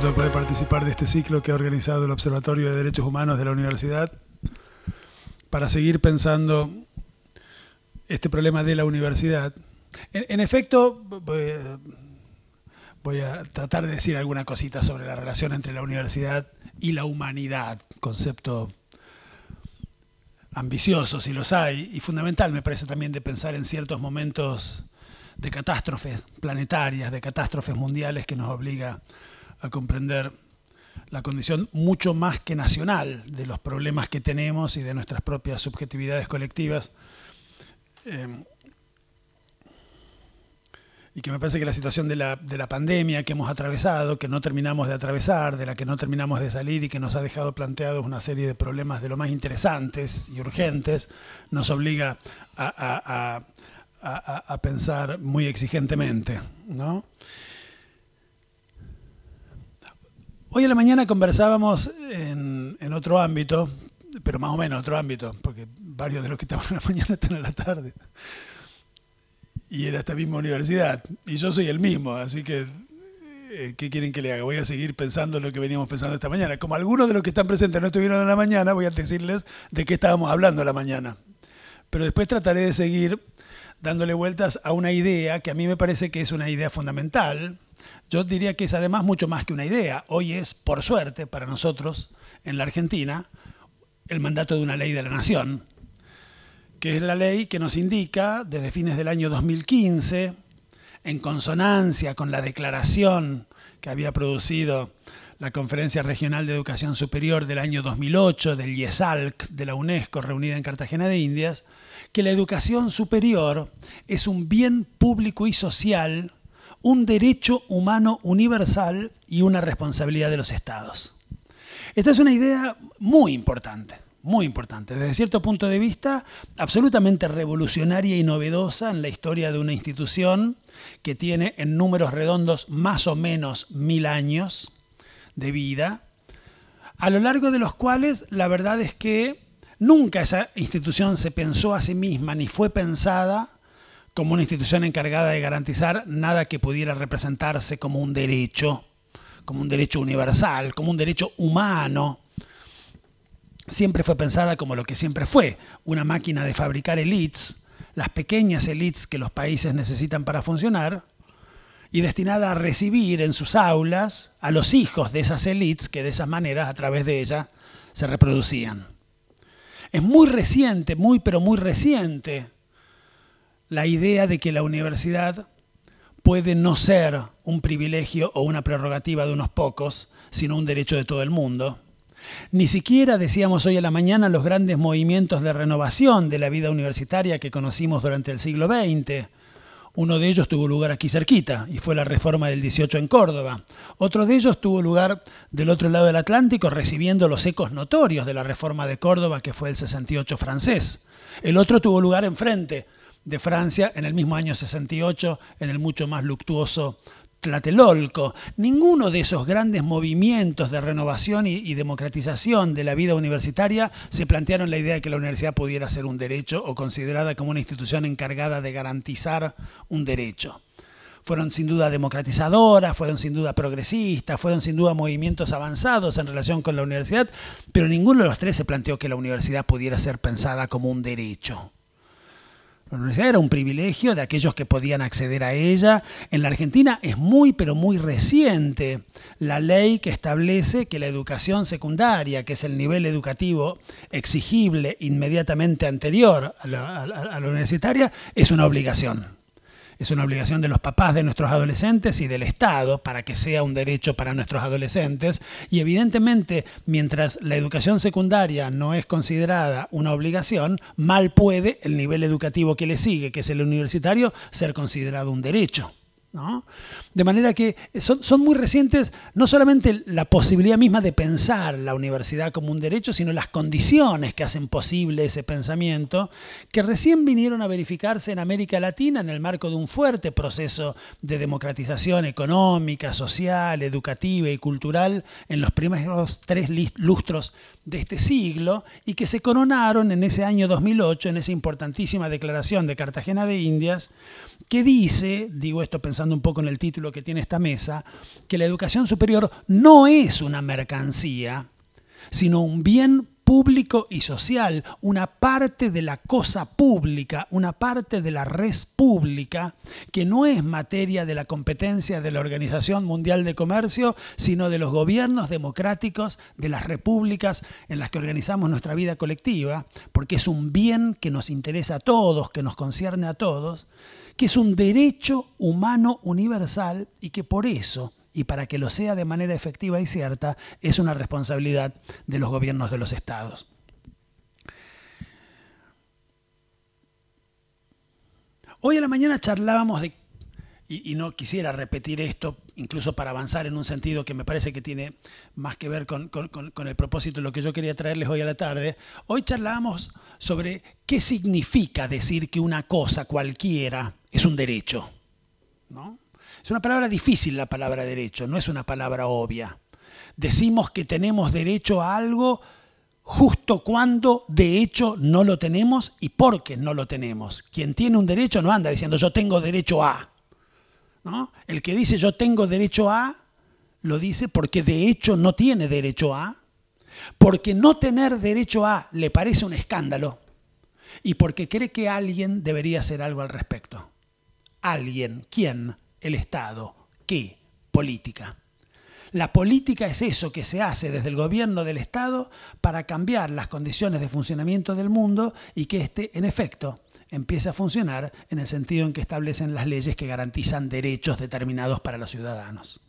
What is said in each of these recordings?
de participar de este ciclo que ha organizado el Observatorio de Derechos Humanos de la Universidad para seguir pensando este problema de la universidad. En, efecto, voy a, tratar de decir alguna cosita sobre la relación entre la universidad y la humanidad, concepto ambicioso si los hay, y fundamental me parece también de pensar en ciertos momentos de catástrofes planetarias, de catástrofes mundiales que nos obliga a comprender la condición mucho más que nacional de los problemas que tenemos y de nuestras propias subjetividades colectivas. Em, y que me parece que la situación de la, de la, pandemia que hemos atravesado, que no terminamos de atravesar, de la que no terminamos de salir y que nos ha dejado planteados una serie de problemas de lo más interesantes y urgentes, nos obliga a, a, a, a pensar muy exigentemente. ¿no? Hoy a la mañana conversábamos en, otro ámbito, pero más o menos otro ámbito, porque varios de los que estaban en la mañana están en la tarde. Y era esta misma universidad. Y yo soy el mismo, así que, eh, ¿qué quieren que le haga? Voy a seguir pensando lo que veníamos pensando esta mañana. Como algunos de los que están presentes no estuvieron en la mañana, voy a decirles de qué estábamos hablando en la mañana. Pero después trataré de seguir dándole vueltas a una idea que a mí me parece que es una idea fundamental, yo diría que es además mucho más que una idea. Hoy es, por suerte, para nosotros, en la Argentina, el mandato de una ley de la nación, que es la ley que nos indica desde fines del año 2015, en consonancia con la declaración que había producido la Conferencia Regional de Educación Superior del año 2008 del IESALC de la UNESCO reunida en Cartagena de Indias, que la educación superior es un bien público y social un derecho humano universal y una responsabilidad de los estados. Esta es una idea muy importante, muy importante, desde cierto punto de vista absolutamente revolucionaria y novedosa en la historia de una institución que tiene en números redondos más o menos mil años de vida, a lo largo de los cuales la verdad es que nunca esa institución se pensó a sí misma ni fue pensada como una institución encargada de garantizar nada que pudiera representarse como un derecho, como un derecho universal, como un derecho humano. Siempre fue pensada como lo que siempre fue, una máquina de fabricar elites, las pequeñas elites que los países necesitan para funcionar, y destinada a recibir en sus aulas a los hijos de esas elites que de esas maneras, a través de ella se reproducían. Es muy reciente, muy pero muy reciente, la idea de que la universidad puede no ser un privilegio o una prerrogativa de unos pocos, sino un derecho de todo el mundo. Ni siquiera, decíamos hoy a la mañana, los grandes movimientos de renovación de la vida universitaria que conocimos durante el siglo XX. Uno de ellos tuvo lugar aquí cerquita y fue la reforma del 18 en Córdoba. Otro de ellos tuvo lugar del otro lado del Atlántico recibiendo los ecos notorios de la reforma de Córdoba que fue el 68 francés. El otro tuvo lugar enfrente, de Francia en el mismo año 68, en el mucho más luctuoso Tlatelolco. Ninguno de esos grandes movimientos de renovación y, democratización de la vida universitaria se plantearon la idea de que la universidad pudiera ser un derecho o considerada como una institución encargada de garantizar un derecho. Fueron sin duda democratizadoras, fueron sin duda progresistas, fueron sin duda movimientos avanzados en relación con la universidad, pero ninguno de los tres se planteó que la universidad pudiera ser pensada como un derecho. La universidad era un privilegio de aquellos que podían acceder a ella. En la Argentina es muy, pero muy reciente la ley que establece que la educación secundaria, que es el nivel educativo exigible inmediatamente anterior a la, universitaria, es una obligación es una obligación de los papás de nuestros adolescentes y del Estado para que sea un derecho para nuestros adolescentes. Y evidentemente, mientras la educación secundaria no es considerada una obligación, mal puede el nivel educativo que le sigue, que es el universitario, ser considerado un derecho. De manera que son, son, muy recientes no solamente la posibilidad misma de pensar la universidad como un derecho, sino las condiciones que hacen posible ese pensamiento, que recién vinieron a verificarse en América Latina en el marco de un fuerte proceso de democratización económica, social, educativa y cultural en los primeros tres lustros de este siglo y que se coronaron en ese año 2008 en esa importantísima declaración de Cartagena de Indias que dice, digo esto pensando un poco en el título que tiene esta mesa, que la educación superior no es una mercancía, sino un bien público y social, una parte de la cosa pública, una parte de la res pública, que no es materia de la competencia de la Organización Mundial de Comercio, sino de los gobiernos democráticos de las repúblicas en las que organizamos nuestra vida colectiva, porque es un bien que nos interesa a todos, que nos concierne a todos, que es un derecho humano universal y que por eso, y para que lo sea de manera efectiva y cierta, es una responsabilidad de los gobiernos de los estados. Hoy a la mañana charlábamos de y, no quisiera repetir esto, incluso para avanzar en un sentido que me parece que tiene más que ver con, el propósito de lo que yo quería traerles hoy a la tarde, hoy charlamos sobre qué significa decir que una cosa cualquiera es un derecho. Es una palabra difícil la palabra derecho, no es una palabra obvia. Decimos que tenemos derecho a algo justo cuando de hecho no lo tenemos y porque no lo tenemos. Quien tiene un derecho no anda diciendo yo tengo derecho a. El que dice yo tengo derecho a, lo dice porque de hecho no tiene derecho a, porque no tener derecho a le parece un escándalo y porque cree que alguien debería hacer algo al respecto. Alguien, ¿quién? El Estado. ¿Qué? Política. La política es eso que se hace desde el gobierno del Estado para cambiar las condiciones de funcionamiento del mundo y que esté en efecto, empieza a funcionar en el sentido en que establecen las leyes que garantizan derechos determinados para los ciudadanos.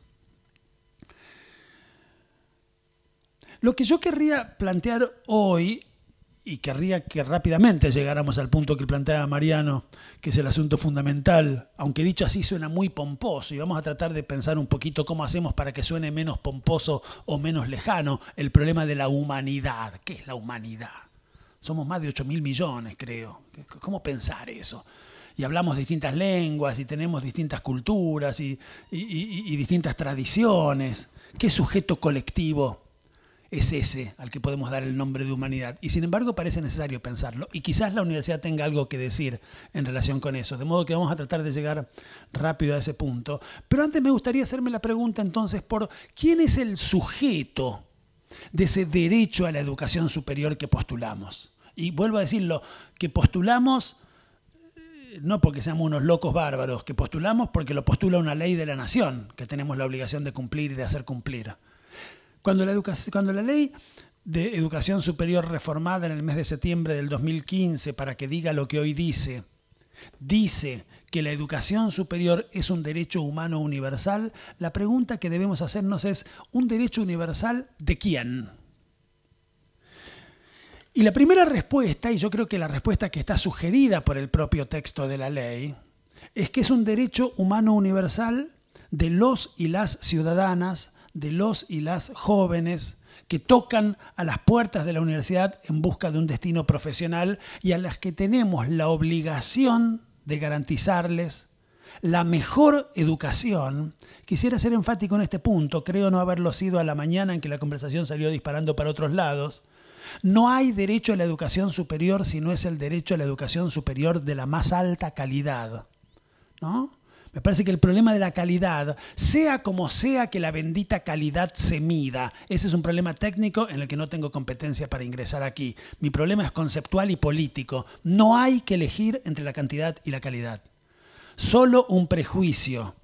Lo que yo querría plantear hoy, y querría que rápidamente llegáramos al punto que planteaba Mariano, que es el asunto fundamental, aunque dicho así suena muy pomposo, y vamos a tratar de pensar un poquito cómo hacemos para que suene menos pomposo o menos lejano el problema de la humanidad. ¿Qué es la humanidad? Somos más de 8 mil millones, creo. ¿Cómo pensar eso? Y hablamos distintas lenguas y tenemos distintas culturas y, y distintas tradiciones. ¿Qué sujeto colectivo es ese al que podemos dar el nombre de humanidad. Y sin embargo parece necesario pensarlo. Y quizás la universidad tenga algo que decir en relación con eso. De modo que vamos a tratar de llegar rápido a ese punto. Pero antes me gustaría hacerme la pregunta entonces por quién es el sujeto de ese derecho a la educación superior que postulamos. Y vuelvo a decirlo, que postulamos eh, no porque seamos unos locos bárbaros, que postulamos porque lo postula una ley de la nación, que tenemos la obligación de cumplir y de hacer cumplir. Cuando la, cuando la ley de educación superior reformada en el mes de septiembre del 2015, para que diga lo que hoy dice, dice que la educación superior es un derecho humano universal, la pregunta que debemos hacernos es, ¿un derecho universal de quién? Y la primera respuesta, y yo creo que la respuesta que está sugerida por el propio texto de la ley, es que es un derecho humano universal de los y las ciudadanas, de los y las jóvenes que tocan a las puertas de la universidad en busca de un destino profesional y a las que tenemos la obligación de garantizarles la mejor educación, quisiera ser enfático en este punto, creo no haberlo sido a la mañana en que la conversación salió disparando para otros lados, no hay derecho a la educación superior si no es el derecho a la educación superior de la más alta calidad. ¿No? Me parece que el problema de la calidad, sea como sea que la bendita calidad se mida, ese es un problema técnico en el que no tengo competencia para ingresar aquí. Mi problema es conceptual y político. No hay que elegir entre la cantidad y la calidad. Solo un prejuicio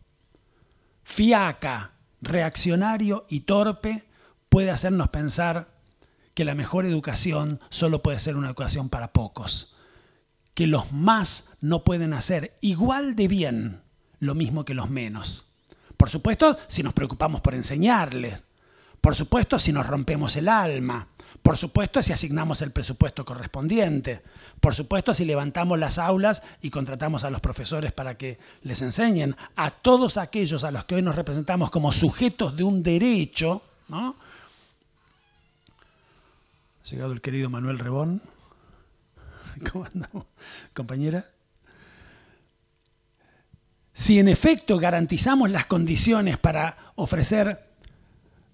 fiaca, reaccionario y torpe puede hacernos pensar que la mejor educación solo puede ser una educación para pocos, que los más no pueden hacer igual de bien lo mismo que los menos. Por supuesto, si nos preocupamos por enseñarles, por supuesto, si nos rompemos el alma. Por supuesto, si asignamos el presupuesto correspondiente. Por supuesto, si levantamos las aulas y contratamos a los profesores para que les enseñen. A todos aquellos a los que hoy nos representamos como sujetos de un derecho, ¿no? llegado el querido Manuel Rebón. compañera? Si en efecto garantizamos las condiciones para ofrecer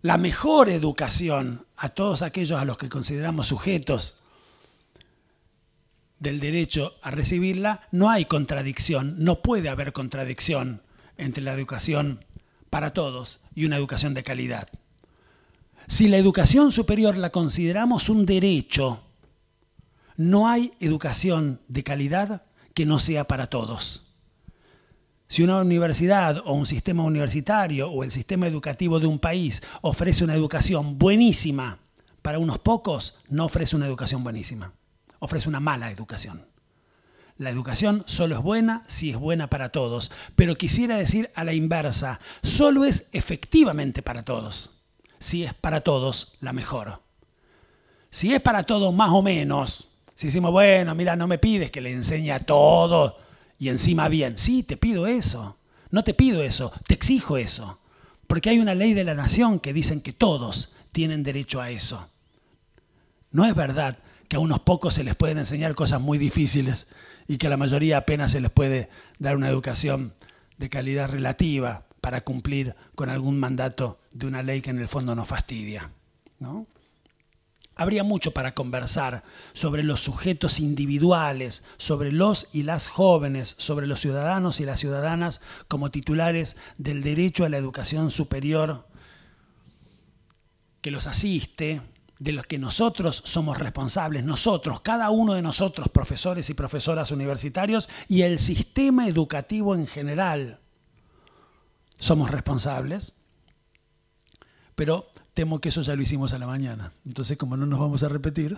la mejor educación a todos aquellos a los que consideramos sujetos del derecho a recibirla, no hay contradicción, no puede haber contradicción entre la educación para todos y una educación de calidad. Si la educación superior la consideramos un derecho, no hay educación de calidad que no sea para todos. Si una universidad o un sistema universitario o el sistema educativo de un país ofrece una educación buenísima para unos pocos, no ofrece una educación buenísima, ofrece una mala educación. La educación solo es buena si es buena para todos, pero quisiera decir a la inversa, solo es efectivamente para todos si es para todos la mejor. Si es para todos más o menos, si decimos, bueno, mira, no me pides que le enseñe a todos y encima bien, sí, te pido eso, no te pido eso, te exijo eso, porque hay una ley de la nación que dicen que todos tienen derecho a eso. No es verdad que a unos pocos se les pueden enseñar cosas muy difíciles y que a la mayoría apenas se les puede dar una educación de calidad relativa para cumplir con algún mandato de una ley que en el fondo nos fastidia. ¿no? Habría mucho para conversar sobre los sujetos individuales, sobre los y las jóvenes, sobre los ciudadanos y las ciudadanas como titulares del derecho a la educación superior que los asiste, de los que nosotros somos responsables, nosotros, cada uno de nosotros, profesores y profesoras universitarios, y el sistema educativo en general somos responsables, pero temo que eso ya lo hicimos a la mañana. Entonces, como no nos vamos a repetir,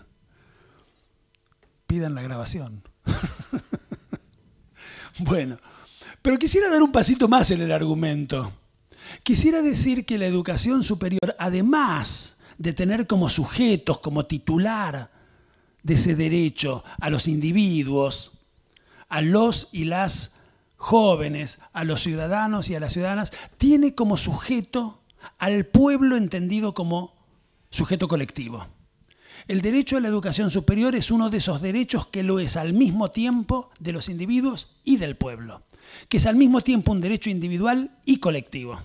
pidan la grabación. bueno, pero quisiera dar un pasito más en el argumento. Quisiera decir que la educación superior, además de tener como sujetos, como titular de ese derecho a los individuos, a los y las jóvenes, a los ciudadanos y a las ciudadanas, tiene como sujeto al pueblo entendido como sujeto colectivo. El derecho a la educación superior es uno de esos derechos que lo es al mismo tiempo de los individuos y del pueblo, que es al mismo tiempo un derecho individual y colectivo.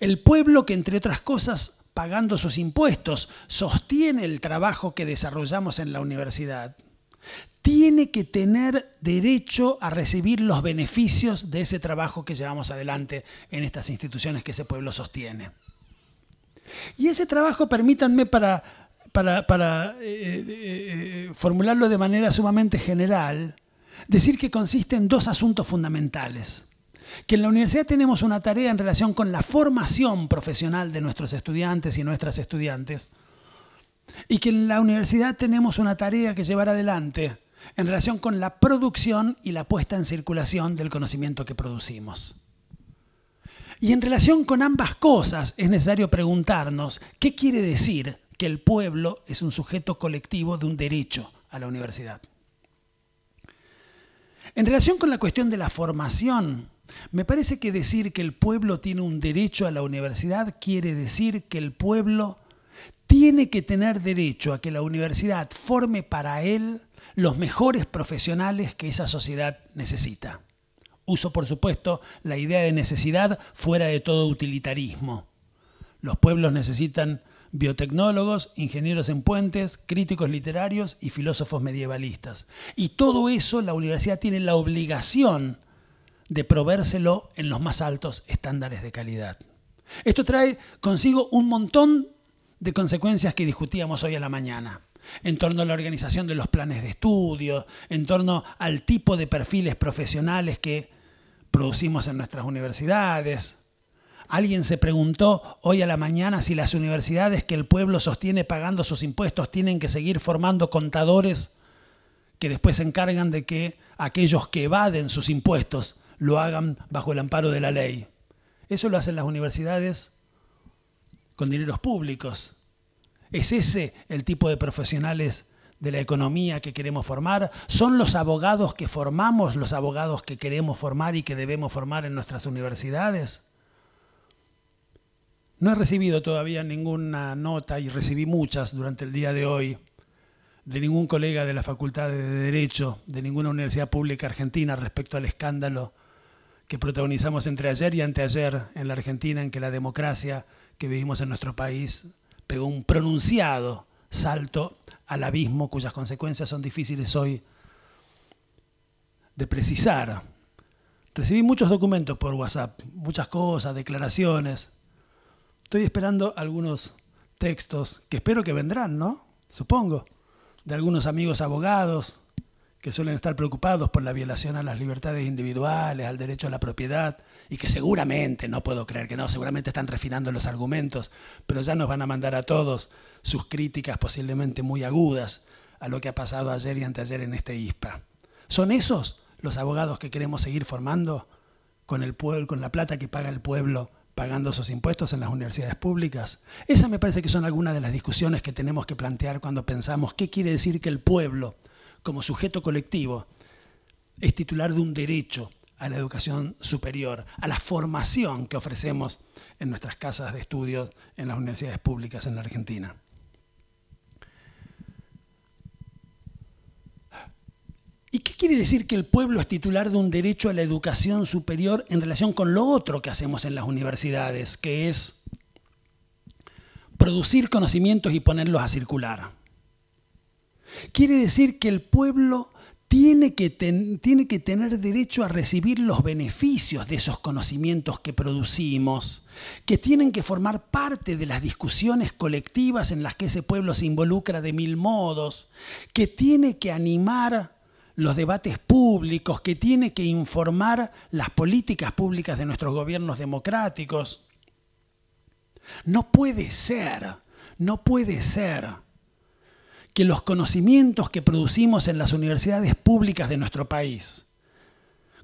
El pueblo que, entre otras cosas, pagando sus impuestos, sostiene el trabajo que desarrollamos en la universidad, tiene que tener derecho a recibir los beneficios de ese trabajo que llevamos adelante en estas instituciones que ese pueblo sostiene. Y ese trabajo, permítanme para, para, eh, eh, eh, formularlo de manera sumamente general, decir que consiste en dos asuntos fundamentales. Que en la universidad tenemos una tarea en relación con la formación profesional de nuestros estudiantes y nuestras estudiantes, y que en la universidad tenemos una tarea que llevar adelante en relación con la producción y la puesta en circulación del conocimiento que producimos. Y en relación con ambas cosas es necesario preguntarnos qué quiere decir que el pueblo es un sujeto colectivo de un derecho a la universidad. En relación con la cuestión de la formación, me parece que decir que el pueblo tiene un derecho a la universidad quiere decir que el pueblo tiene que tener derecho a que la universidad forme para él los mejores profesionales que esa sociedad necesita. Uso, por supuesto, la idea de necesidad fuera de todo utilitarismo. Los pueblos necesitan biotecnólogos, ingenieros en puentes, críticos literarios y filósofos medievalistas. Y todo eso la universidad tiene la obligación de proveérselo en los más altos estándares de calidad. Esto trae consigo un montón de consecuencias que discutíamos hoy a la mañana en torno a la organización de los planes de estudio, en torno al tipo de perfiles profesionales que producimos en nuestras universidades. Alguien se preguntó hoy a la mañana si las universidades que el pueblo sostiene pagando sus impuestos tienen que seguir formando contadores que después se encargan de que aquellos que evaden sus impuestos lo hagan bajo el amparo de la ley. Eso lo hacen las universidades con dineros públicos, ¿Es ese el tipo de profesionales de la economía que queremos formar? ¿Son los abogados que formamos los abogados que queremos formar y que debemos formar en nuestras universidades? No he recibido todavía ninguna nota y recibí muchas durante el día de hoy de ningún colega de la Facultad de Derecho de ninguna universidad pública argentina respecto al escándalo que protagonizamos entre ayer y anteayer en la Argentina en que la democracia que vivimos en nuestro país pegó un pronunciado salto al abismo cuyas consecuencias son difíciles hoy de precisar. Recibí muchos documentos por WhatsApp, muchas cosas, declaraciones. Estoy esperando algunos textos que espero que vendrán, ¿no? Supongo. De algunos amigos abogados, que suelen estar preocupados por la violación a las libertades individuales, al derecho a la propiedad, y que seguramente, no puedo creer que no, seguramente están refinando los argumentos, pero ya nos van a mandar a todos sus críticas posiblemente muy agudas a lo que ha pasado ayer y anteayer en este ISPA. ¿Son esos los abogados que queremos seguir formando con, el pueblo, con la plata que paga el pueblo pagando sus impuestos en las universidades públicas? Esas me parece que son algunas de las discusiones que tenemos que plantear cuando pensamos qué quiere decir que el pueblo como sujeto colectivo, es titular de un derecho a la educación superior, a la formación que ofrecemos en nuestras casas de estudios, en las universidades públicas en la Argentina. ¿Y qué quiere decir que el pueblo es titular de un derecho a la educación superior en relación con lo otro que hacemos en las universidades, que es producir conocimientos y ponerlos a circular? Quiere decir que el pueblo tiene que, tiene que, tener derecho a recibir los beneficios de esos conocimientos que producimos, que tienen que formar parte de las discusiones colectivas en las que ese pueblo se involucra de mil modos, que tiene que animar los debates públicos, que tiene que informar las políticas públicas de nuestros gobiernos democráticos. No puede ser, no puede ser que los conocimientos que producimos en las universidades públicas de nuestro país,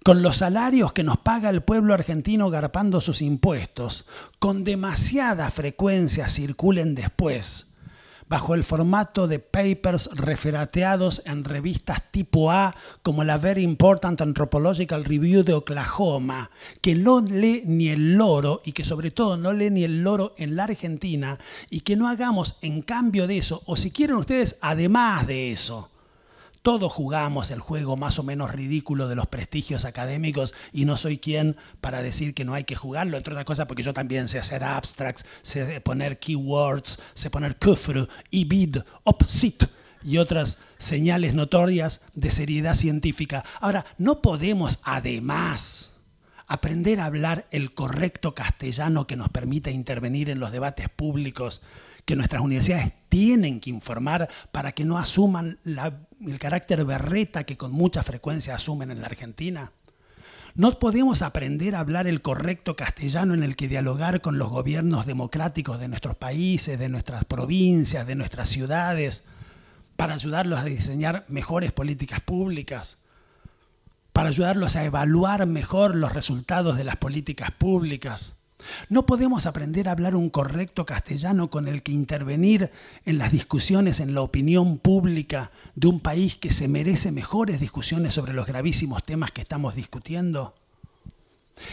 con los salarios que nos paga el pueblo argentino garpando sus impuestos, con demasiada frecuencia circulen después bajo el formato de papers referateados en revistas tipo A como la Very Important Anthropological Review de Oklahoma, que no lee ni el loro y que sobre todo no lee ni el loro en la Argentina y que no hagamos en cambio de eso, o si quieren ustedes, además de eso todos jugamos el juego más o menos ridículo de los prestigios académicos y no soy quien para decir que no hay que jugarlo, entre otras cosas porque yo también sé hacer abstracts, sé poner keywords, sé poner kufr, ibid, opsit y otras señales notorias de seriedad científica. Ahora, no podemos además aprender a hablar el correcto castellano que nos permita intervenir en los debates públicos que nuestras universidades tienen que informar para que no asuman la el carácter berreta que con mucha frecuencia asumen en la Argentina? ¿No podemos aprender a hablar el correcto castellano en el que dialogar con los gobiernos democráticos de nuestros países, de nuestras provincias, de nuestras ciudades, para ayudarlos a diseñar mejores políticas públicas? para ayudarlos a evaluar mejor los resultados de las políticas públicas, no podemos aprender a hablar un correcto castellano con el que intervenir en las discusiones en la opinión pública de un país que se merece mejores discusiones sobre los gravísimos temas que estamos discutiendo.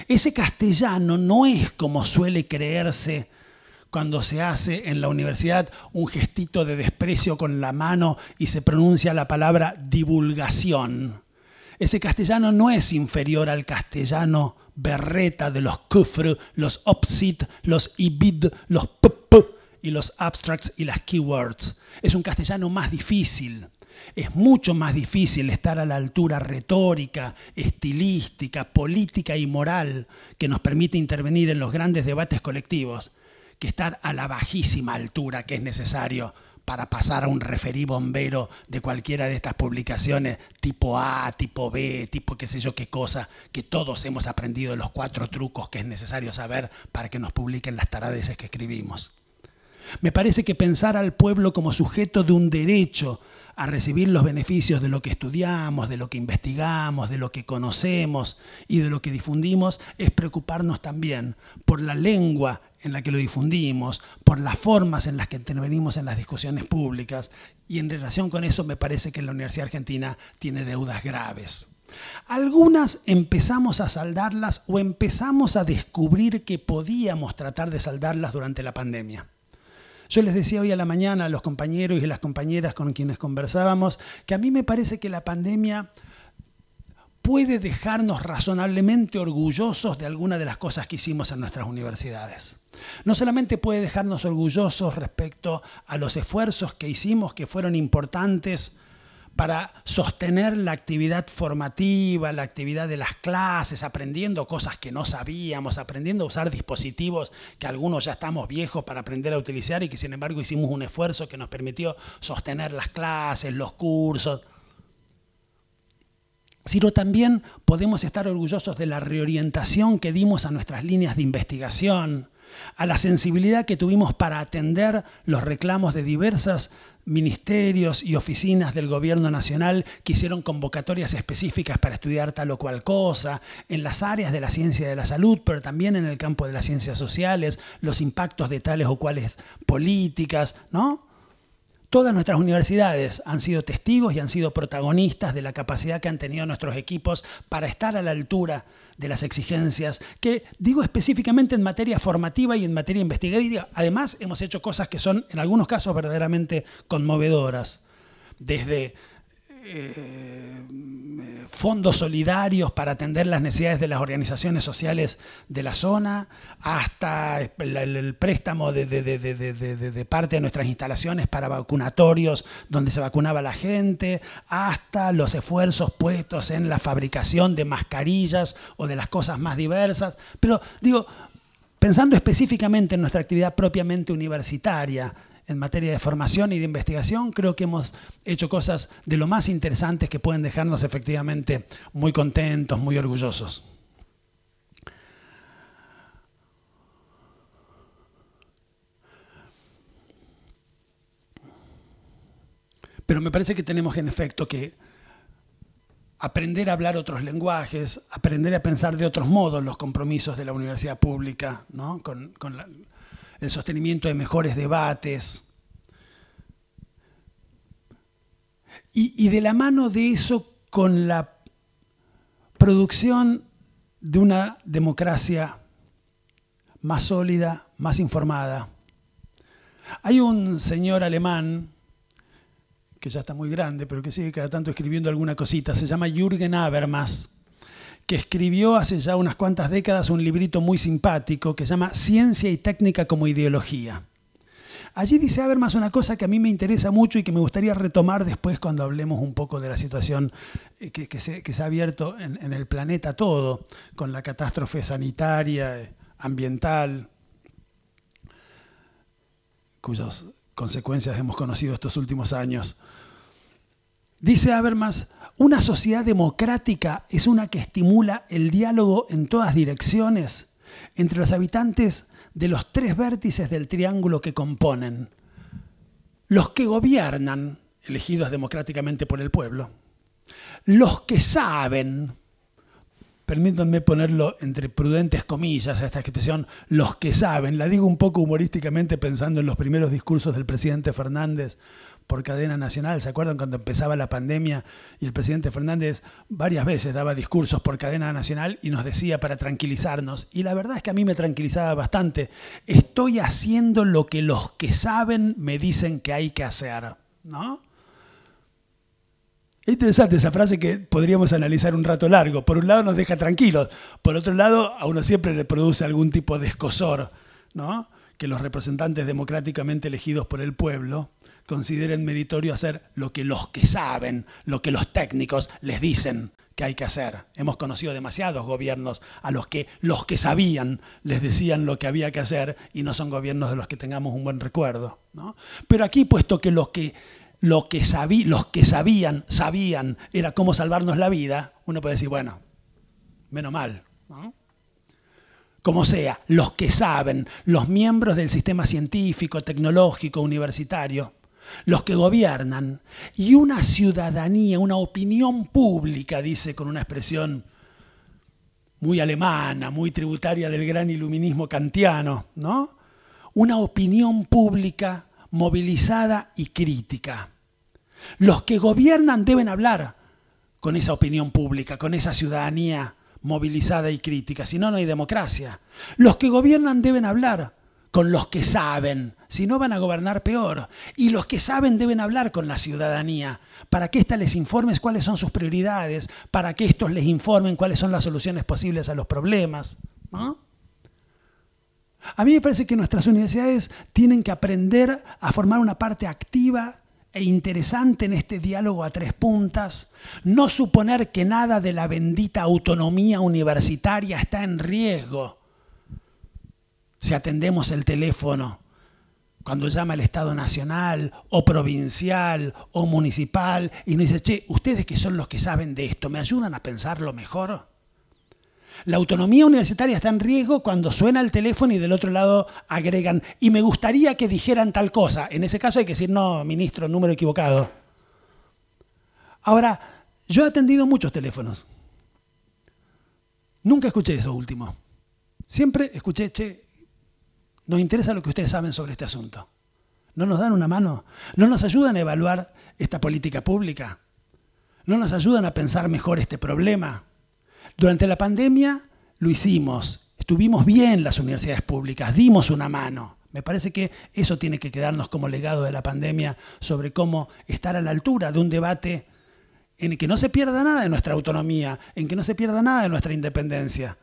Ese castellano no es como suele creerse cuando se hace en la universidad un gestito de desprecio con la mano y se pronuncia la palabra divulgación. Ese castellano no es inferior al castellano berreta de los kufr, los opsit, los ibid, los pp y los abstracts y las keywords. Es un castellano más difícil. Es mucho más difícil estar a la altura retórica, estilística, política y moral que nos permite intervenir en los grandes debates colectivos que estar a la bajísima altura que es necesario para pasar a un referí bombero de cualquiera de estas publicaciones, tipo A, tipo B, tipo qué sé yo qué cosa, que todos hemos aprendido los cuatro trucos que es necesario saber para que nos publiquen las taradeces que escribimos. Me parece que pensar al pueblo como sujeto de un derecho a recibir los beneficios de lo que estudiamos, de lo que investigamos, de lo que conocemos y de lo que difundimos, es preocuparnos también por la lengua en la que lo difundimos, por las formas en las que intervenimos en las discusiones públicas. Y en relación con eso me parece que la Universidad Argentina tiene deudas graves. Algunas empezamos a saldarlas o empezamos a descubrir que podíamos tratar de saldarlas durante la pandemia. Yo les decía hoy a la mañana a los compañeros y a las compañeras con quienes conversábamos que a mí me parece que la pandemia puede dejarnos razonablemente orgullosos de alguna de las cosas que hicimos en nuestras universidades. No solamente puede dejarnos orgullosos respecto a los esfuerzos que hicimos que fueron importantes para sostener la actividad formativa, la actividad de las clases, aprendiendo cosas que no sabíamos, aprendiendo a usar dispositivos que algunos ya estamos viejos para aprender a utilizar y que sin embargo hicimos un esfuerzo que nos permitió sostener las clases, los cursos sino también podemos estar orgullosos de la reorientación que dimos a nuestras líneas de investigación, a la sensibilidad que tuvimos para atender los reclamos de diversas ministerios y oficinas del gobierno nacional que hicieron convocatorias específicas para estudiar tal o cual cosa, en las áreas de la ciencia de la salud, pero también en el campo de las ciencias sociales, los impactos de tales o cuales políticas, ¿no? Todas nuestras universidades han sido testigos y han sido protagonistas de la capacidad que han tenido nuestros equipos para estar a la altura de las exigencias, que digo específicamente en materia formativa y en materia investigativa. Además, hemos hecho cosas que son, en algunos casos, verdaderamente conmovedoras, desde eh, fondos solidarios para atender las necesidades de las organizaciones sociales de la zona, hasta el, préstamo de, de, parte de nuestras instalaciones para vacunatorios donde se vacunaba la gente, hasta los esfuerzos puestos en la fabricación de mascarillas o de las cosas más diversas. Pero digo, pensando específicamente en nuestra actividad propiamente universitaria, en materia de formación y de investigación. Creo que hemos hecho cosas de lo más interesantes que pueden dejarnos efectivamente muy contentos, muy orgullosos. Pero me parece que tenemos en efecto que aprender a hablar otros lenguajes, aprender a pensar de otros modos los compromisos de la universidad pública, ¿no? con la, el sostenimiento de mejores debates. Y, de la mano de eso con la producción de una democracia más sólida, más informada. Hay un señor alemán, que ya está muy grande, pero que sigue cada tanto escribiendo alguna cosita, se llama Jürgen Habermas que escribió hace ya unas cuantas décadas un librito muy simpático que se llama Ciencia y Técnica como Ideología. Allí dice Habermas una cosa que a mí me interesa mucho y que me gustaría retomar después cuando hablemos un poco de la situación eh, que, se, ha abierto en, en, el planeta todo, con la catástrofe sanitaria, eh, ambiental, cuyas consecuencias hemos conocido estos últimos años. Dice Habermas, una sociedad democrática es una que estimula el diálogo en todas direcciones entre los habitantes de los tres vértices del triángulo que componen. Los que gobiernan, elegidos democráticamente por el pueblo. Los que saben, permítanme ponerlo entre prudentes comillas a esta expresión, los que saben, la digo un poco humorísticamente pensando en los primeros discursos del presidente Fernández por cadena nacional. ¿Se acuerdan cuando empezaba la pandemia y el presidente Fernández varias veces daba discursos por cadena nacional y nos decía para tranquilizarnos? Y la verdad es que a mí me tranquilizaba bastante. Estoy haciendo lo que los que saben me dicen que hay que hacer, ¿no? Es interesante esa frase que podríamos analizar un rato largo. Por un lado nos deja tranquilos, por otro lado a uno siempre le produce algún tipo de escosor, ¿no? Que los representantes democráticamente elegidos por el pueblo consideren meritorio hacer lo que los que saben, lo que los técnicos les dicen que hay que hacer. Hemos conocido demasiados gobiernos a los que los que sabían les decían lo que había que hacer y no son gobiernos de los que tengamos un buen recuerdo. Pero aquí, puesto que los que, que los que sabían, sabían, era cómo salvarnos la vida, uno puede decir, bueno, menos mal. como sea, los que saben, los miembros del sistema científico, tecnológico, universitario, los que gobiernan, y una ciudadanía, una opinión pública, dice con una expresión muy alemana, muy tributaria del gran iluminismo kantiano, ¿no? Una opinión pública movilizada y crítica. Los que gobiernan deben hablar con esa opinión pública, con esa ciudadanía movilizada y crítica, si no, no hay democracia. Los que gobiernan deben hablar con los que saben, si no van a gobernar peor. Y los que saben deben hablar con la ciudadanía para que ésta les informe cuáles son sus prioridades, para que estos les informen cuáles son las soluciones posibles a los problemas. A mí me parece que nuestras universidades tienen que aprender a formar una parte activa e interesante en este diálogo a tres puntas, no suponer que nada de la bendita autonomía universitaria está en riesgo si atendemos el teléfono cuando llama el Estado Nacional o provincial o municipal y nos dice, che, ustedes que son los que saben de esto, ¿me ayudan a pensarlo mejor? La autonomía universitaria está en riesgo cuando suena el teléfono y del otro lado agregan, y me gustaría que dijeran tal cosa. En ese caso hay que decir, no, ministro, número equivocado. Ahora, yo he atendido muchos teléfonos. Nunca escuché eso último. Siempre escuché, che, nos interesa lo que ustedes saben sobre este asunto. ¿No nos dan una mano? ¿No nos ayudan a evaluar esta política pública? ¿No nos ayudan a pensar mejor este problema? Durante la pandemia lo hicimos, estuvimos bien las universidades públicas, dimos una mano. Me parece que eso tiene que quedarnos como legado de la pandemia sobre cómo estar a la altura de un debate en el que no se pierda nada de nuestra autonomía, en que no se pierda nada de nuestra independencia,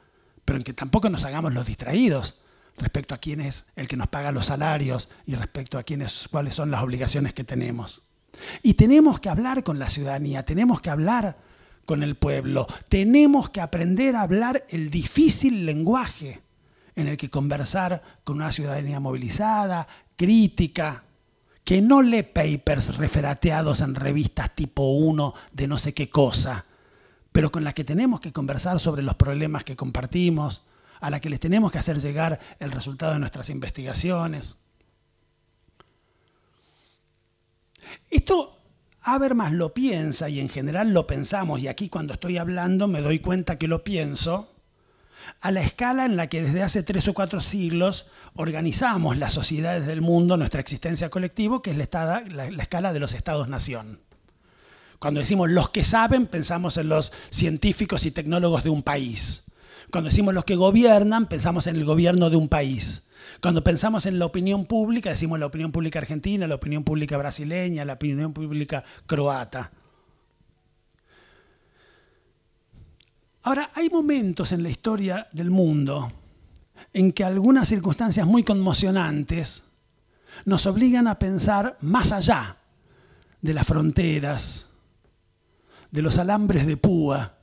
pero en que tampoco nos hagamos los distraídos respecto a quién es el que nos paga los salarios y respecto a quiénes, cuáles son las obligaciones que tenemos. Y tenemos que hablar con la ciudadanía, tenemos que hablar con el pueblo, tenemos que aprender a hablar el difícil lenguaje en el que conversar con una ciudadanía movilizada, crítica, que no lee papers referateados en revistas tipo 1 de no sé qué cosa, pero con la que tenemos que conversar sobre los problemas que compartimos, a la que les tenemos que hacer llegar el resultado de nuestras investigaciones. Esto Habermas lo piensa y en general lo pensamos, y aquí cuando estoy hablando me doy cuenta que lo pienso, a la escala en la que desde hace tres o cuatro siglos organizamos las sociedades del mundo, nuestra existencia colectiva, que es la, la escala de los estados-nación. Cuando decimos los que saben, pensamos en los científicos y tecnólogos de un país. Cuando decimos los que gobiernan, pensamos en el gobierno de un país. Cuando pensamos en la opinión pública, decimos la opinión pública argentina, la opinión pública brasileña, la opinión pública croata. Ahora, hay momentos en la historia del mundo en que algunas circunstancias muy conmocionantes nos obligan a pensar más allá de las fronteras, de los alambres de púa,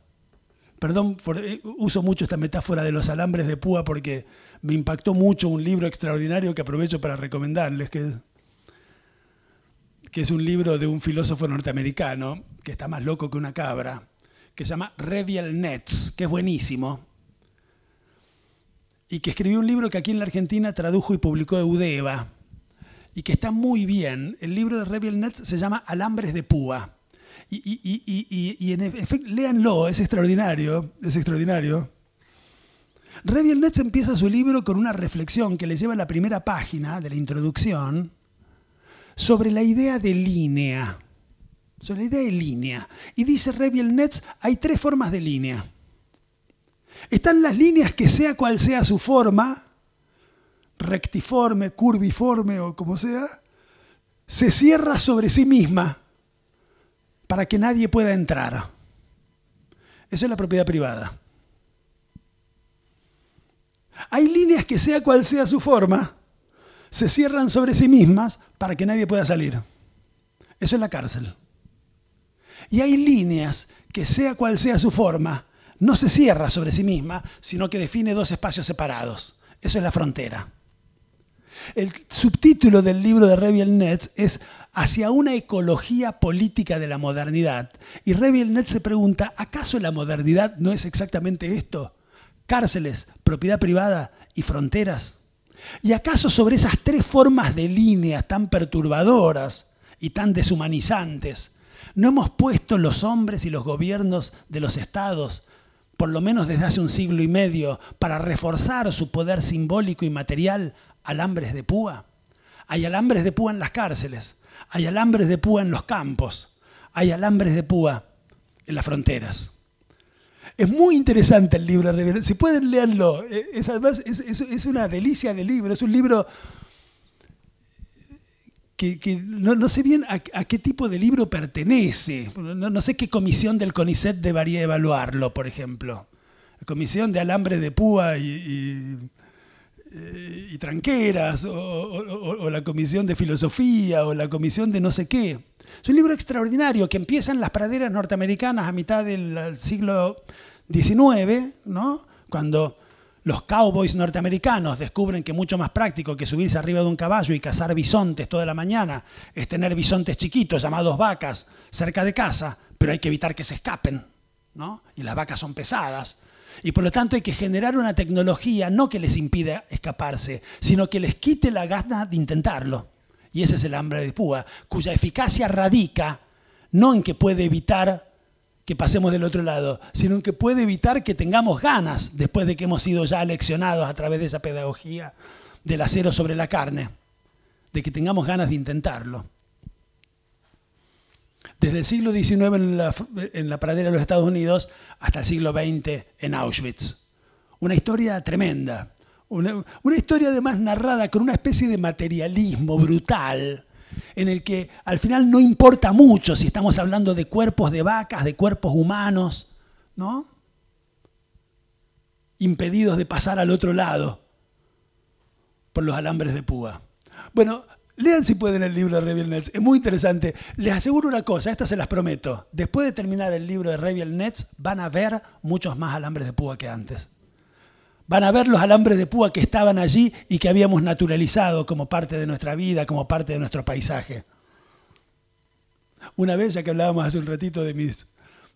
Perdón, eh, uso mucho esta metáfora de los alambres de púa porque me impactó mucho un libro extraordinario que aprovecho para recomendarles, que, es un libro de un filósofo norteamericano que está más loco que una cabra, que se llama Reviel Nets, que es buenísimo, y que escribió un libro que aquí en la Argentina tradujo y publicó Eudeva, y que está muy bien. El libro de Reviel Nets se llama Alambres de Púa y, en efecto, léanlo, es extraordinario, es extraordinario. Reviel Nets empieza su libro con una reflexión que le lleva a la primera página de la introducción sobre la idea de línea. Sobre la idea de línea. Y dice Reviel Netz, hay tres formas de línea. Están las líneas que sea cual sea su forma, rectiforme, curviforme o como sea, se cierra sobre sí misma para que nadie pueda entrar. Eso es la propiedad privada. Hay líneas que sea cual sea su forma, se cierran sobre sí mismas para que nadie pueda salir. Eso es la cárcel. Y hay líneas que sea cual sea su forma, no se cierra sobre sí misma, sino que define dos espacios separados. Eso es la frontera. El subtítulo del libro de Reviel Netz es hacia una ecología política de la modernidad. Y Revielnet se pregunta, ¿acaso la modernidad no es exactamente esto? Cárceles, propiedad privada y fronteras. ¿Y acaso sobre esas tres formas de líneas tan perturbadoras y tan deshumanizantes, no hemos puesto los hombres y los gobiernos de los estados, por lo menos desde hace un siglo y medio, para reforzar su poder simbólico y material alambres de púa? Hay alambres de púa en las cárceles, hay alambres de púa en los campos. Hay alambres de púa en las fronteras. Es muy interesante el libro Si pueden leerlo, eh, es, una delicia de libro. Es un libro que, no, sé bien a, qué tipo de libro pertenece. No, sé qué comisión del CONICET debería evaluarlo, por ejemplo. La comisión de alambre de púa y eh, y tranqueras, o, la comisión de filosofía, o la comisión de no sé qué. Es un libro extraordinario que empieza en las praderas norteamericanas a mitad del siglo XIX, cuando los cowboys norteamericanos descubren que mucho más práctico que subirse arriba de un caballo y cazar bisontes toda la mañana es tener bisontes chiquitos llamados vacas cerca de casa, pero hay que evitar que se escapen. ¿no? Y las vacas son pesadas y por lo tanto hay que generar una tecnología no que les impida escaparse, sino que les quite la gana de intentarlo. Y ese es el hambre de púa, cuya eficacia radica no en que puede evitar que pasemos del otro lado, sino en que puede evitar que tengamos ganas después de que hemos sido ya leccionados a través de esa pedagogía del acero sobre la carne, de que tengamos ganas de intentarlo. Desde el siglo XIX en la, pradera de los Estados Unidos hasta el siglo XX en Auschwitz. Una historia tremenda, una, una, historia además narrada con una especie de materialismo brutal, en el que al final no importa mucho si estamos hablando de cuerpos de vacas, de cuerpos humanos, ¿no? Impedidos de pasar al otro lado por los alambres de púa. Bueno, Lean si pueden el libro de Reviel Nets, es muy interesante. Les aseguro una cosa, estas se las prometo. Después de terminar el libro de Reviel Nets, van a ver muchos más alambres de púa que antes. Van a ver los alambres de púa que estaban allí y que habíamos naturalizado como parte de nuestra vida, como parte de nuestro paisaje. Una vez, ya que hablábamos hace un ratito de mis,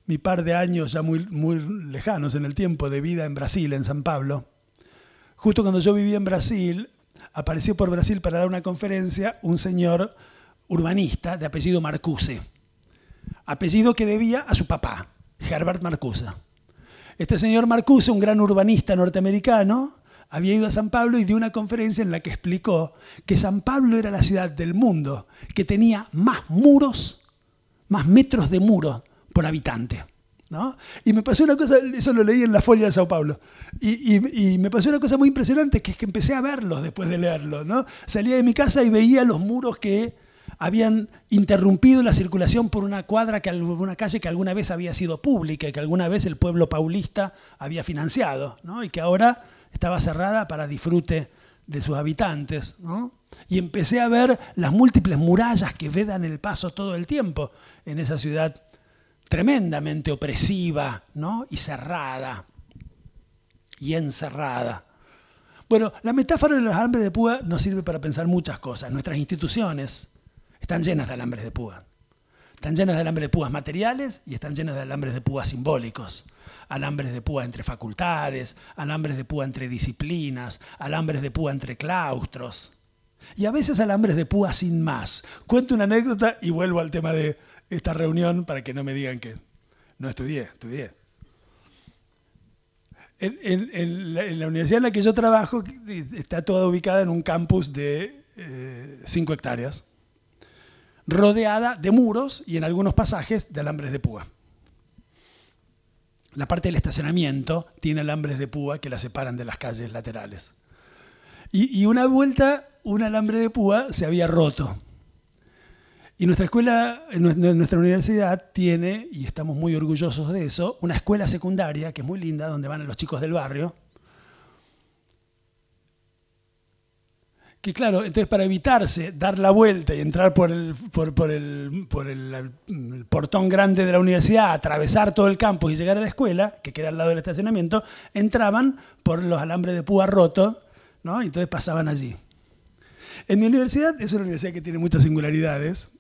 mi par de años ya muy, muy lejanos en el tiempo de vida en Brasil, en San Pablo, justo cuando yo vivía en Brasil, apareció por Brasil para dar una conferencia un señor urbanista de apellido Marcuse, apellido que debía a su papá, Herbert Marcuse. Este señor Marcuse, un gran urbanista norteamericano, había ido a San Pablo y dio una conferencia en la que explicó que San Pablo era la ciudad del mundo que tenía más muros, más metros de muro por habitante. Y me pasó una cosa, eso lo leí en la Folia de Sao Paulo, y, me pasó una cosa muy impresionante, que es que empecé a verlos después de leerlo ¿no? Salía de mi casa y veía los muros que habían interrumpido la circulación por una cuadra, que una calle que alguna vez había sido pública y que alguna vez el pueblo paulista había financiado, Y que ahora estaba cerrada para disfrute de sus habitantes, Y empecé a ver las múltiples murallas que vedan el paso todo el tiempo en esa ciudad tremendamente opresiva ¿no? y cerrada y encerrada. Bueno, la metáfora de los alambres de púa nos sirve para pensar muchas cosas. Nuestras instituciones están llenas de alambres de púa. Están llenas de alambres de púas materiales y están llenas de alambres de púas simbólicos. Alambres de púa entre facultades, alambres de púa entre disciplinas, alambres de púa entre claustros. Y a veces alambres de púa sin más. Cuento una anécdota y vuelvo al tema de, esta reunión para que no me digan que no estudié, estudié. En, la, universidad en la que yo trabajo está toda ubicada en un campus de 5 eh, hectáreas, rodeada de muros y en algunos pasajes de alambres de púa. La parte del estacionamiento tiene alambres de púa que la separan de las calles laterales. Y, y una vuelta, un alambre de púa se había roto y nuestra escuela, nuestra universidad tiene, y estamos muy orgullosos de eso, una escuela secundaria que es muy linda, donde van los chicos del barrio. Que claro, entonces para evitarse dar la vuelta y entrar por el, por, el, portón grande de la universidad, atravesar todo el campus y llegar a la escuela, que queda al lado del estacionamiento, entraban por los alambres de púa roto, ¿no? Y entonces pasaban allí. En mi universidad, es una universidad que tiene muchas singularidades,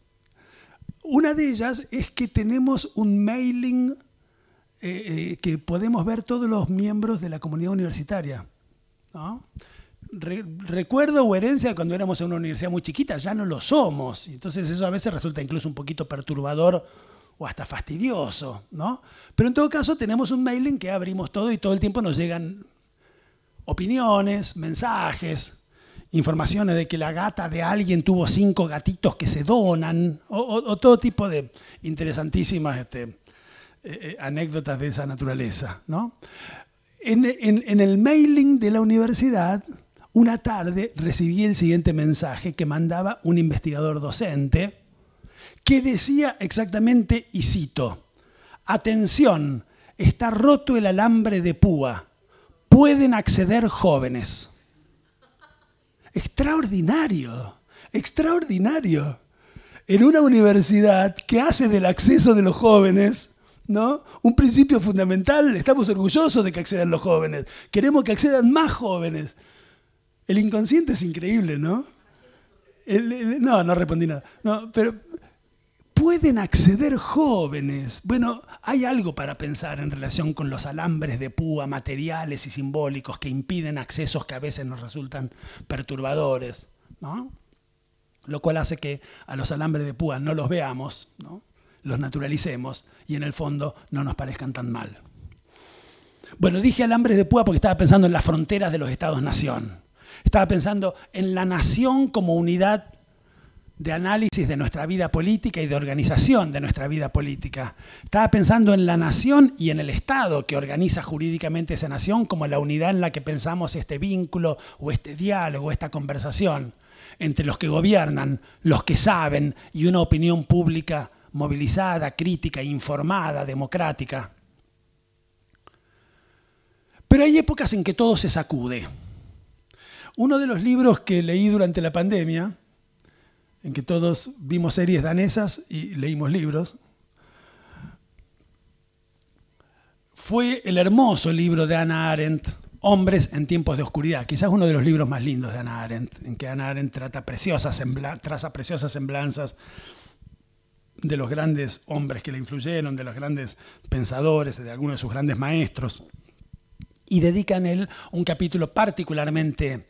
una de ellas es que tenemos un mailing eh, eh, que podemos ver todos los miembros de la comunidad universitaria. recuerdo o herencia cuando éramos en una universidad muy chiquita, ya no lo somos. Entonces eso a veces resulta incluso un poquito perturbador o hasta fastidioso, ¿no? Pero en todo caso tenemos un mailing que abrimos todo y todo el tiempo nos llegan opiniones, mensajes, informaciones de que la gata de alguien tuvo cinco gatitos que se donan, o, todo tipo de interesantísimas este, eh, eh, anécdotas de esa naturaleza. ¿no? En, en el mailing de la universidad, una tarde recibí el siguiente mensaje que mandaba un investigador docente que decía exactamente, y cito, atención, está roto el alambre de púa, pueden acceder jóvenes. Extraordinario, extraordinario. En una universidad que hace del acceso de los jóvenes ¿no? un principio fundamental, estamos orgullosos de que accedan los jóvenes, queremos que accedan más jóvenes. El inconsciente es increíble, ¿no? no, no respondí nada. No, pero pueden acceder jóvenes. Bueno, hay algo para pensar en relación con los alambres de púa materiales y simbólicos que impiden accesos que a veces nos resultan perturbadores, ¿no? Lo cual hace que a los alambres de púa no los veamos, los naturalicemos y en el fondo no nos parezcan tan mal. Bueno, dije alambres de púa porque estaba pensando en las fronteras de los estados-nación. Estaba pensando en la nación como unidad de análisis de nuestra vida política y de organización de nuestra vida política. Estaba pensando en la nación y en el Estado que organiza jurídicamente esa nación como la unidad en la que pensamos este vínculo o este diálogo, esta conversación entre los que gobiernan, los que saben y una opinión pública movilizada, crítica, informada, democrática. Pero hay épocas en que todo se sacude. Uno de los libros que leí durante la pandemia, en que todos vimos series danesas y leímos libros. Fue el hermoso libro de Ana Arendt, Hombres en tiempos de oscuridad, quizás uno de los libros más lindos de Anna Arendt, en que Anna Arendt trata preciosas traza preciosas semblanzas de los grandes hombres que le influyeron, de los grandes pensadores, de algunos de sus grandes maestros, y dedica en él un capítulo particularmente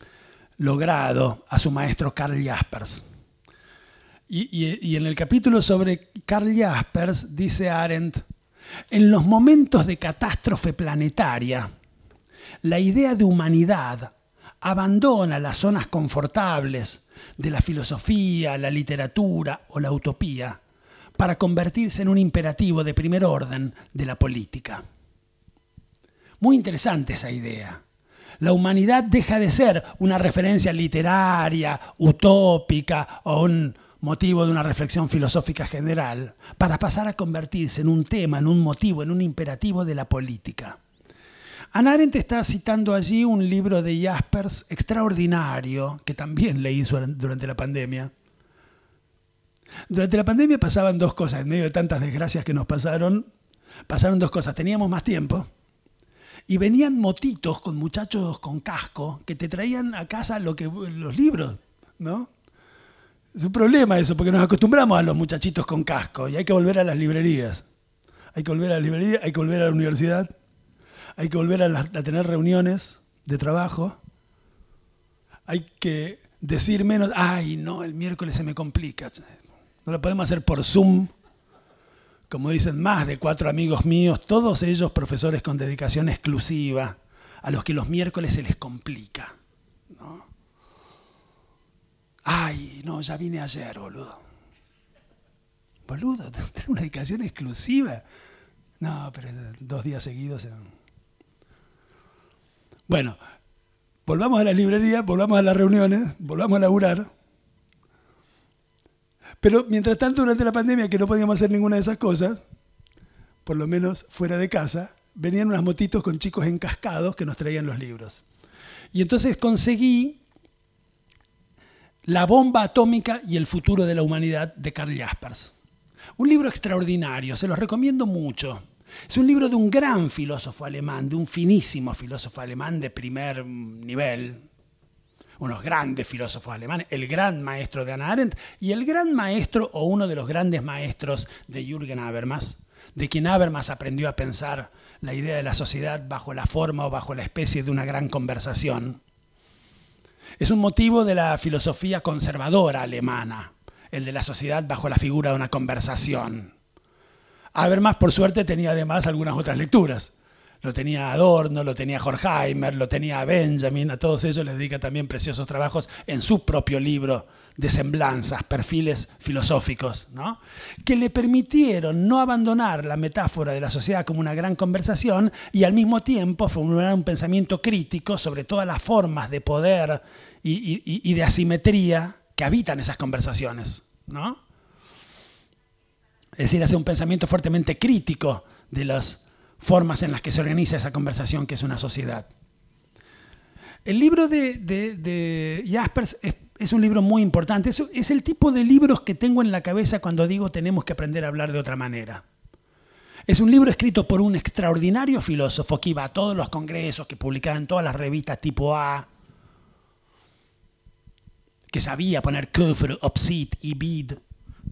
logrado a su maestro Carl Jaspers. Y, en el capítulo sobre Carl Jaspers dice Arendt, en los momentos de catástrofe planetaria, la idea de humanidad abandona las zonas confortables de la filosofía, la literatura o la utopía para convertirse en un imperativo de primer orden de la política. Muy interesante esa idea. La humanidad deja de ser una referencia literaria, utópica o un, motivo de una reflexión filosófica general, para pasar a convertirse en un tema, en un motivo, en un imperativo de la política. Ann Arendt está citando allí un libro de Jaspers extraordinario, que también leí durante la pandemia. Durante la pandemia pasaban dos cosas, en medio de tantas desgracias que nos pasaron, pasaron dos cosas. Teníamos más tiempo y venían motitos con muchachos con casco que te traían a casa los libros, ¿no? Es un problema eso, porque nos acostumbramos a los muchachitos con casco y hay que volver a las librerías. Hay que volver a la librería, hay que volver a la universidad, hay que volver a, a tener reuniones de trabajo, hay que decir menos, ay, no, el miércoles se me complica. No lo podemos hacer por Zoom, como dicen más de cuatro amigos míos, todos ellos profesores con dedicación exclusiva, a los que los miércoles se les complica. ¿no? Ay, no, ya vine ayer, boludo. Boludo, tengo una dedicación exclusiva. No, pero dos días seguidos. Bueno, volvamos a la librería, volvamos a las reuniones, volvamos a laburar. Pero mientras tanto, durante la pandemia, que no podíamos hacer ninguna de esas cosas, por lo menos fuera de casa, venían unas motitos con chicos encascados que nos traían los libros. Y entonces conseguí la bomba atómica y el futuro de la humanidad de Karl Jaspers. Un libro extraordinario, se los recomiendo mucho. Es un libro de un gran filósofo alemán, de un finísimo filósofo alemán de primer nivel, unos grandes filósofos alemanes, el gran maestro de Hannah Arendt y el gran maestro o uno de los grandes maestros de Jürgen Habermas, de quien Habermas aprendió a pensar la idea de la sociedad bajo la forma o bajo la especie de una gran conversación. Es un motivo de la filosofía conservadora alemana, el de la sociedad bajo la figura de una conversación. más, por suerte, tenía además algunas otras lecturas. Lo tenía Adorno, lo tenía Horkheimer, lo tenía Benjamin, a todos ellos les dedica también preciosos trabajos en su propio libro de semblanzas, perfiles filosóficos, que le permitieron no abandonar la metáfora de la sociedad como una gran conversación y al mismo tiempo formular un pensamiento crítico sobre todas las formas de poder y, de asimetría que habitan esas conversaciones. Es decir, hace un pensamiento fuertemente crítico de las formas en las que se organiza esa conversación que es una sociedad. El libro de, de Jaspers es es un libro muy importante. Es, es el tipo de libros que tengo en la cabeza cuando digo tenemos que aprender a hablar de otra manera. Es un libro escrito por un extraordinario filósofo que iba a todos los congresos, que publicaba en todas las revistas tipo A, que sabía poner Kufr, Opsit y Bid,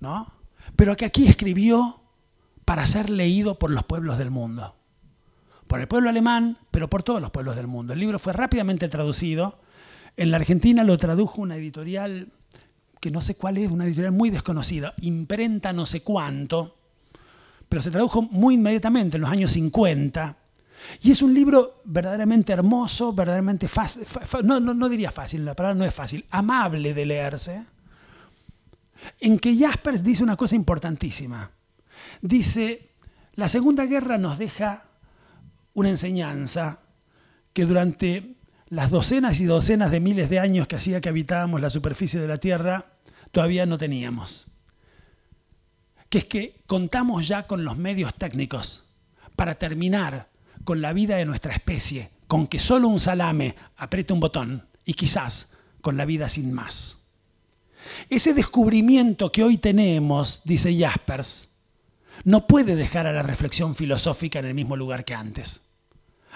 ¿no? Pero que aquí escribió para ser leído por los pueblos del mundo. Por el pueblo alemán, pero por todos los pueblos del mundo. El libro fue rápidamente traducido en la Argentina lo tradujo una editorial que no sé cuál es, una editorial muy desconocida, imprenta no sé cuánto, pero se tradujo muy inmediatamente en los años 50. Y es un libro verdaderamente hermoso, verdaderamente fácil, no, no diría fácil, la palabra no es fácil, amable de leerse, en que Jaspers dice una cosa importantísima. Dice, la Segunda Guerra nos deja una enseñanza que durante las docenas y docenas de miles de años que hacía que habitábamos la superficie de la Tierra, todavía no teníamos. Que es que contamos ya con los medios técnicos para terminar con la vida de nuestra especie, con que solo un salame apriete un botón y quizás con la vida sin más. Ese descubrimiento que hoy tenemos, dice Jaspers, no puede dejar a la reflexión filosófica en el mismo lugar que antes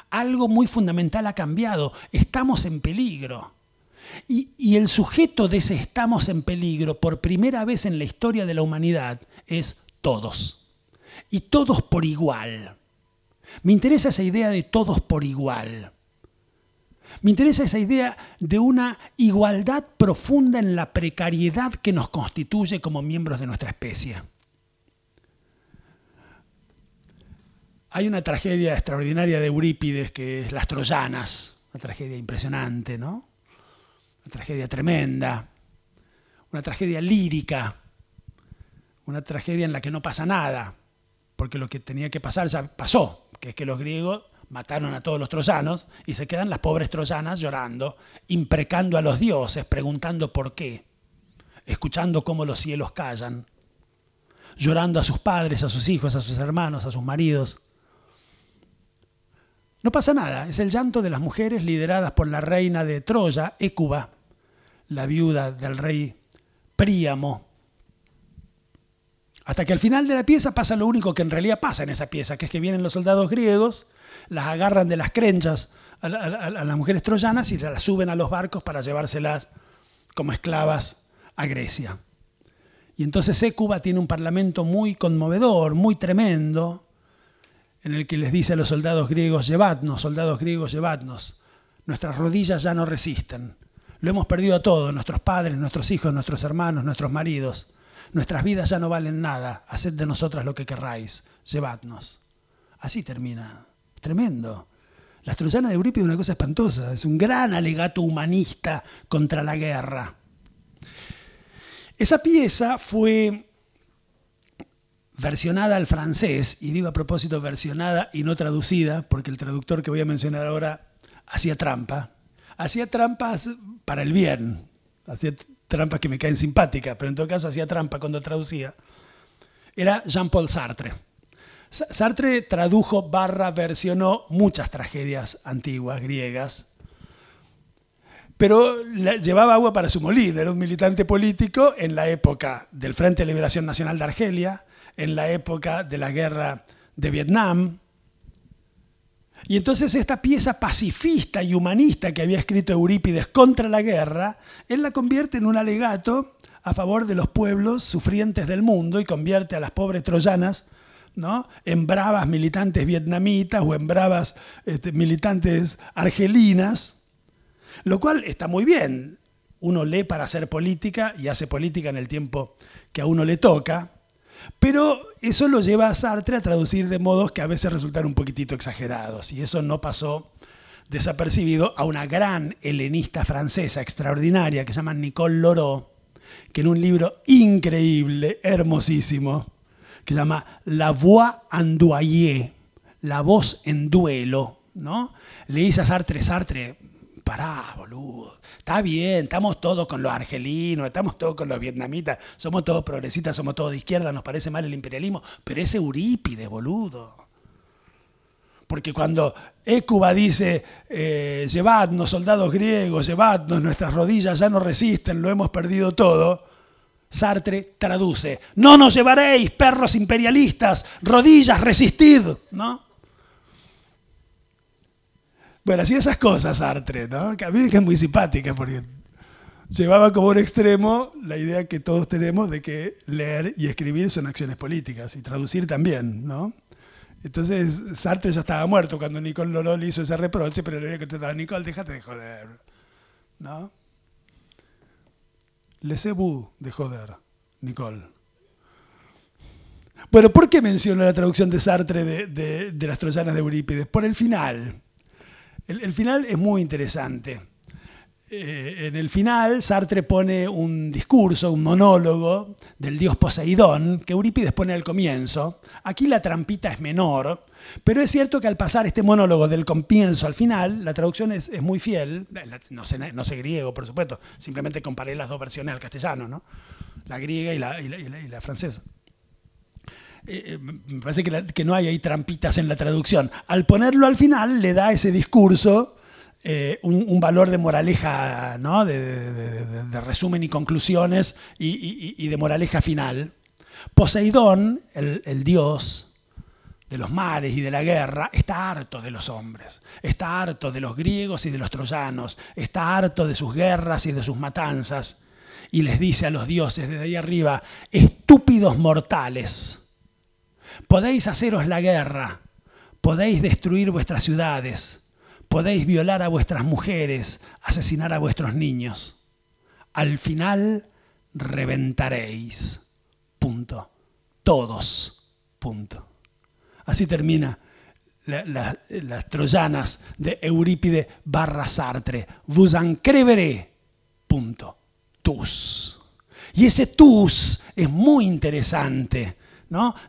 algo muy fundamental ha cambiado, estamos en peligro. Y, el sujeto de ese estamos en peligro por primera vez en la historia de la humanidad es todos. Y todos por igual. Me interesa esa idea de todos por igual. Me interesa esa idea de una igualdad profunda en la precariedad que nos constituye como miembros de nuestra especie. Hay una tragedia extraordinaria de Eurípides que es Las Troyanas, una tragedia impresionante, ¿no? Una tragedia tremenda, una tragedia lírica, una tragedia en la que no pasa nada, porque lo que tenía que pasar ya pasó, que es que los griegos mataron a todos los troyanos y se quedan las pobres troyanas llorando, imprecando a los dioses, preguntando por qué, escuchando cómo los cielos callan, llorando a sus padres, a sus hijos, a sus hermanos, a sus maridos, no pasa nada, es el llanto de las mujeres lideradas por la reina de Troya, Ecuba, la viuda del rey Príamo. Hasta que al final de la pieza pasa lo único que en realidad pasa en esa pieza, que es que vienen los soldados griegos, las agarran de las crenchas a, las mujeres troyanas y las suben a los barcos para llevárselas como esclavas a Grecia. Y entonces Ecuba tiene un parlamento muy conmovedor, muy tremendo, en el que les dice a los soldados griegos, llevadnos, soldados griegos, llevadnos. Nuestras rodillas ya no resisten. Lo hemos perdido a todos, nuestros padres, nuestros hijos, nuestros hermanos, nuestros maridos. Nuestras vidas ya no valen nada, haced de nosotras lo que querráis, llevadnos. Así termina. Tremendo. La troyana de Eurípides es una cosa espantosa, es un gran alegato humanista contra la guerra. Esa pieza fue versionada al francés, y digo a propósito versionada y no traducida, porque el traductor que voy a mencionar ahora hacía trampa, hacía trampas para el bien, hacía trampas que me caen simpáticas, pero en todo caso hacía trampa cuando traducía, era Jean-Paul Sartre. Sartre tradujo barra versionó muchas tragedias antiguas griegas, pero llevaba agua para su molino era un militante político en la época del Frente de Liberación Nacional de Argelia, en la época de la guerra de Vietnam. Y entonces esta pieza pacifista y humanista que había escrito Eurípides contra la guerra, él la convierte en un alegato a favor de los pueblos sufrientes del mundo y convierte a las pobres troyanas ¿no? en bravas militantes vietnamitas o en bravas este, militantes argelinas, lo cual está muy bien. Uno lee para hacer política y hace política en el tiempo que a uno le toca, pero eso lo lleva a Sartre a traducir de modos que a veces resultan un poquitito exagerados, y eso no pasó desapercibido a una gran helenista francesa extraordinaria que se llama Nicole Loró, que en un libro increíble, hermosísimo, que se llama La Voix en La Voz en Duelo, ¿no? Le dice a Sartre, Sartre, pará, boludo Está bien, estamos todos con los argelinos, estamos todos con los vietnamitas, somos todos progresistas, somos todos de izquierda, nos parece mal el imperialismo, pero ese Eurípides, boludo. Porque cuando Écuba dice, eh, llevadnos soldados griegos, llevadnos, nuestras rodillas ya no resisten, lo hemos perdido todo, Sartre traduce, no nos llevaréis, perros imperialistas, rodillas, resistid, ¿no? Bueno, así esas cosas, Sartre, ¿no? Que a mí es muy simpática porque llevaba como un extremo la idea que todos tenemos de que leer y escribir son acciones políticas y traducir también, ¿no? Entonces Sartre ya estaba muerto cuando Nicole lo hizo ese reproche, pero le te daba, Nicole, déjate de joder, ¿no? Le bu de joder, Nicole. Bueno, ¿por qué menciono la traducción de Sartre de, de las troyanas de Eurípides? Por el final. El, final es muy interesante. Eh, en el final, Sartre pone un discurso, un monólogo del dios Poseidón, que Eurípides pone al comienzo. Aquí la trampita es menor, pero es cierto que al pasar este monólogo del comienzo al final, la traducción es, muy fiel, eh, no sé, griego, por supuesto, simplemente comparé las dos versiones al castellano, ¿no? la griega y la francesa. Eh, eh, me parece que, no hay ahí trampitas en la traducción. Al ponerlo al final le da ese discurso eh, un, valor de moraleja, de, resumen y conclusiones y, de moraleja final. Poseidón, el, el dios, de los mares y de la guerra, está harto de los hombres, está harto de los griegos y de los troyanos, está harto de sus guerras y de sus matanzas, y les dice a los dioses desde ahí arriba, estúpidos mortales, Podéis haceros la guerra, podéis destruir vuestras ciudades, podéis violar a vuestras mujeres, asesinar a vuestros niños. Al final reventaréis. Punto. Todos. Punto. Así termina las troyanas de Eurípide barra Sartre. Vos Punto. Tus. Y ese tus es muy interesante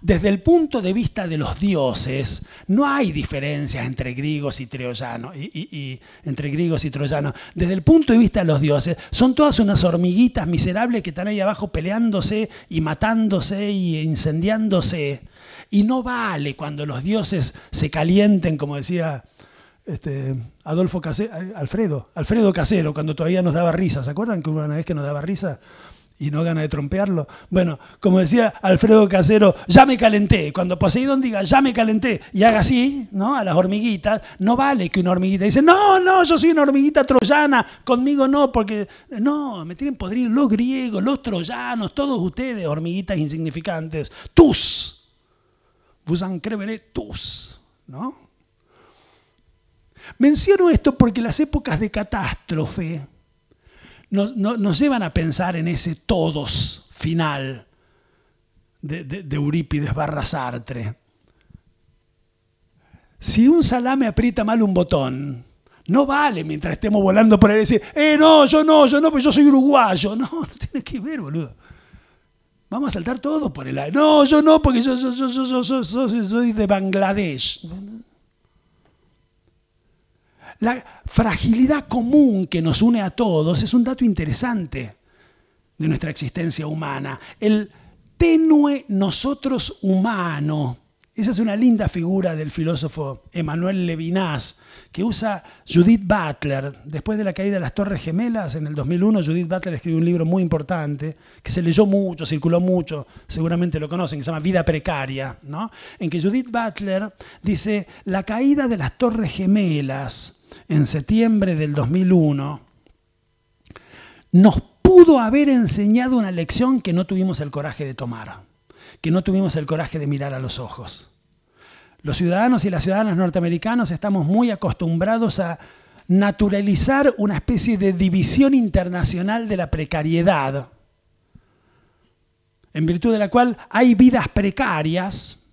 desde el punto de vista de los dioses, no hay diferencias entre griegos y troyanos, y, entre griegos y troyanos. Desde el punto de vista de los dioses, son todas unas hormiguitas miserables que están ahí abajo peleándose y matándose y incendiándose. Y no vale cuando los dioses se calienten, como decía este, Adolfo Alfredo, Alfredo Casero, cuando todavía nos daba risa. ¿Se acuerdan que una vez que nos daba risa? y no gana de trompearlo. Bueno, como decía Alfredo Casero, ya me calenté. Cuando Poseidón diga ya me calenté y haga así, ¿no? A las hormiguitas, no vale que una hormiguita dice, no, no, yo soy una hormiguita troyana, conmigo no, porque no, me tienen podrido los griegos, los troyanos, todos ustedes, hormiguitas insignificantes, tus, vous en tus, ¿no? Menciono esto porque las épocas de catástrofe, nos, llevan a pensar en ese todos final de, Eurípides barra Sartre. Si un salame aprieta mal un botón, no vale mientras estemos volando por el decir, eh, no, yo no, yo no, pues yo soy uruguayo. No, no tiene que ver, boludo. Vamos a saltar todos por el aire. No, yo no, porque yo, yo soy de Bangladesh. La fragilidad común que nos une a todos es un dato interesante de nuestra existencia humana. El tenue nosotros humano. Esa es una linda figura del filósofo Emmanuel Levinas, que usa Judith Butler. Después de la caída de las Torres Gemelas en el 2001, Judith Butler escribió un libro muy importante, que se leyó mucho, circuló mucho, seguramente lo conocen, que se llama Vida Precaria, en que Judith Butler dice, la caída de las Torres Gemelas en septiembre del 2001, nos pudo haber enseñado una lección que no tuvimos el coraje de tomar, que no tuvimos el coraje de mirar a los ojos. Los ciudadanos y las ciudadanas norteamericanos estamos muy acostumbrados a naturalizar una especie de división internacional de la precariedad, en virtud de la cual hay vidas precarias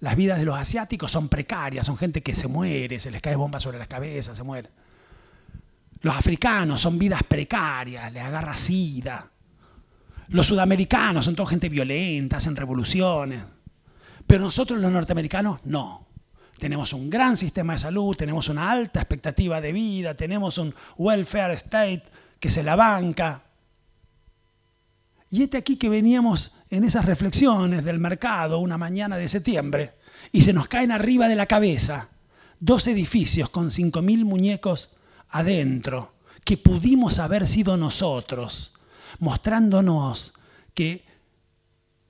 las vidas de los asiáticos son precarias, son gente que se muere, se les cae bomba sobre las cabezas, se muere. Los africanos son vidas precarias, les agarra sida. Los sudamericanos son toda gente violenta, hacen revoluciones. Pero nosotros los norteamericanos no. Tenemos un gran sistema de salud, tenemos una alta expectativa de vida, tenemos un welfare state que se la banca. Y este aquí que veníamos en esas reflexiones del mercado una mañana de septiembre y se nos caen arriba de la cabeza dos edificios con 5.000 muñecos adentro, que pudimos haber sido nosotros, mostrándonos que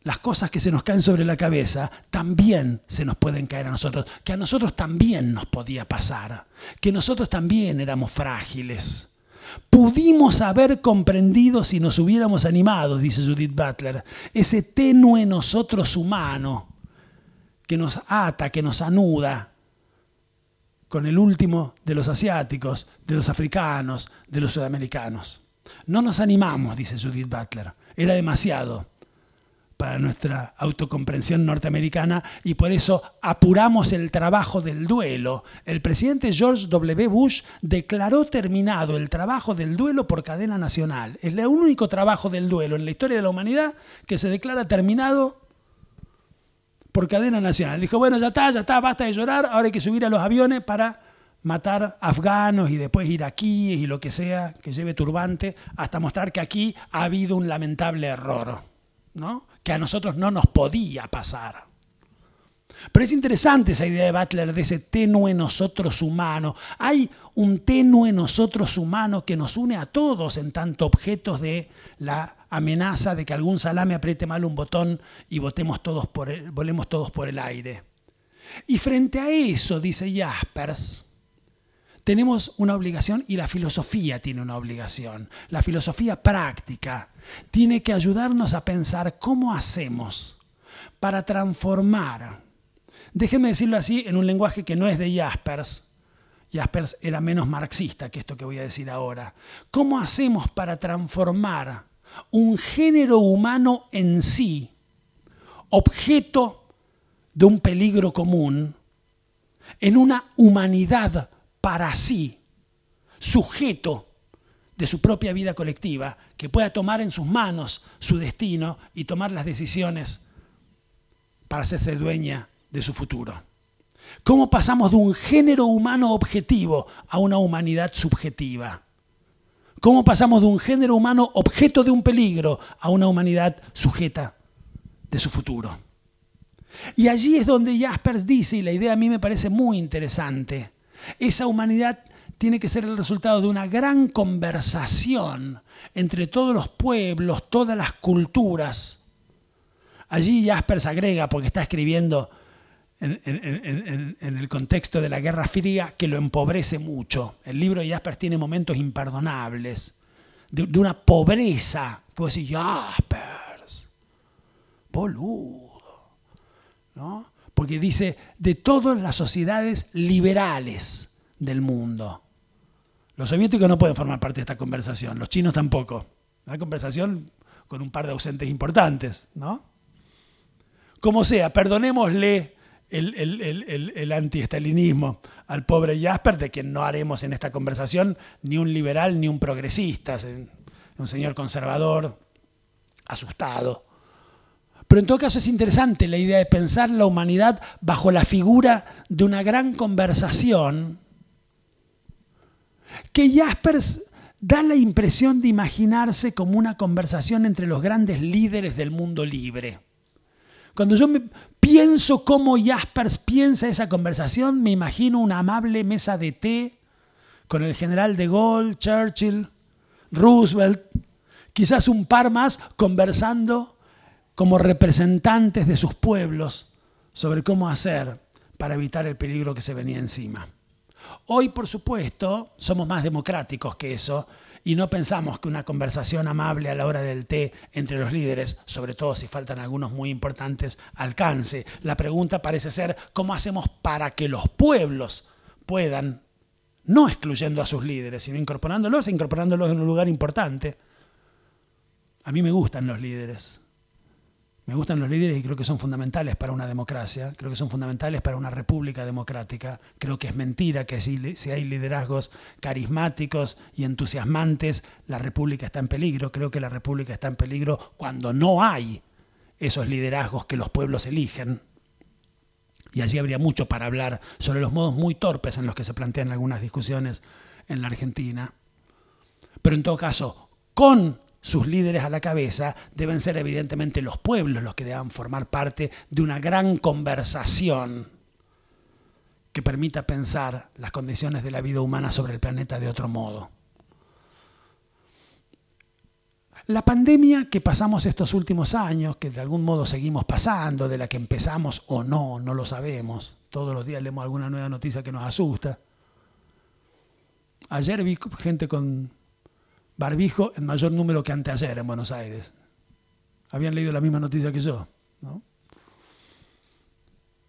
las cosas que se nos caen sobre la cabeza también se nos pueden caer a nosotros, que a nosotros también nos podía pasar, que nosotros también éramos frágiles Pudimos haber comprendido si nos hubiéramos animado, dice Judith Butler, ese tenue nosotros humano que nos ata, que nos anuda con el último de los asiáticos, de los africanos, de los sudamericanos. No nos animamos, dice Judith Butler, era demasiado para nuestra autocomprensión norteamericana y por eso apuramos el trabajo del duelo. El presidente George W. Bush declaró terminado el trabajo del duelo por cadena nacional. Es el único trabajo del duelo en la historia de la humanidad que se declara terminado por cadena nacional. Dijo, bueno, ya está, ya está, basta de llorar, ahora hay que subir a los aviones para matar afganos y después iraquíes y lo que sea, que lleve turbante, hasta mostrar que aquí ha habido un lamentable error. ¿no? que a nosotros no nos podía pasar. Pero es interesante esa idea de Butler, de ese tenue nosotros humano. Hay un tenue nosotros humano que nos une a todos en tanto objetos de la amenaza de que algún salame apriete mal un botón y votemos todos por volemos todos por el aire. Y frente a eso, dice Jaspers, tenemos una obligación y la filosofía tiene una obligación. La filosofía práctica tiene que ayudarnos a pensar cómo hacemos para transformar. Déjenme decirlo así en un lenguaje que no es de Jaspers. Jaspers era menos marxista que esto que voy a decir ahora. ¿Cómo hacemos para transformar un género humano en sí, objeto de un peligro común, en una humanidad para sí, sujeto de su propia vida colectiva, que pueda tomar en sus manos su destino y tomar las decisiones para hacerse dueña de su futuro. ¿Cómo pasamos de un género humano objetivo a una humanidad subjetiva? ¿Cómo pasamos de un género humano objeto de un peligro a una humanidad sujeta de su futuro? Y allí es donde Jaspers dice, y la idea a mí me parece muy interesante, esa humanidad tiene que ser el resultado de una gran conversación entre todos los pueblos, todas las culturas. Allí Jaspers agrega, porque está escribiendo en, el contexto de la Guerra Fría, que lo empobrece mucho. El libro de Jaspers tiene momentos imperdonables, de, una pobreza, que vos decís, Jaspers, boludo, ¿no? porque dice, de todas las sociedades liberales del mundo. Los soviéticos no pueden formar parte de esta conversación, los chinos tampoco. Una conversación con un par de ausentes importantes, ¿no? Como sea, perdonémosle el, el, el, antiestalinismo al pobre Jasper, de quien no haremos en esta conversación ni un liberal ni un progresista, un señor conservador, asustado. Pero en todo caso es interesante la idea de pensar la humanidad bajo la figura de una gran conversación que Jaspers da la impresión de imaginarse como una conversación entre los grandes líderes del mundo libre. Cuando yo pienso cómo Jaspers piensa esa conversación, me imagino una amable mesa de té con el general de Gaulle, Churchill, Roosevelt, quizás un par más conversando como representantes de sus pueblos sobre cómo hacer para evitar el peligro que se venía encima. Hoy, por supuesto, somos más democráticos que eso y no pensamos que una conversación amable a la hora del té entre los líderes, sobre todo si faltan algunos muy importantes, alcance. La pregunta parece ser cómo hacemos para que los pueblos puedan, no excluyendo a sus líderes, sino incorporándolos, incorporándolos en un lugar importante. A mí me gustan los líderes, me gustan los líderes y creo que son fundamentales para una democracia, creo que son fundamentales para una república democrática. Creo que es mentira que si, hay liderazgos carismáticos y entusiasmantes, la república está en peligro. Creo que la república está en peligro cuando no hay esos liderazgos que los pueblos eligen. Y allí habría mucho para hablar sobre los modos muy torpes en los que se plantean algunas discusiones en la Argentina. Pero en todo caso, con sus líderes a la cabeza, deben ser evidentemente los pueblos los que deban formar parte de una gran conversación que permita pensar las condiciones de la vida humana sobre el planeta de otro modo. La pandemia que pasamos estos últimos años, que de algún modo seguimos pasando, de la que empezamos o no, no lo sabemos, todos los días leemos alguna nueva noticia que nos asusta. Ayer vi gente con barbijo en mayor número que anteayer en Buenos Aires. Habían leído la misma noticia que yo, ¿no?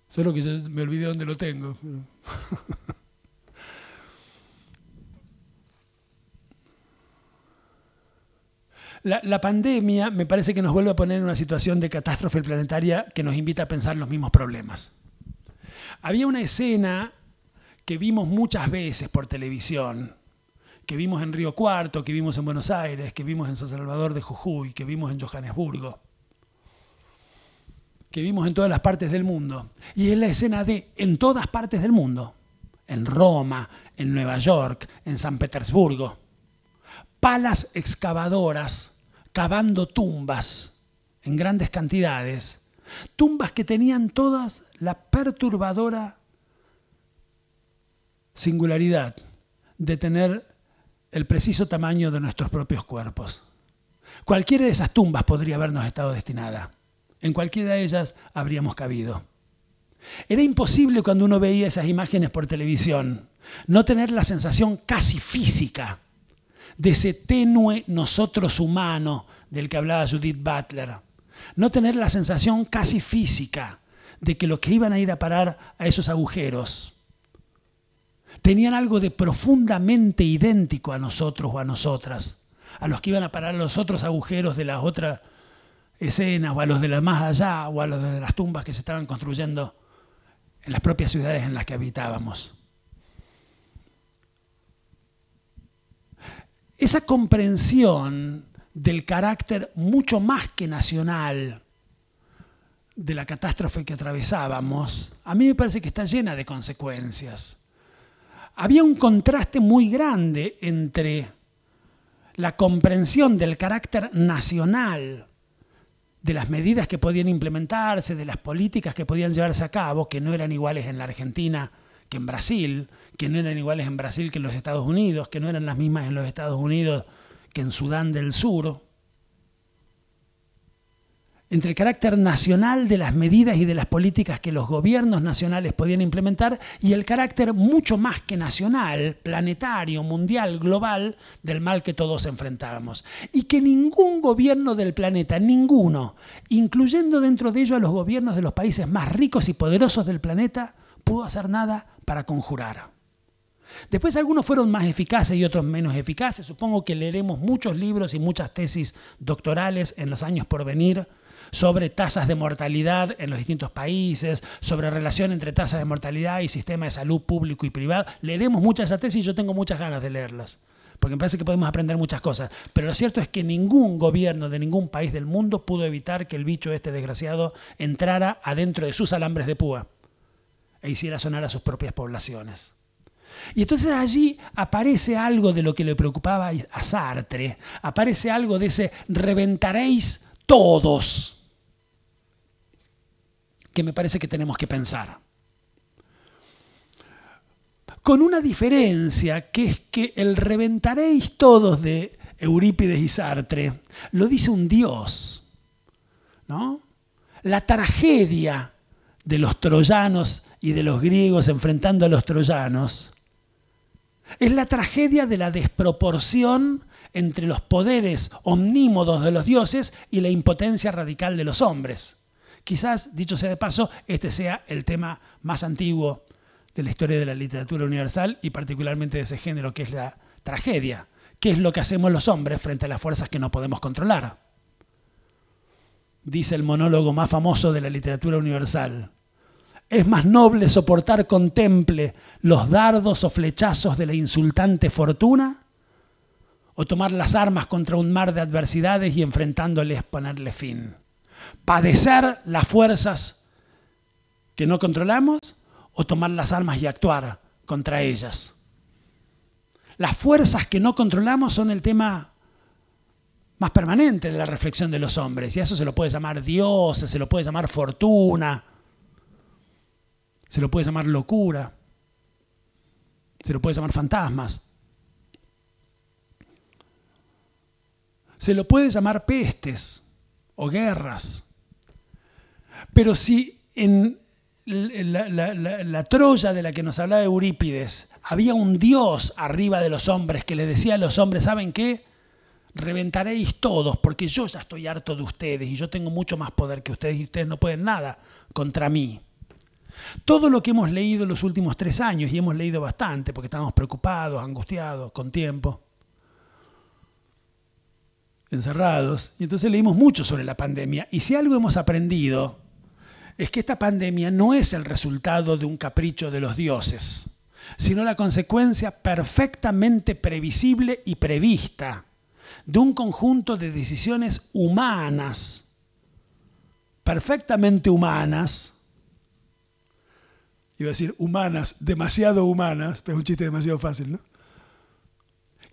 Solo que yo me olvidé dónde lo tengo. La, la, pandemia me parece que nos vuelve a poner en una situación de catástrofe planetaria que nos invita a pensar los mismos problemas. Había una escena que vimos muchas veces por televisión, que vimos en Río Cuarto, que vimos en Buenos Aires, que vimos en San Salvador de Jujuy, que vimos en Johannesburgo, que vimos en todas las partes del mundo. Y es la escena de en todas partes del mundo, en Roma, en Nueva York, en San Petersburgo. Palas excavadoras cavando tumbas en grandes cantidades, tumbas que tenían todas la perturbadora singularidad de tener el preciso tamaño de nuestros propios cuerpos. Cualquiera de esas tumbas podría habernos estado destinada. En cualquiera de ellas habríamos cabido. Era imposible cuando uno veía esas imágenes por televisión no tener la sensación casi física de ese tenue nosotros humano del que hablaba Judith Butler. No tener la sensación casi física de que lo que iban a ir a parar a esos agujeros tenían algo de profundamente idéntico a nosotros o a nosotras, a los que iban a parar los otros agujeros de las otras escenas, o a los de las más allá, o a los de las tumbas que se estaban construyendo en las propias ciudades en las que habitábamos. Esa comprensión del carácter mucho más que nacional de la catástrofe que atravesábamos, a mí me parece que está llena de consecuencias había un contraste muy grande entre la comprensión del carácter nacional de las medidas que podían implementarse, de las políticas que podían llevarse a cabo, que no eran iguales en la Argentina que en Brasil, que no eran iguales en Brasil que en los Estados Unidos, que no eran las mismas en los Estados Unidos que en Sudán del Sur, entre el carácter nacional de las medidas y de las políticas que los gobiernos nacionales podían implementar y el carácter mucho más que nacional, planetario, mundial, global, del mal que todos enfrentábamos. Y que ningún gobierno del planeta, ninguno, incluyendo dentro de ello a los gobiernos de los países más ricos y poderosos del planeta, pudo hacer nada para conjurar. Después algunos fueron más eficaces y otros menos eficaces. Supongo que leeremos muchos libros y muchas tesis doctorales en los años por venir sobre tasas de mortalidad en los distintos países, sobre relación entre tasas de mortalidad y sistema de salud público y privado. Leeremos muchas esas tesis y yo tengo muchas ganas de leerlas porque me parece que podemos aprender muchas cosas. Pero lo cierto es que ningún gobierno de ningún país del mundo pudo evitar que el bicho este desgraciado entrara adentro de sus alambres de púa e hiciera sonar a sus propias poblaciones. Y entonces allí aparece algo de lo que le preocupaba a Sartre, aparece algo de ese reventaréis todos que me parece que tenemos que pensar. Con una diferencia que es que el reventaréis todos de Eurípides y Sartre lo dice un dios. ¿no? La tragedia de los troyanos y de los griegos enfrentando a los troyanos es la tragedia de la desproporción entre los poderes omnímodos de los dioses y la impotencia radical de los hombres. Quizás, dicho sea de paso, este sea el tema más antiguo de la historia de la literatura universal y particularmente de ese género que es la tragedia. ¿Qué es lo que hacemos los hombres frente a las fuerzas que no podemos controlar? Dice el monólogo más famoso de la literatura universal. Es más noble soportar con temple los dardos o flechazos de la insultante fortuna o tomar las armas contra un mar de adversidades y enfrentándoles ponerle fin padecer las fuerzas que no controlamos o tomar las armas y actuar contra ellas. Las fuerzas que no controlamos son el tema más permanente de la reflexión de los hombres. Y eso se lo puede llamar Dios, se lo puede llamar fortuna, se lo puede llamar locura, se lo puede llamar fantasmas. Se lo puede llamar pestes o guerras. Pero si en la, Troya de la que nos hablaba Eurípides había un dios arriba de los hombres que le decía a los hombres, ¿saben qué? Reventaréis todos porque yo ya estoy harto de ustedes y yo tengo mucho más poder que ustedes y ustedes no pueden nada contra mí. Todo lo que hemos leído en los últimos tres años, y hemos leído bastante porque estamos preocupados, angustiados, con tiempo, encerrados. Y entonces leímos mucho sobre la pandemia. Y si algo hemos aprendido es que esta pandemia no es el resultado de un capricho de los dioses, sino la consecuencia perfectamente previsible y prevista de un conjunto de decisiones humanas, perfectamente humanas, iba a decir humanas, demasiado humanas, pero es un chiste demasiado fácil, ¿no?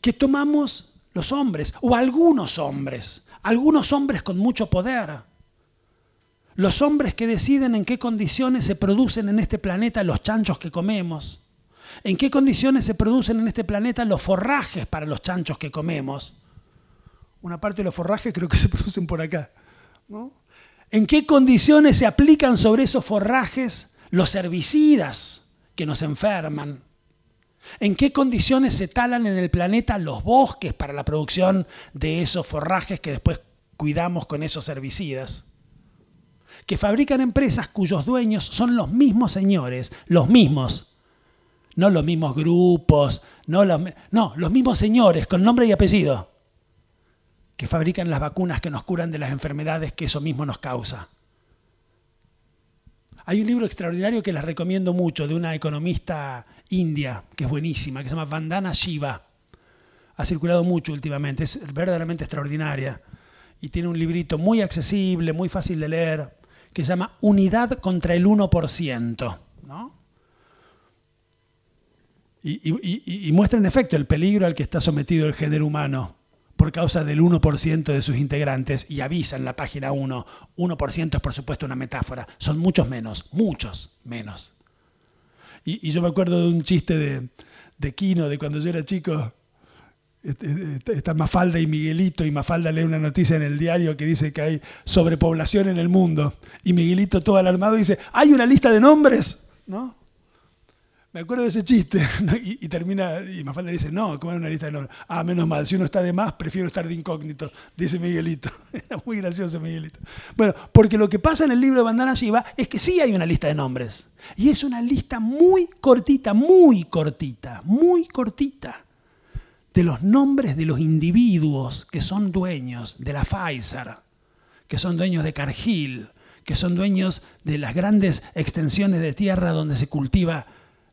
Que tomamos los hombres, o algunos hombres, algunos hombres con mucho poder. Los hombres que deciden en qué condiciones se producen en este planeta los chanchos que comemos, en qué condiciones se producen en este planeta los forrajes para los chanchos que comemos. Una parte de los forrajes creo que se producen por acá. ¿En qué condiciones se aplican sobre esos forrajes los herbicidas que nos enferman? en qué condiciones se talan en el planeta los bosques para la producción de esos forrajes que después cuidamos con esos herbicidas, que fabrican empresas cuyos dueños son los mismos señores, los mismos, no los mismos grupos, no los, no, los mismos señores con nombre y apellido, que fabrican las vacunas que nos curan de las enfermedades que eso mismo nos causa. Hay un libro extraordinario que les recomiendo mucho de una economista india, que es buenísima, que se llama Vandana Shiva. Ha circulado mucho últimamente, es verdaderamente extraordinaria. Y tiene un librito muy accesible, muy fácil de leer, que se llama Unidad contra el 1%. ¿no? Y, y muestra en efecto el peligro al que está sometido el género humano por causa del 1% de sus integrantes y avisa en la página 1, 1% es por supuesto una metáfora, son muchos menos, muchos menos. Y, yo me acuerdo de un chiste de, de Kino, de cuando yo era chico. Está este, Mafalda y Miguelito, y Mafalda lee una noticia en el diario que dice que hay sobrepoblación en el mundo. Y Miguelito, todo alarmado, dice: ¿Hay una lista de nombres? ¿No? acuerdo de ese chiste. y, termina, y Mafalda dice, no, como era una lista de nombres. Ah, menos mal, si uno está de más, prefiero estar de incógnito, dice Miguelito. era muy gracioso Miguelito. Bueno, porque lo que pasa en el libro de Bandana Shiva es que sí hay una lista de nombres. Y es una lista muy cortita, muy cortita, muy cortita de los nombres de los individuos que son dueños de la Pfizer, que son dueños de Cargill, que son dueños de las grandes extensiones de tierra donde se cultiva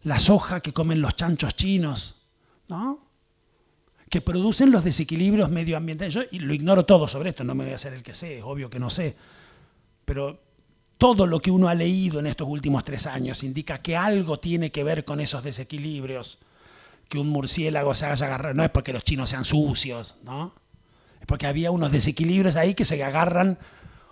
la soja que comen los chanchos chinos, ¿no? que producen los desequilibrios medioambientales. Yo lo ignoro todo sobre esto, no me voy a hacer el que sé, es obvio que no sé, pero todo lo que uno ha leído en estos últimos tres años indica que algo tiene que ver con esos desequilibrios, que un murciélago se haya agarrado, no es porque los chinos sean sucios, ¿no? es porque había unos desequilibrios ahí que se agarran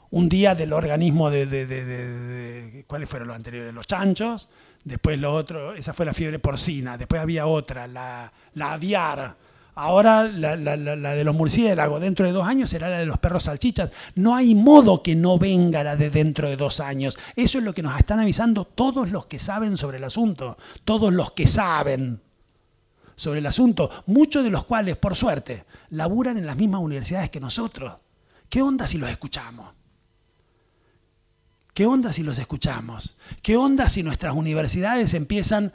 un día del organismo de, de ¿cuáles fueron los anteriores? Los chanchos, después lo otro, esa fue la fiebre porcina, después había otra, la, aviar. Ahora la, la, de los murciélagos dentro de dos años será la de los perros salchichas. No hay modo que no venga la de dentro de dos años. Eso es lo que nos están avisando todos los que saben sobre el asunto, todos los que saben sobre el asunto, muchos de los cuales, por suerte, laburan en las mismas universidades que nosotros. ¿Qué onda si los escuchamos? ¿Qué onda si los escuchamos? ¿Qué onda si nuestras universidades empiezan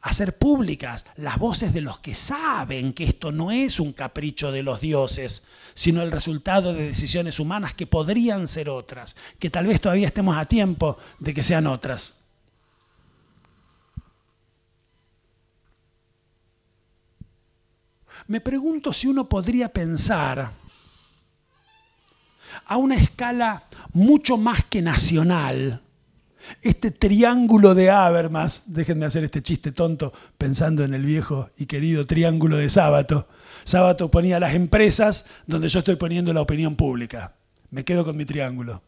a ser públicas las voces de los que saben que esto no es un capricho de los dioses, sino el resultado de decisiones humanas que podrían ser otras, que tal vez todavía estemos a tiempo de que sean otras. Me pregunto si uno podría pensar a una escala mucho más que nacional. Este triángulo de Habermas, déjenme hacer este chiste tonto pensando en el viejo y querido triángulo de Sábato. Sábato ponía las empresas donde yo estoy poniendo la opinión pública. Me quedo con mi triángulo,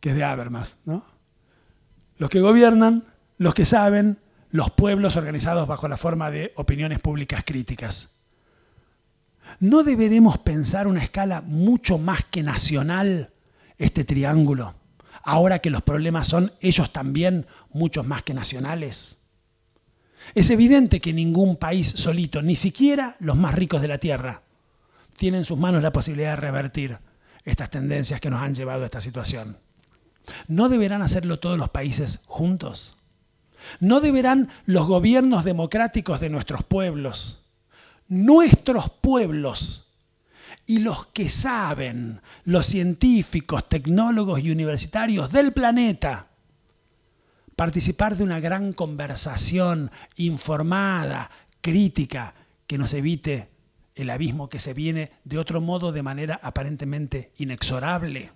que es de Habermas. ¿no? Los que gobiernan, los que saben, los pueblos organizados bajo la forma de opiniones públicas críticas. ¿No deberemos pensar una escala mucho más que nacional este triángulo? Ahora que los problemas son ellos también muchos más que nacionales. Es evidente que ningún país solito, ni siquiera los más ricos de la Tierra, tienen en sus manos la posibilidad de revertir estas tendencias que nos han llevado a esta situación. ¿No deberán hacerlo todos los países juntos? ¿No deberán los gobiernos democráticos de nuestros pueblos, nuestros pueblos y los que saben, los científicos, tecnólogos y universitarios del planeta, participar de una gran conversación informada, crítica, que nos evite el abismo que se viene de otro modo de manera aparentemente inexorable.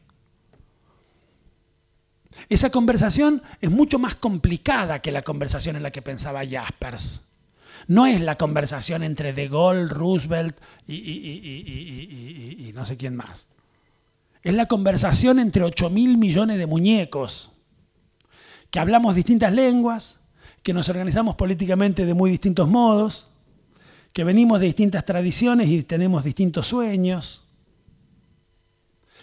Esa conversación es mucho más complicada que la conversación en la que pensaba Jaspers no es la conversación entre De Gaulle, Roosevelt y, no sé quién más. Es la conversación entre 8 mil millones de muñecos, que hablamos distintas lenguas, que nos organizamos políticamente de muy distintos modos, que venimos de distintas tradiciones y tenemos distintos sueños,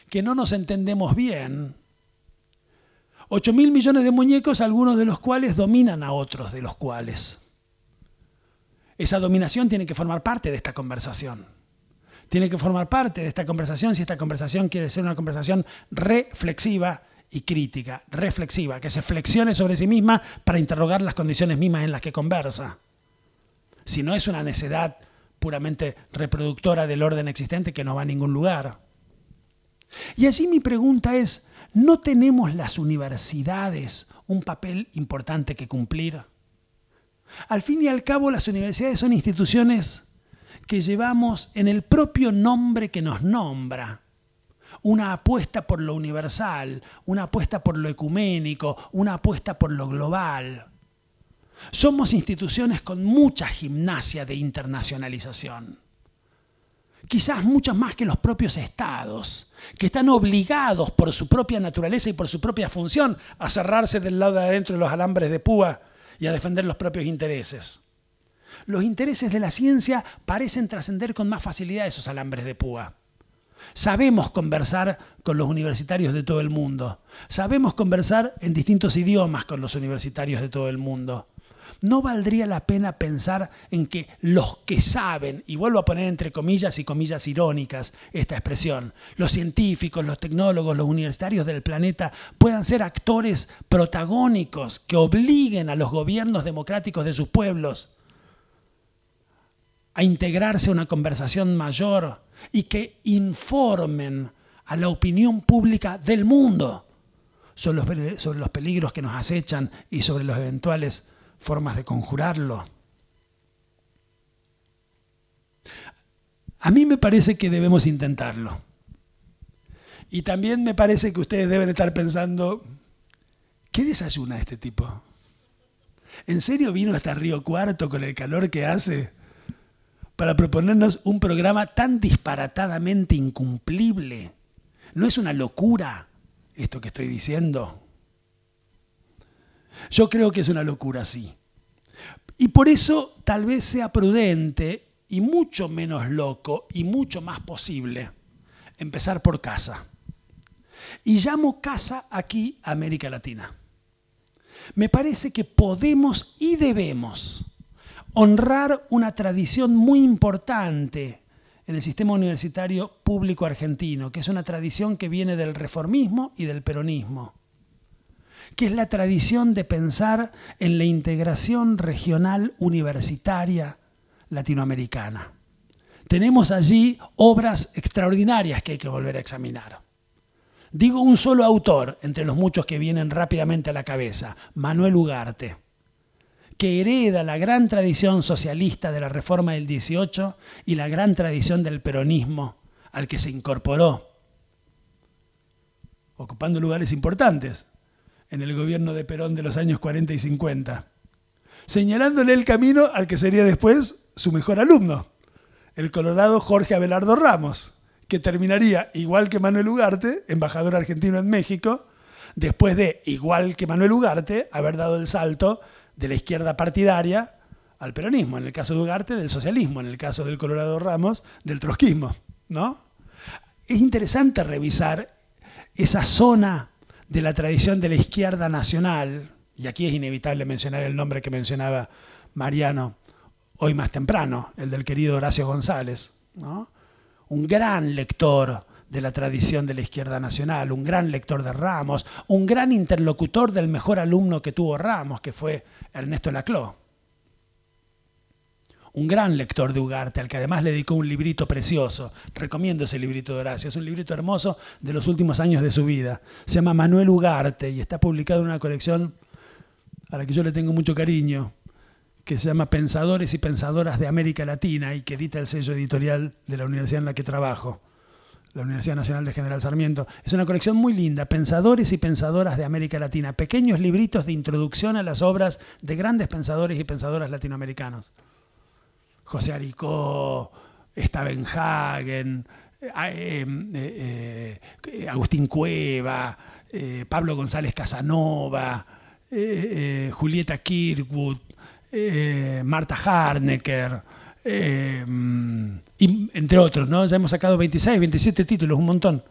que no nos entendemos bien. 8 mil millones de muñecos, algunos de los cuales dominan a otros de los cuales. Esa dominación tiene que formar parte de esta conversación. Tiene que formar parte de esta conversación si esta conversación quiere ser una conversación reflexiva y crítica, reflexiva, que se flexione sobre sí misma para interrogar las condiciones mismas en las que conversa. Si no es una necedad puramente reproductora del orden existente que no va a ningún lugar. Y allí mi pregunta es, ¿no tenemos las universidades un papel importante que cumplir? Al fin y al cabo, las universidades son instituciones que llevamos en el propio nombre que nos nombra. Una apuesta por lo universal, una apuesta por lo ecuménico, una apuesta por lo global. Somos instituciones con mucha gimnasia de internacionalización. Quizás muchas más que los propios estados, que están obligados por su propia naturaleza y por su propia función a cerrarse del lado de adentro de los alambres de púa y a defender los propios intereses. Los intereses de la ciencia parecen trascender con más facilidad esos alambres de púa. Sabemos conversar con los universitarios de todo el mundo. Sabemos conversar en distintos idiomas con los universitarios de todo el mundo no valdría la pena pensar en que los que saben, y vuelvo a poner entre comillas y comillas irónicas esta expresión, los científicos, los tecnólogos, los universitarios del planeta puedan ser actores protagónicos que obliguen a los gobiernos democráticos de sus pueblos a integrarse a una conversación mayor y que informen a la opinión pública del mundo sobre los, peligros que nos acechan y sobre los eventuales formas de conjurarlo. A mí me parece que debemos intentarlo. Y también me parece que ustedes deben estar pensando, ¿qué desayuna este tipo? ¿En serio vino hasta Río Cuarto con el calor que hace para proponernos un programa tan disparatadamente incumplible? No es una locura esto que estoy diciendo. Yo creo que es una locura así. Y por eso tal vez sea prudente y mucho menos loco y mucho más posible empezar por casa. Y llamo casa aquí a América Latina. Me parece que podemos y debemos honrar una tradición muy importante en el sistema universitario público argentino, que es una tradición que viene del reformismo y del peronismo que es la tradición de pensar en la integración regional universitaria latinoamericana. Tenemos allí obras extraordinarias que hay que volver a examinar. Digo un solo autor, entre los muchos que vienen rápidamente a la cabeza, Manuel Ugarte, que hereda la gran tradición socialista de la Reforma del 18 y la gran tradición del peronismo al que se incorporó, ocupando lugares importantes en el gobierno de Perón de los años 40 y 50, señalándole el camino al que sería después su mejor alumno, el colorado Jorge Abelardo Ramos, que terminaría, igual que Manuel Ugarte, embajador argentino en México, después de, igual que Manuel Ugarte, haber dado el salto de la izquierda partidaria al peronismo, en el caso de Ugarte, del socialismo, en el caso del Colorado Ramos, del trotskismo, ¿no? Es interesante revisar esa zona de la tradición de la izquierda nacional, y aquí es inevitable mencionar el nombre que mencionaba Mariano hoy más temprano, el del querido Horacio González, un gran lector de la tradición de la izquierda nacional, un gran lector de Ramos, un gran interlocutor del mejor alumno que tuvo Ramos, que fue Ernesto Laclau un gran lector de Ugarte, al que además le dedicó un librito precioso. Recomiendo ese librito de Horacio, es un librito hermoso de los últimos años de su vida. Se llama Manuel Ugarte y está publicado en una colección a la que yo le tengo mucho cariño, que se llama Pensadores y Pensadoras de América Latina y que edita el sello editorial de la universidad en la que trabajo la Universidad Nacional de General Sarmiento. Es una colección muy linda, pensadores y pensadoras de América Latina, pequeños libritos de introducción a las obras de grandes pensadores y pensadoras latinoamericanos. José Aricó, Hagen, eh, ah, eh, eh, Agustín Cueva, Pablo González Casanova, Julieta Kirkwood, Marta Harnecker, entre otros, ¿no? Ya hemos sacado 26, 27 títulos, un montón.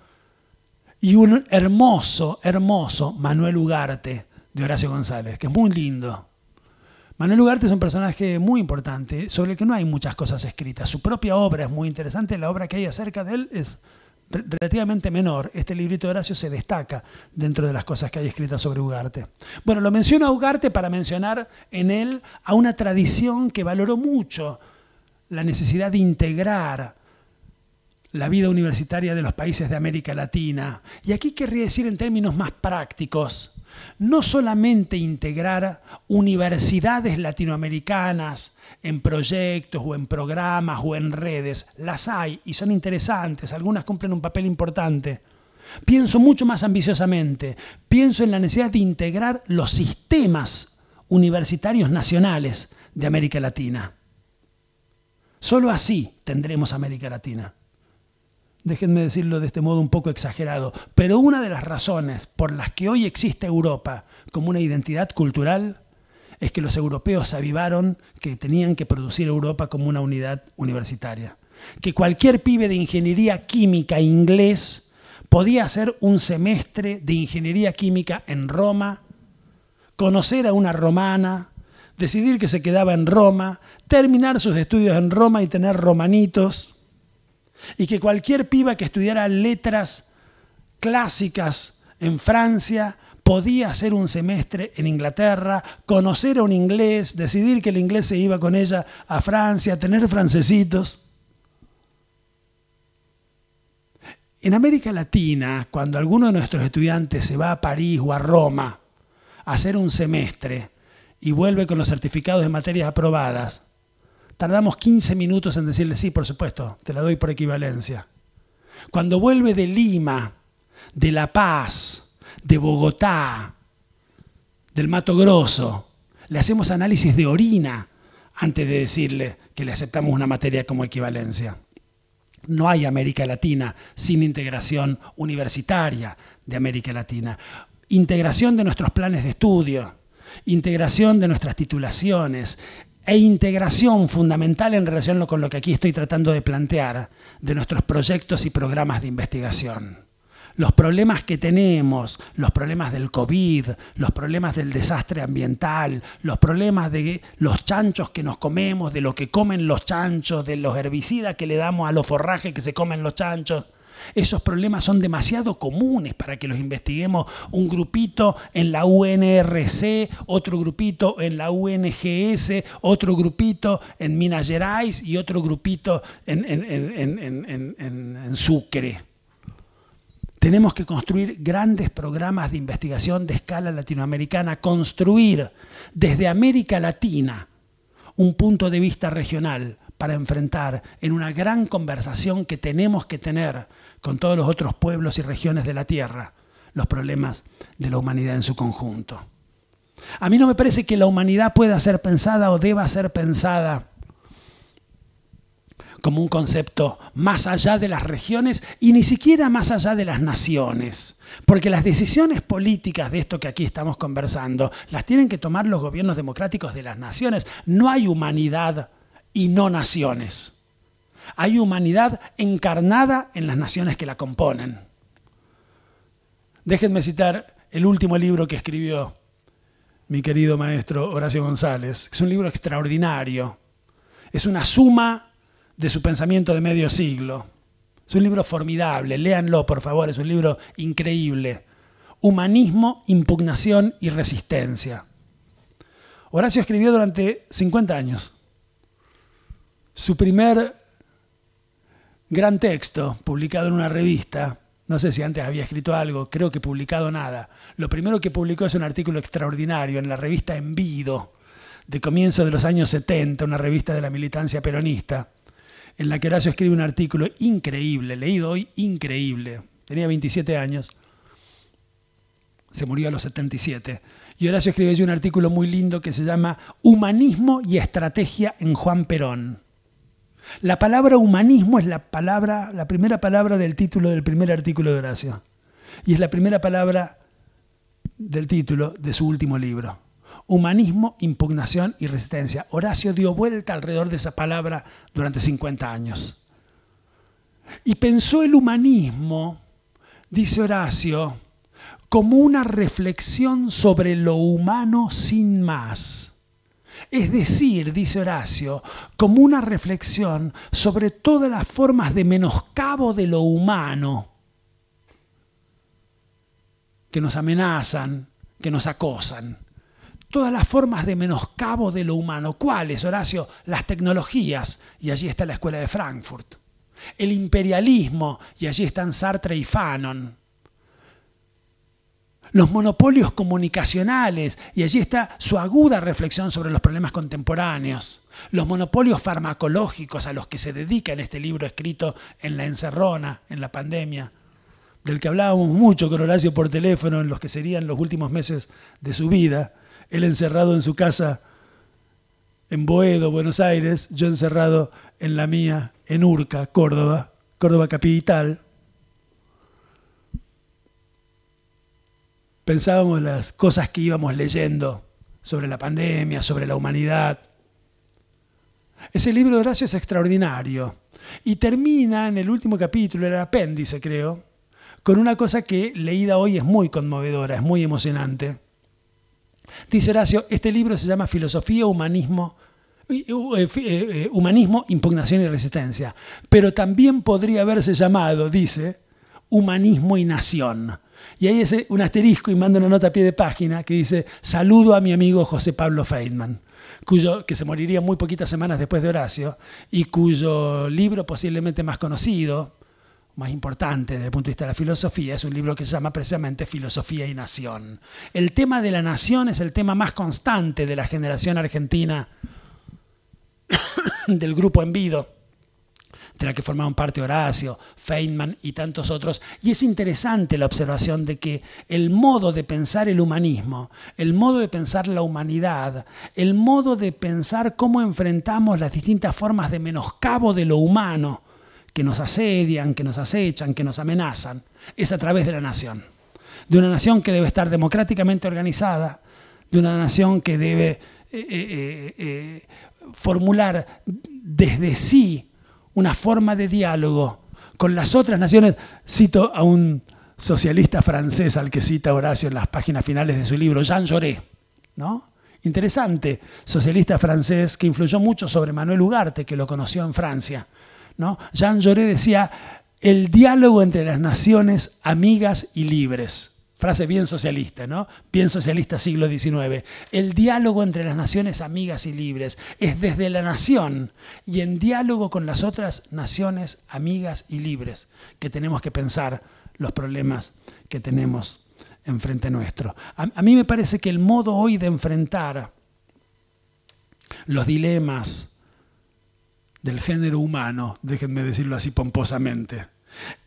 Y un hermoso, hermoso Manuel Ugarte de Horacio González, que es muy lindo. Manuel Ugarte es un personaje muy importante, sobre el que no hay muchas cosas escritas. Su propia obra es muy interesante, la obra que hay acerca de él es relativamente menor. Este librito de Horacio se destaca dentro de las cosas que hay escritas sobre Ugarte. Bueno, lo menciona Ugarte para mencionar en él a una tradición que valoró mucho la necesidad de integrar la vida universitaria de los países de América Latina. Y aquí querría decir en términos más prácticos, no solamente integrar universidades latinoamericanas en proyectos o en programas o en redes, las hay y son interesantes, algunas cumplen un papel importante. Pienso mucho más ambiciosamente, pienso en la necesidad de integrar los sistemas universitarios nacionales de América Latina. Solo así tendremos América Latina déjenme decirlo de este modo un poco exagerado, pero una de las razones por las que hoy existe Europa como una identidad cultural es que los europeos avivaron que tenían que producir Europa como una unidad universitaria. Que cualquier pibe de ingeniería química inglés podía hacer un semestre de ingeniería química en Roma, conocer a una romana, decidir que se quedaba en Roma, terminar sus estudios en Roma y tener romanitos y que cualquier piba que estudiara letras clásicas en Francia podía hacer un semestre en Inglaterra, conocer a un inglés, decidir que el inglés se iba con ella a Francia, tener francesitos. En América Latina, cuando alguno de nuestros estudiantes se va a París o a Roma a hacer un semestre y vuelve con los certificados de materias aprobadas, Tardamos 15 minutos en decirle, sí, por supuesto, te la doy por equivalencia. Cuando vuelve de Lima, de La Paz, de Bogotá, del Mato Grosso, le hacemos análisis de orina antes de decirle que le aceptamos una materia como equivalencia. No hay América Latina sin integración universitaria de América Latina. Integración de nuestros planes de estudio, integración de nuestras titulaciones, e integración fundamental en relación con lo que aquí estoy tratando de plantear de nuestros proyectos y programas de investigación. Los problemas que tenemos, los problemas del COVID, los problemas del desastre ambiental, los problemas de los chanchos que nos comemos, de lo que comen los chanchos, de los herbicidas que le damos a los forrajes que se comen los chanchos, esos problemas son demasiado comunes para que los investiguemos un grupito en la UNRC, otro grupito en la UNGS, otro grupito en Minas Gerais y otro grupito en, en Sucre. Tenemos que construir grandes programas de investigación de escala latinoamericana, construir desde América Latina un punto de vista regional para enfrentar en una gran conversación que tenemos que tener con todos los otros pueblos y regiones de la Tierra, los problemas de la humanidad en su conjunto. A mí no me parece que la humanidad pueda ser pensada o deba ser pensada como un concepto más allá de las regiones y ni siquiera más allá de las naciones. Porque las decisiones políticas de esto que aquí estamos conversando las tienen que tomar los gobiernos democráticos de las naciones. No hay humanidad y no naciones. Hay humanidad encarnada en las naciones que la componen. Déjenme citar el último libro que escribió mi querido maestro Horacio González. Es un libro extraordinario. Es una suma de su pensamiento de medio siglo. Es un libro formidable, léanlo por favor, es un libro increíble. Humanismo, impugnación y resistencia. Horacio escribió durante 50 años. Su primer Gran texto, publicado en una revista. No sé si antes había escrito algo, creo que publicado nada. Lo primero que publicó es un artículo extraordinario en la revista Envido, de comienzo de los años 70, una revista de la militancia peronista, en la que Horacio escribe un artículo increíble, leído hoy, increíble. Tenía 27 años, se murió a los 77. Y Horacio escribe un artículo muy lindo que se llama Humanismo y Estrategia en Juan Perón la palabra humanismo es la, primera palabra del título del primer artículo de Horacio. Y es la primera palabra del título de su último libro. Humanismo, impugnación y resistencia. Horacio dio vuelta alrededor de esa palabra durante 50 años. Y pensó el humanismo, dice Horacio, como una reflexión sobre lo humano sin más es decir, dice Horacio, como una reflexión sobre todas las formas de menoscabo de lo humano que nos amenazan, que nos acosan. Todas las formas de menoscabo de lo humano. ¿Cuáles, Horacio? Las tecnologías, y allí está la Escuela de Frankfurt. El imperialismo, y allí están Sartre y Fanon los monopolios comunicacionales, y allí está su aguda reflexión sobre los problemas contemporáneos, los monopolios farmacológicos a los que se dedica en este libro escrito en la encerrona, en la pandemia, del que hablábamos mucho con Horacio por teléfono en los que serían los últimos meses de su vida, él encerrado en su casa en Boedo, Buenos Aires, yo encerrado en la mía, en Urca, Córdoba, Córdoba capital, pensábamos las cosas que íbamos leyendo sobre la pandemia, sobre la humanidad. Ese libro de Horacio es extraordinario y termina en el último capítulo, el apéndice creo, con una cosa que leída hoy es muy conmovedora, es muy emocionante. Dice Horacio, este libro se llama Filosofía, Humanismo, eh, eh, eh, Humanismo, Impugnación y Resistencia, pero también podría haberse llamado, dice, Humanismo y Nación y ahí es un asterisco y manda una nota a pie de página que dice, saludo a mi amigo José Pablo Feynman, cuyo, que se moriría muy poquitas semanas después de Horacio, y cuyo libro posiblemente más conocido, más importante desde el punto de vista de la filosofía, es un libro que se llama precisamente Filosofía y Nación. El tema de la nación es el tema más constante de la generación argentina del grupo Envido de la que formaban parte Horacio, Feynman y tantos otros. Y es interesante la observación de que el modo de pensar el humanismo, el modo de pensar la humanidad, el modo de pensar cómo enfrentamos las distintas formas de menoscabo de lo humano que nos asedian, que nos acechan, que nos amenazan, es a través de la nación. De una nación que debe estar democráticamente organizada, de una nación que debe eh, eh, eh, formular desde sí una forma de diálogo con las otras naciones. Cito a un socialista francés al que cita Horacio en las páginas finales de su libro, Jean Jaurès, ¿no? Interesante, socialista francés que influyó mucho sobre Manuel Ugarte, que lo conoció en Francia. ¿no? Jean Jaurès decía, el diálogo entre las naciones amigas y libres frase bien socialista, ¿no? Bien socialista siglo XIX. El diálogo entre las naciones amigas y libres es desde la nación y en diálogo con las otras naciones amigas y libres que tenemos que pensar los problemas que tenemos enfrente nuestro. A, mí me parece que el modo hoy de enfrentar los dilemas del género humano, déjenme decirlo así pomposamente,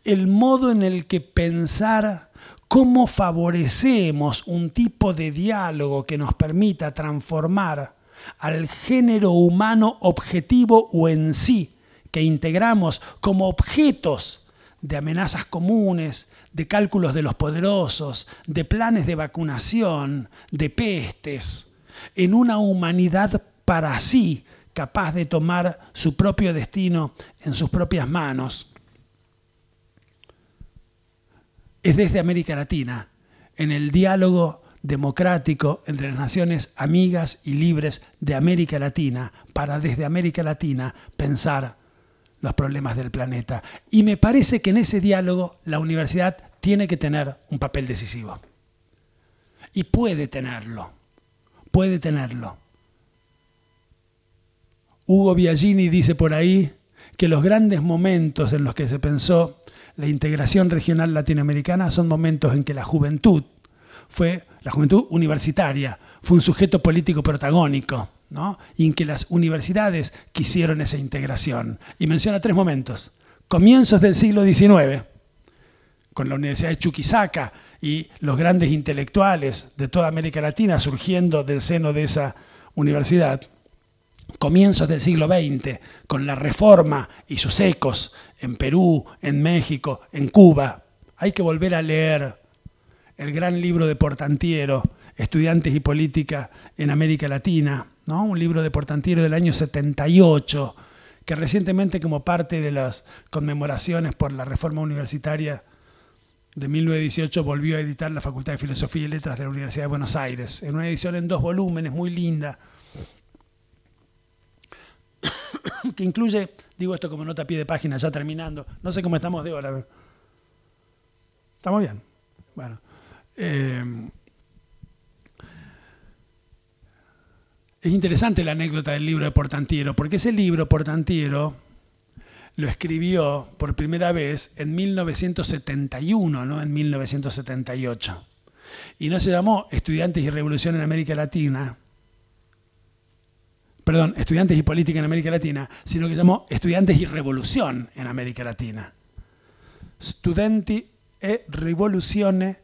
el modo en el que pensar cómo favorecemos un tipo de diálogo que nos permita transformar al género humano objetivo o en sí, que integramos como objetos de amenazas comunes, de cálculos de los poderosos, de planes de vacunación, de pestes, en una humanidad para sí, capaz de tomar su propio destino en sus propias manos es desde América Latina, en el diálogo democrático entre las naciones amigas y libres de América Latina, para desde América Latina pensar los problemas del planeta. Y me parece que en ese diálogo la universidad tiene que tener un papel decisivo. Y puede tenerlo, puede tenerlo. Hugo Biagini dice por ahí que los grandes momentos en los que se pensó la integración regional latinoamericana son momentos en que la juventud fue, la juventud universitaria, fue un sujeto político protagónico, y en que las universidades quisieron esa integración. Y menciona tres momentos. Comienzos del siglo XIX, con la Universidad de Chuquisaca y los grandes intelectuales de toda América Latina surgiendo del seno de esa universidad comienzos del siglo XX, con la reforma y sus ecos en Perú, en México, en Cuba, hay que volver a leer el gran libro de Portantiero, Estudiantes y Política en América Latina, ¿no? un libro de Portantiero del año 78, que recientemente como parte de las conmemoraciones por la reforma universitaria de 1918 volvió a editar la Facultad de Filosofía y Letras de la Universidad de Buenos Aires, en una edición en dos volúmenes muy linda, que incluye, digo esto como nota a pie de página, ya terminando, no sé cómo estamos de hora, ¿Estamos bien? Bueno. Eh, es interesante la anécdota del libro de Portantiero, porque ese libro, Portantiero, lo escribió por primera vez en 1971, no en 1978. Y no se llamó Estudiantes y Revolución en América Latina, perdón, estudiantes y política en América Latina, sino que llamó estudiantes y revolución en América Latina. Studenti e rivoluzione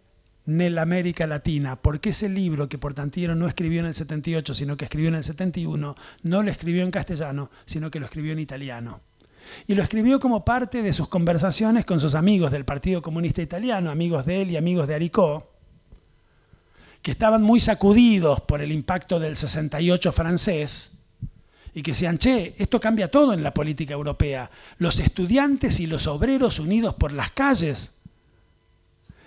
América Latina, porque ese libro que Portantiero no escribió en el 78, sino que escribió en el 71, no lo escribió en castellano, sino que lo escribió en italiano. Y lo escribió como parte de sus conversaciones con sus amigos del Partido Comunista Italiano, amigos de él y amigos de Aricó, que estaban muy sacudidos por el impacto del 68 francés y que sean, che, esto cambia todo en la política europea, los estudiantes y los obreros unidos por las calles.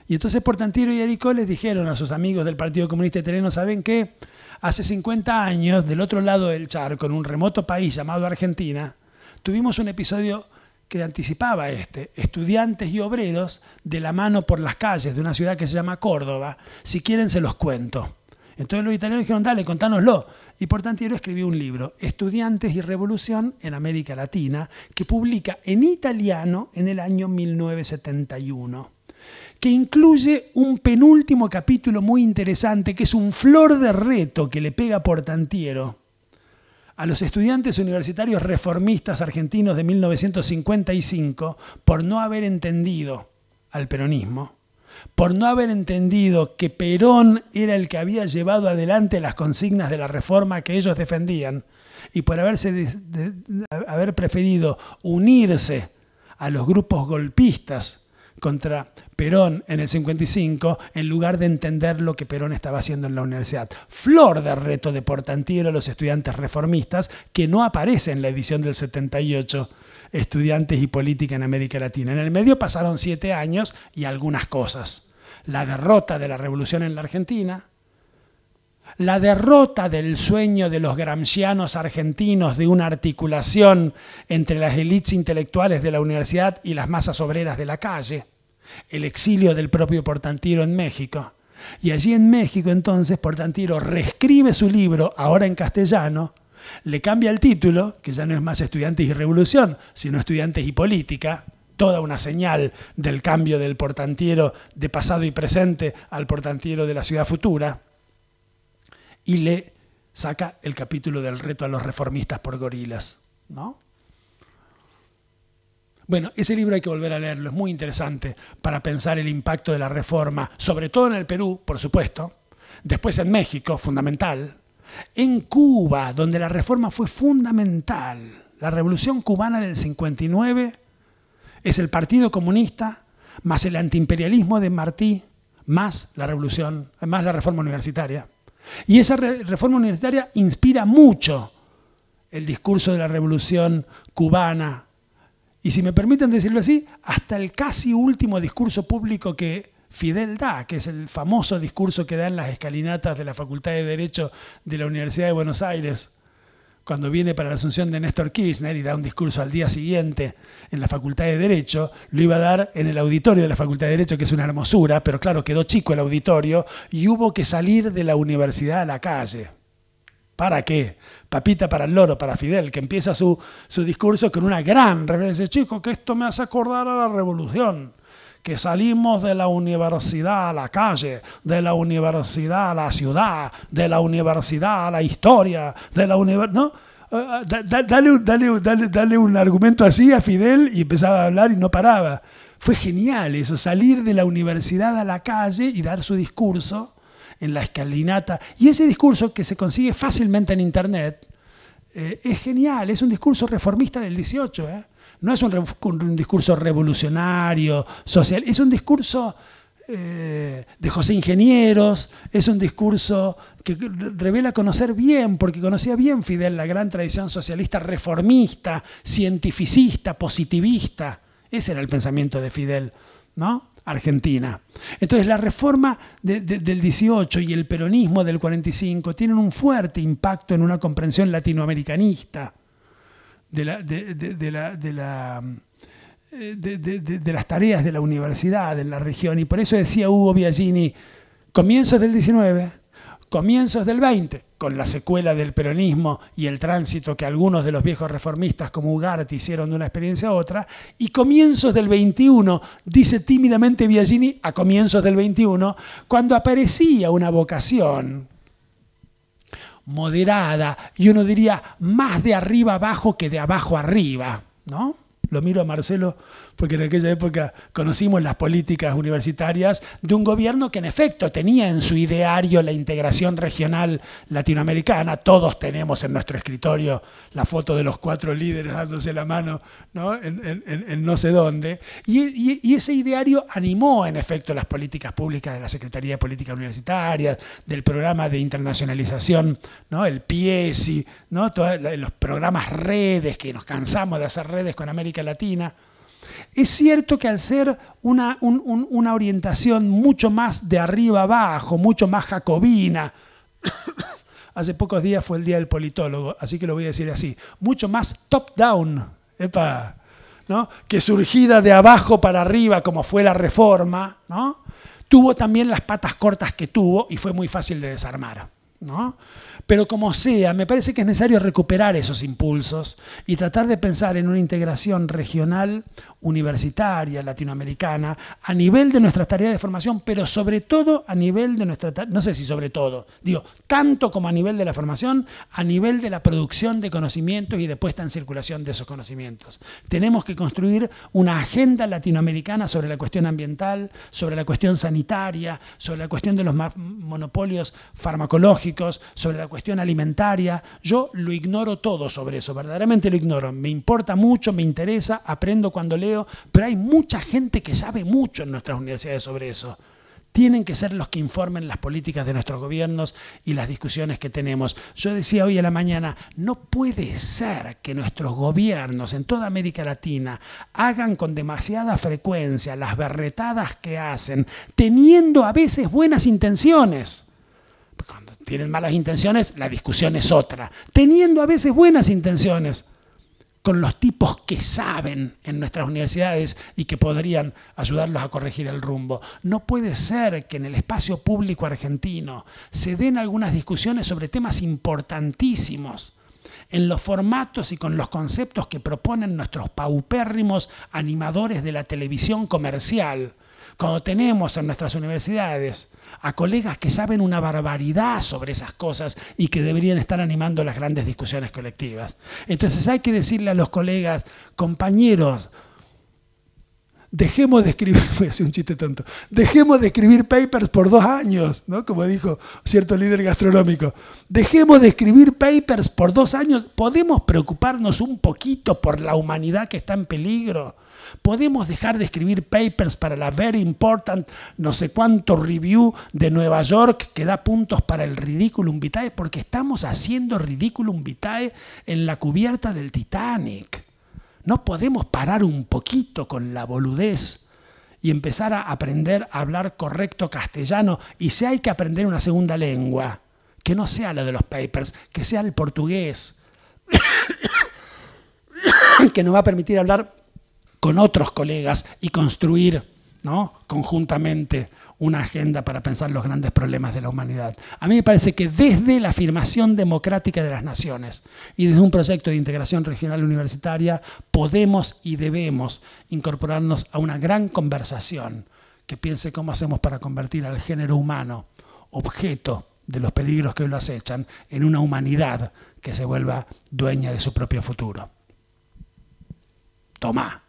Y entonces Portantiro y Ericoles les dijeron a sus amigos del Partido Comunista Italiano, ¿saben qué? Hace 50 años, del otro lado del charco, en un remoto país llamado Argentina, tuvimos un episodio que anticipaba este, estudiantes y obreros de la mano por las calles de una ciudad que se llama Córdoba, si quieren se los cuento. Entonces los italianos dijeron, dale, contánoslo. Y por tanto, un libro, Estudiantes y Revolución en América Latina, que publica en italiano en el año 1971 que incluye un penúltimo capítulo muy interesante, que es un flor de reto que le pega Portantiero a los estudiantes universitarios reformistas argentinos de 1955 por no haber entendido al peronismo por no haber entendido que Perón era el que había llevado adelante las consignas de la reforma que ellos defendían y por haberse haber preferido unirse a los grupos golpistas contra Perón en el 55 en lugar de entender lo que Perón estaba haciendo en la universidad. Flor de reto de portantiero a los estudiantes reformistas que no aparece en la edición del 78 estudiantes y política en América Latina. En el medio pasaron siete años y algunas cosas. La derrota de la revolución en la Argentina, la derrota del sueño de los gramscianos argentinos de una articulación entre las élites intelectuales de la universidad y las masas obreras de la calle, el exilio del propio Portantiro en México. Y allí en México entonces Portantiro reescribe su libro, ahora en castellano, le cambia el título, que ya no es más Estudiantes y Revolución, sino Estudiantes y Política, toda una señal del cambio del portantiero de pasado y presente al portantiero de la ciudad futura, y le saca el capítulo del reto a los reformistas por gorilas. ¿no? Bueno, ese libro hay que volver a leerlo, es muy interesante para pensar el impacto de la reforma, sobre todo en el Perú, por supuesto, después en México, fundamental, en Cuba, donde la reforma fue fundamental, la revolución cubana del 59 es el Partido Comunista más el antiimperialismo de Martí más la revolución, más la reforma universitaria. Y esa reforma universitaria inspira mucho el discurso de la revolución cubana. Y si me permiten decirlo así, hasta el casi último discurso público que Fidel Da, que es el famoso discurso que da en las escalinatas de la Facultad de Derecho de la Universidad de Buenos Aires, cuando viene para la asunción de Néstor Kirchner y da un discurso al día siguiente en la Facultad de Derecho, lo iba a dar en el auditorio de la Facultad de Derecho, que es una hermosura, pero claro, quedó chico el auditorio y hubo que salir de la universidad a la calle. ¿Para qué? Papita para el loro, para Fidel, que empieza su, su discurso con una gran referencia, Chico, que esto me hace acordar a la revolución que salimos de la universidad a la calle, de la universidad a la ciudad, de la universidad a la historia, de la universidad, ¿no? Eh, dale, un argumento así a Fidel y empezaba a hablar y no paraba. Fue genial eso, salir de la universidad a la calle y dar su discurso en la escalinata. Y ese discurso que se consigue fácilmente en Internet, eh, es genial, es un discurso reformista del 18. ¿eh? no es un, discurso revolucionario, social, es un discurso eh, de José Ingenieros, es un discurso que revela conocer bien, porque conocía bien Fidel la gran tradición socialista reformista, cientificista, positivista. Ese era el pensamiento de Fidel, ¿no? Argentina. Entonces la reforma del 18 y el peronismo del 45 tienen un fuerte impacto en una comprensión latinoamericanista de, la, de, la, eh, de, las tareas de la universidad en la región. Y por eso decía Hugo Biagini, comienzos del 19, comienzos del 20, con la secuela del peronismo y el tránsito que algunos de los viejos reformistas como Ugarte hicieron de una experiencia a otra, y comienzos del 21, dice tímidamente Biagini, a comienzos del 21, cuando aparecía una vocación moderada y uno diría más de arriba abajo que de abajo arriba, ¿no? Lo miro a Marcelo porque en aquella época conocimos las políticas universitarias de un gobierno que en efecto tenía en su ideario la integración regional latinoamericana. Todos tenemos en nuestro escritorio la foto de los cuatro líderes dándose la mano En, no sé dónde. Y, ese ideario animó en efecto las políticas públicas de la Secretaría de Política Universitaria, del programa de internacionalización, el PIESI, ¿no? los programas redes, que nos cansamos de hacer redes con América Latina. Es cierto que al ser una, una orientación mucho más de arriba abajo, mucho más jacobina, hace pocos días fue el día del politólogo, así que lo voy a decir así, mucho más top-down, ¿no? que surgida de abajo para arriba, como fue la reforma, ¿no? tuvo también las patas cortas que tuvo y fue muy fácil de desarmar. Pero como sea, me parece que es necesario recuperar esos impulsos y tratar de pensar en una integración regional, universitaria, latinoamericana, a nivel de nuestras tareas de formación, pero sobre todo a nivel de nuestra, no sé si sobre todo, digo, tanto como a nivel de la formación, a nivel de la producción de conocimientos y de puesta en circulación de esos conocimientos. Tenemos que construir una agenda latinoamericana sobre la cuestión ambiental, sobre la cuestión sanitaria, sobre la cuestión de los monopolios farmacológicos, sobre la cuestión alimentaria. Yo lo ignoro todo sobre eso, verdaderamente lo ignoro. Me importa mucho, me interesa, aprendo cuando leo, pero hay mucha gente que sabe mucho en nuestras universidades sobre eso tienen que ser los que informen las políticas de nuestros gobiernos y las discusiones que tenemos. Yo decía hoy a la mañana, no puede ser que nuestros gobiernos en toda América Latina hagan con demasiada frecuencia las berretadas que hacen, teniendo a veces buenas intenciones tienen malas intenciones, la discusión es otra. Teniendo a veces buenas intenciones con los tipos que saben en nuestras universidades y que podrían ayudarlos a corregir el rumbo. No puede ser que en el espacio público argentino se den algunas discusiones sobre temas importantísimos en los formatos y con los conceptos que proponen nuestros paupérrimos animadores de la televisión comercial. Cuando tenemos en nuestras universidades a colegas que saben una barbaridad sobre esas cosas y que deberían estar animando las grandes discusiones colectivas. Entonces hay que decirle a los colegas, compañeros, dejemos de escribir, voy a hacer un chiste tonto, dejemos de escribir papers por dos años, ¿no? Como dijo cierto líder gastronómico, dejemos de escribir papers por dos años, podemos preocuparnos un poquito por la humanidad que está en peligro podemos dejar de escribir papers para la Very Important, no sé cuánto review de Nueva York que da puntos para el Ridiculum Vitae, porque estamos haciendo Ridiculum Vitae en la cubierta del Titanic. No podemos parar un poquito con la boludez y empezar a aprender a hablar correcto castellano y si hay que aprender una segunda lengua, que no sea la de los papers, que sea el portugués, que nos va a permitir hablar con otros colegas y construir ¿no? conjuntamente una agenda para pensar los grandes problemas de la humanidad. A mí me parece que desde la afirmación democrática de las naciones y desde un proyecto de integración regional universitaria podemos y debemos incorporarnos a una gran conversación que piense cómo hacemos para convertir al género humano, objeto de los peligros que lo acechan, en una humanidad que se vuelva dueña de su propio futuro. Toma.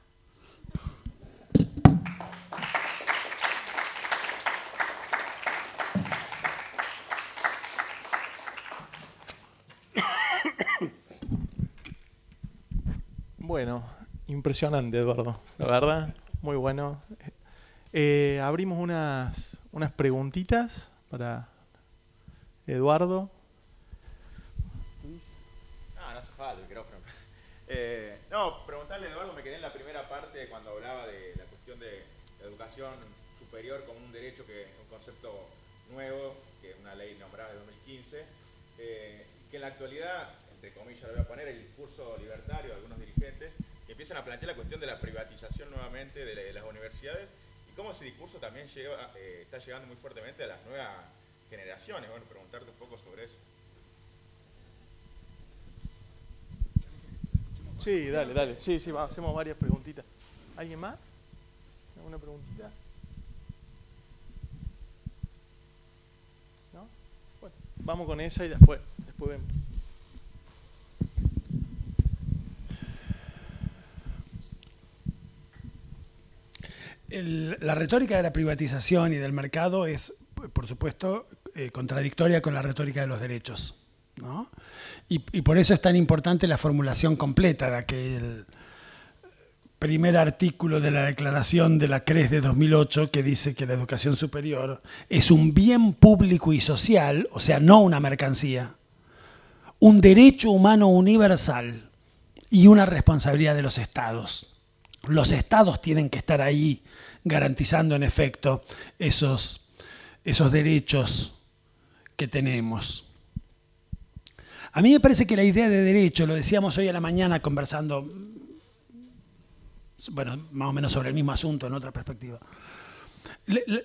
Bueno, impresionante, Eduardo. La verdad, muy bueno. Eh, abrimos unas, unas preguntitas para Eduardo. Ah, no el eh, preguntarle a Eduardo, me quedé en la primera parte cuando hablaba de la cuestión de la educación superior como un derecho que es un concepto nuevo, que es una ley nombrada de 2015. Eh, en la actualidad, entre comillas lo voy a poner, el discurso libertario de algunos dirigentes, que empiezan a plantear la cuestión de la privatización nuevamente de, las universidades y cómo ese discurso también lleva, eh, está llegando muy fuertemente a las nuevas generaciones. Bueno, preguntarte un poco sobre eso. Sí, dale, dale. Sí, sí, hacemos varias preguntitas. ¿Alguien más? ¿Alguna preguntita? ¿No? Bueno, vamos con esa y después la retórica de la privatización y del mercado es, por supuesto, eh, contradictoria con la retórica de los derechos. ¿no? Y, y, por eso es tan importante la formulación completa de aquel primer artículo de la Declaración de la CRES de 2008 que dice que la educación superior es un bien público y social, o sea, no una mercancía, un derecho humano universal y una responsabilidad de los estados. Los estados tienen que estar ahí garantizando en efecto esos, derechos que tenemos. A mí me parece que la idea de derecho, lo decíamos hoy a la mañana conversando, bueno, más o menos sobre el mismo asunto en otra perspectiva,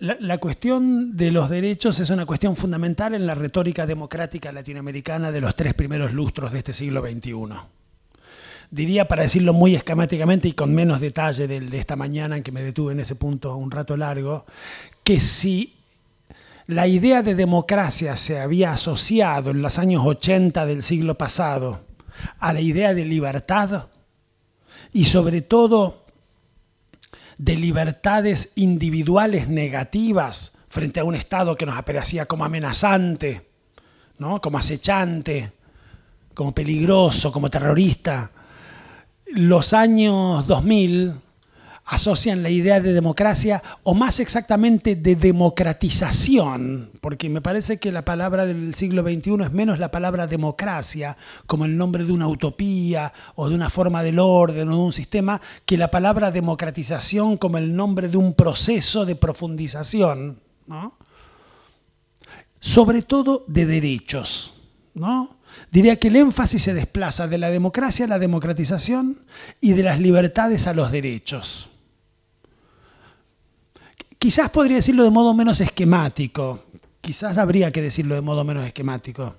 la, cuestión de los derechos es una cuestión fundamental en la retórica democrática latinoamericana de los tres primeros lustros de este siglo XXI. Diría, para decirlo muy esquemáticamente y con menos detalle del de esta mañana en que me detuve en ese punto un rato largo, que si la idea de democracia se había asociado en los años 80 del siglo pasado a la idea de libertad y sobre todo de libertades individuales negativas frente a un Estado que nos aparecía como amenazante, ¿no? como acechante, como peligroso, como terrorista. Los años 2000 asocian la idea de democracia o más exactamente de democratización, porque me parece que la palabra del siglo XXI es menos la palabra democracia como el nombre de una utopía o de una forma del orden o de un sistema, que la palabra democratización como el nombre de un proceso de profundización, ¿no? sobre todo de derechos. ¿no? Diría que el énfasis se desplaza de la democracia a la democratización y de las libertades a los derechos. Quizás podría decirlo de modo menos esquemático. Quizás habría que decirlo de modo menos esquemático.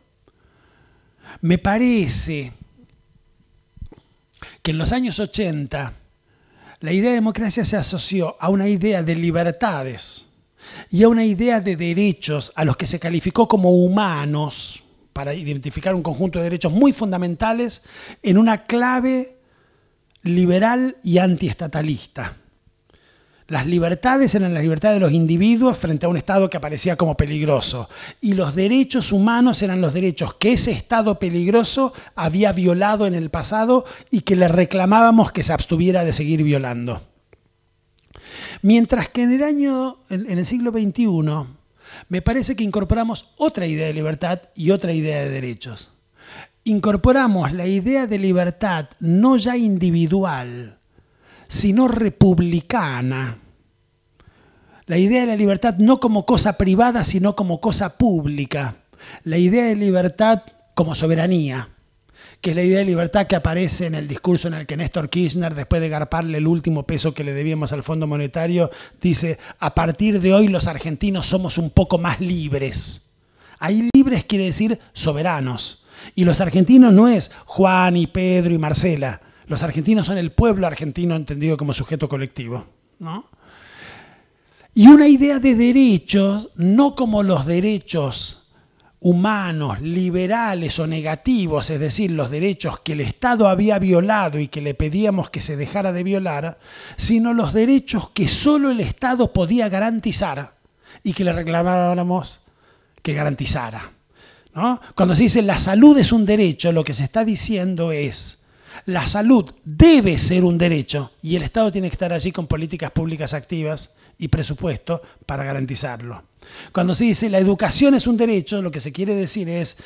Me parece que en los años 80 la idea de democracia se asoció a una idea de libertades y a una idea de derechos a los que se calificó como humanos para identificar un conjunto de derechos muy fundamentales en una clave liberal y antiestatalista. Las libertades eran las libertades de los individuos frente a un Estado que aparecía como peligroso. Y los derechos humanos eran los derechos que ese Estado peligroso había violado en el pasado y que le reclamábamos que se abstuviera de seguir violando. Mientras que en el año, en el siglo XXI, me parece que incorporamos otra idea de libertad y otra idea de derechos. Incorporamos la idea de libertad no ya individual, sino republicana, la idea de la libertad no como cosa privada, sino como cosa pública. La idea de libertad como soberanía, que es la idea de libertad que aparece en el discurso en el que Néstor Kirchner, después de garparle el último peso que le debíamos al Fondo Monetario, dice, a partir de hoy los argentinos somos un poco más libres. Ahí libres quiere decir soberanos. Y los argentinos no es Juan y Pedro y Marcela. Los argentinos son el pueblo argentino entendido como sujeto colectivo. ¿no? y una idea de derechos, no como los derechos humanos, liberales o negativos, es decir, los derechos que el Estado había violado y que le pedíamos que se dejara de violar, sino los derechos que solo el Estado podía garantizar y que le reclamáramos que garantizara. Cuando se dice la salud es un derecho, lo que se está diciendo es la salud debe ser un derecho y el Estado tiene que estar allí con políticas públicas activas y presupuesto para garantizarlo. Cuando se dice la educación es un derecho, lo que se quiere decir es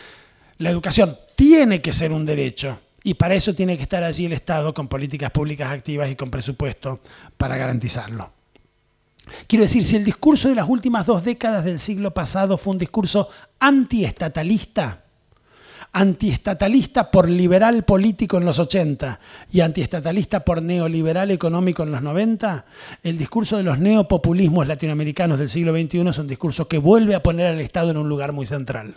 la educación tiene que ser un derecho y para eso tiene que estar allí el Estado con políticas públicas activas y con presupuesto para garantizarlo. Quiero decir, si el discurso de las últimas dos décadas del siglo pasado fue un discurso antiestatalista, antiestatalista por liberal político en los 80 y antiestatalista por neoliberal económico en los 90, el discurso de los neopopulismos latinoamericanos del siglo XXI es un discurso que vuelve a poner al Estado en un lugar muy central.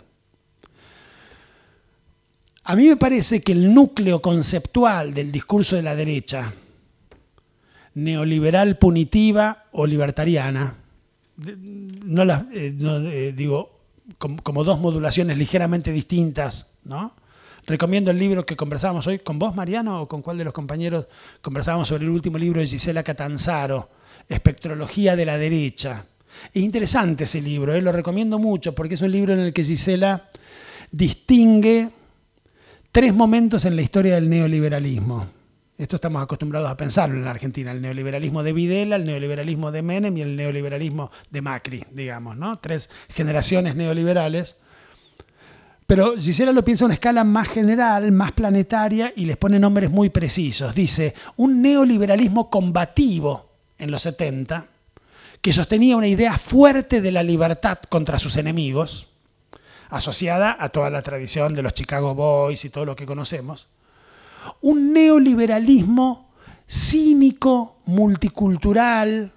A mí me parece que el núcleo conceptual del discurso de la derecha, neoliberal punitiva o libertariana, no las, eh, eh, digo, como, dos modulaciones ligeramente distintas, ¿no? Recomiendo el libro que conversábamos hoy con vos, Mariano, o con cuál de los compañeros conversábamos sobre el último libro de Gisela Catanzaro, Espectrología de la Derecha. Es interesante ese libro, ¿eh? lo recomiendo mucho porque es un libro en el que Gisela distingue tres momentos en la historia del neoliberalismo. Esto estamos acostumbrados a pensarlo en la Argentina, el neoliberalismo de Videla, el neoliberalismo de Menem y el neoliberalismo de Macri, digamos, ¿no? Tres generaciones neoliberales. Pero Gisela lo piensa a una escala más general, más planetaria y les pone nombres muy precisos. Dice, un neoliberalismo combativo en los 70, que sostenía una idea fuerte de la libertad contra sus enemigos, asociada a toda la tradición de los Chicago Boys y todo lo que conocemos un neoliberalismo cínico, multicultural,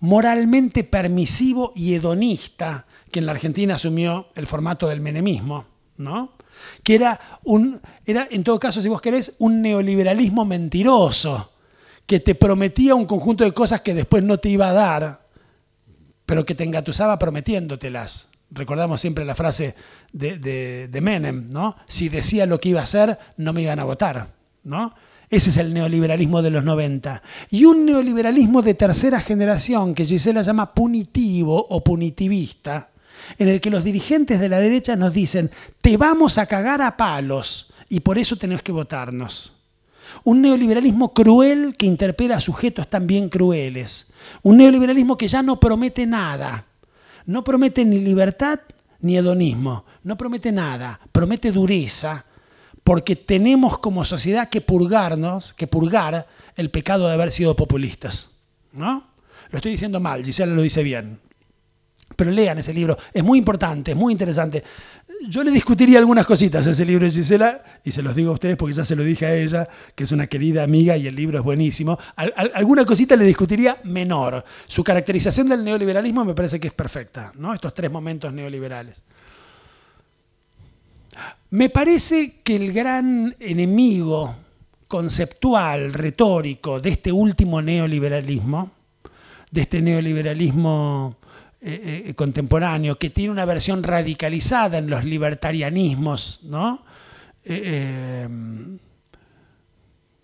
moralmente permisivo y hedonista, que en la Argentina asumió el formato del menemismo, ¿no? que era, un, era, en todo caso, si vos querés, un neoliberalismo mentiroso, que te prometía un conjunto de cosas que después no te iba a dar, pero que te engatusaba prometiéndotelas recordamos siempre la frase de, Menem, ¿no? Si decía lo que iba a hacer, no me iban a votar, ¿no? Ese es el neoliberalismo de los 90. Y un neoliberalismo de tercera generación, que Gisela llama punitivo o punitivista, en el que los dirigentes de la derecha nos dicen, te vamos a cagar a palos y por eso tenés que votarnos. Un neoliberalismo cruel que interpela a sujetos también crueles. Un neoliberalismo que ya no promete nada, no promete ni libertad ni hedonismo, no promete nada, promete dureza, porque tenemos como sociedad que purgarnos, que purgar el pecado de haber sido populistas. ¿No? Lo estoy diciendo mal, Gisela lo dice bien. Pero lean ese libro, es muy importante, es muy interesante. Yo le discutiría algunas cositas a ese libro de Gisela, y se los digo a ustedes porque ya se lo dije a ella, que es una querida amiga y el libro es buenísimo. alguna cosita le discutiría menor. Su caracterización del neoliberalismo me parece que es perfecta, ¿no? Estos tres momentos neoliberales. Me parece que el gran enemigo conceptual, retórico, de este último neoliberalismo, de este neoliberalismo eh, eh, contemporáneo, que tiene una versión radicalizada en los libertarianismos, ¿no? Eh,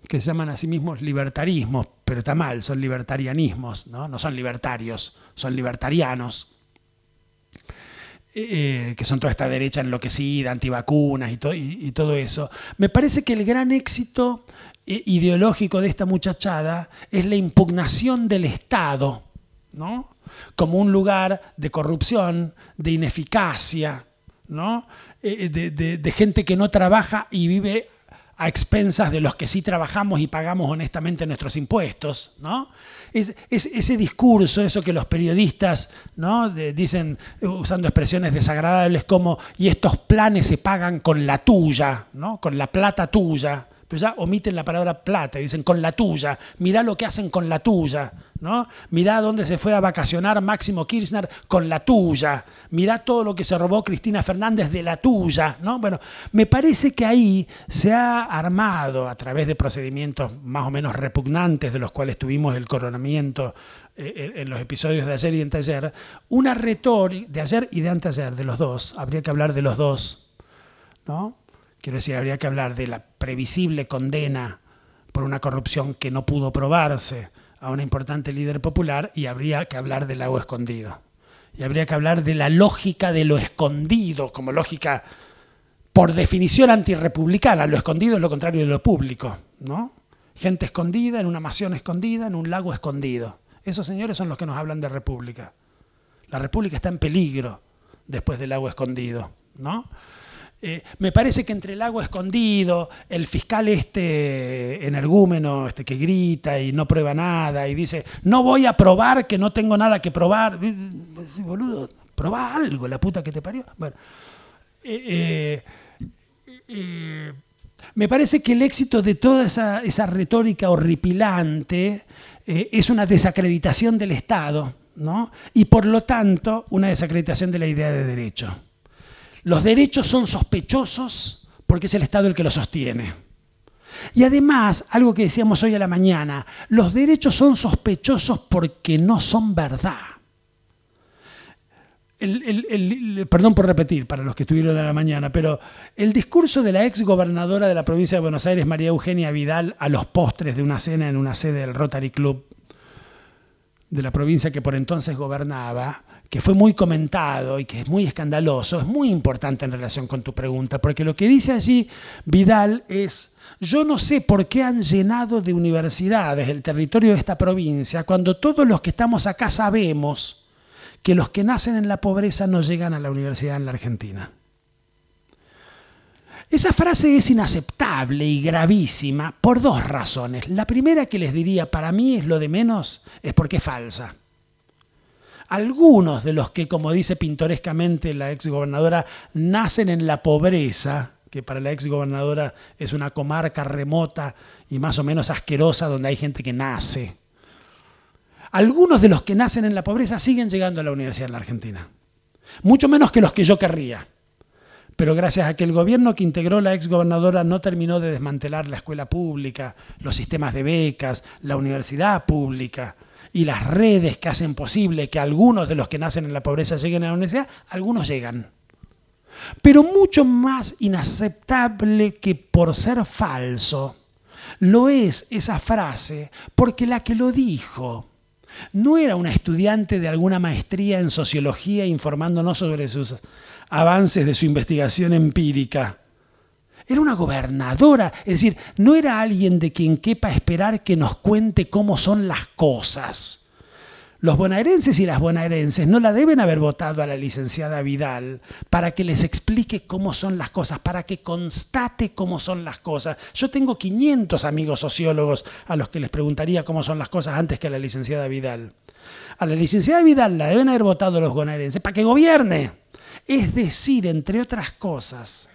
que se llaman a sí mismos libertarismos, pero está mal, son libertarianismos, no, no son libertarios, son libertarianos, que son toda esta derecha enloquecida, antivacunas y, y, todo eso. Me parece que el gran éxito ideológico de esta muchachada es la impugnación del Estado, ¿no? como un lugar de corrupción, de ineficacia, ¿no? Eh, eh, de, gente que no trabaja y vive a expensas de los que sí trabajamos y pagamos honestamente nuestros impuestos, ¿no? Es, ese discurso, eso que los periodistas ¿no? dicen usando expresiones desagradables como y estos planes se pagan con la tuya, ¿no? con la plata tuya ya omiten la palabra plata, y dicen con la tuya, mirá lo que hacen con la tuya, ¿no? Mirá dónde se fue a vacacionar Máximo Kirchner con la tuya, mirá todo lo que se robó Cristina Fernández de la tuya, ¿no? Bueno, me parece que ahí se ha armado a través de procedimientos más o menos repugnantes de los cuales tuvimos el coronamiento eh, eh, en los episodios de ayer y de ayer, una retórica, de ayer y de anteayer, de los dos, habría que hablar de los dos, ¿no? Quiero decir, habría que hablar de la previsible condena por una corrupción que no pudo probarse a un importante líder popular y habría que hablar del lago escondido. Y habría que hablar de la lógica de lo escondido como lógica por definición antirrepublicana. Lo escondido es lo contrario de lo público, ¿no? Gente escondida, en una masión escondida, en un lago escondido. Esos señores son los que nos hablan de república. La república está en peligro después del lago escondido, ¿no? Eh, me parece que entre el agua escondido, el fiscal este energúmeno este, que grita y no prueba nada y dice, no voy a probar que no tengo nada que probar. Boludo, probá algo, la puta que te parió. Bueno, eh, eh, me parece que el éxito de toda esa, retórica horripilante es una desacreditación del Estado, Y por lo tanto, una desacreditación de la idea de derecho. Los derechos son sospechosos porque es el Estado el que los sostiene. Y además, algo que decíamos hoy a la mañana, los derechos son sospechosos porque no son verdad. El, perdón por repetir para los que estuvieron a la mañana, pero el discurso de la ex gobernadora de la provincia de Buenos Aires, María Eugenia Vidal, a los postres de una cena en una sede del Rotary Club de la provincia que por entonces gobernaba, que fue muy comentado y que es muy escandaloso, es muy importante en relación con tu pregunta, porque lo que dice allí Vidal es, yo no sé por qué han llenado de universidades el territorio de esta provincia cuando todos los que estamos acá sabemos que los que nacen en la pobreza no llegan a la universidad en la Argentina. Esa frase es inaceptable y gravísima por dos razones. La primera que les diría para mí es lo de menos, es porque es falsa algunos de los que, como dice pintorescamente la exgobernadora, nacen en la pobreza, que para la exgobernadora es una comarca remota y más o menos asquerosa donde hay gente que nace. Algunos de los que nacen en la pobreza siguen llegando a la universidad en la Argentina. Mucho menos que los que yo querría. Pero gracias a que el gobierno que integró la exgobernadora no terminó de desmantelar la escuela pública, los sistemas de becas, la universidad pública, y las redes que hacen posible que algunos de los que nacen en la pobreza lleguen a la universidad, algunos llegan. Pero mucho más inaceptable que por ser falso lo es esa frase porque la que lo dijo no era una estudiante de alguna maestría en sociología informándonos sobre sus avances de su investigación empírica era una gobernadora, es decir, no era alguien de quien quepa esperar que nos cuente cómo son las cosas. Los bonaerenses y las bonaerenses no la deben haber votado a la licenciada Vidal para que les explique cómo son las cosas, para que constate cómo son las cosas. Yo tengo 500 amigos sociólogos a los que les preguntaría cómo son las cosas antes que a la licenciada Vidal. A la licenciada Vidal la deben haber votado los bonaerenses para que gobierne. Es decir, entre otras cosas,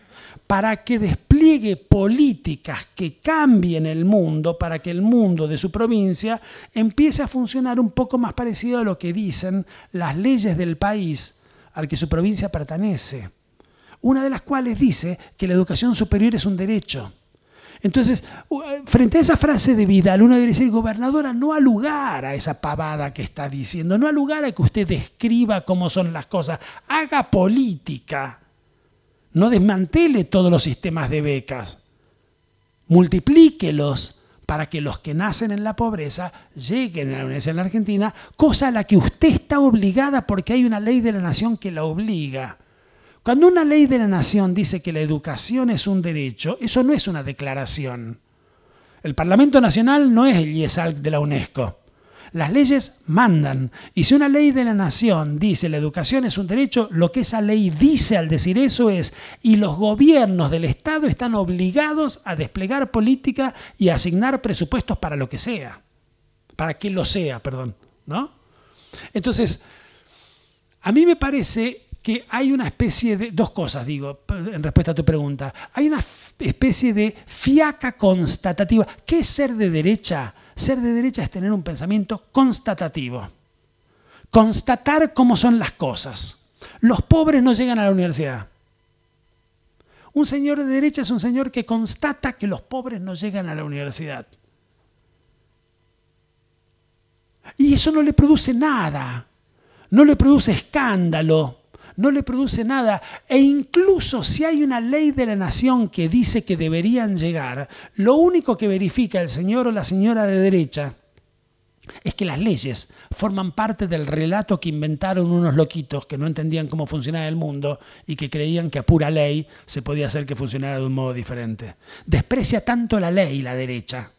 para que después despliegue políticas que cambien el mundo para que el mundo de su provincia empiece a funcionar un poco más parecido a lo que dicen las leyes del país al que su provincia pertenece. Una de las cuales dice que la educación superior es un derecho. Entonces, eh, frente a esa frase de Vidal, uno debe decir, gobernadora, no ha lugar a esa pavada que está diciendo, no ha lugar a que usted describa cómo son las cosas, haga política no desmantele todos los sistemas de becas, multiplíquelos para que los que nacen en la pobreza lleguen a la Universidad en la Argentina, cosa a la que usted está obligada porque hay una ley de la nación que la obliga. Cuando una ley de la nación dice que la educación es un derecho, eso no es una declaración. El Parlamento Nacional no es el IESALC de la UNESCO. Las leyes mandan. Y si una ley de la nación dice la educación es un derecho, lo que esa ley dice al decir eso es, y los gobiernos del Estado están obligados a desplegar política y a asignar presupuestos para lo que sea. Para que lo sea, perdón. ¿No? Entonces, a mí me parece que hay una especie de, dos cosas digo, en respuesta a tu pregunta, hay una especie de fiaca constatativa. ¿Qué es ser de derecha? Ser de derecha es tener un pensamiento constatativo. Constatar cómo son las cosas. Los pobres no llegan a la universidad. Un señor de derecha es un señor que constata que los pobres no llegan a la universidad. Y eso no le produce nada, no le produce escándalo, no le produce nada. E incluso si hay una ley de la nación que dice que deberían llegar, lo único que verifica el señor o la señora de derecha es que las leyes forman parte del relato que inventaron unos loquitos que no entendían cómo funcionaba el mundo y que creían que a pura ley se podía hacer que funcionara de un modo diferente. Desprecia tanto la ley la derecha,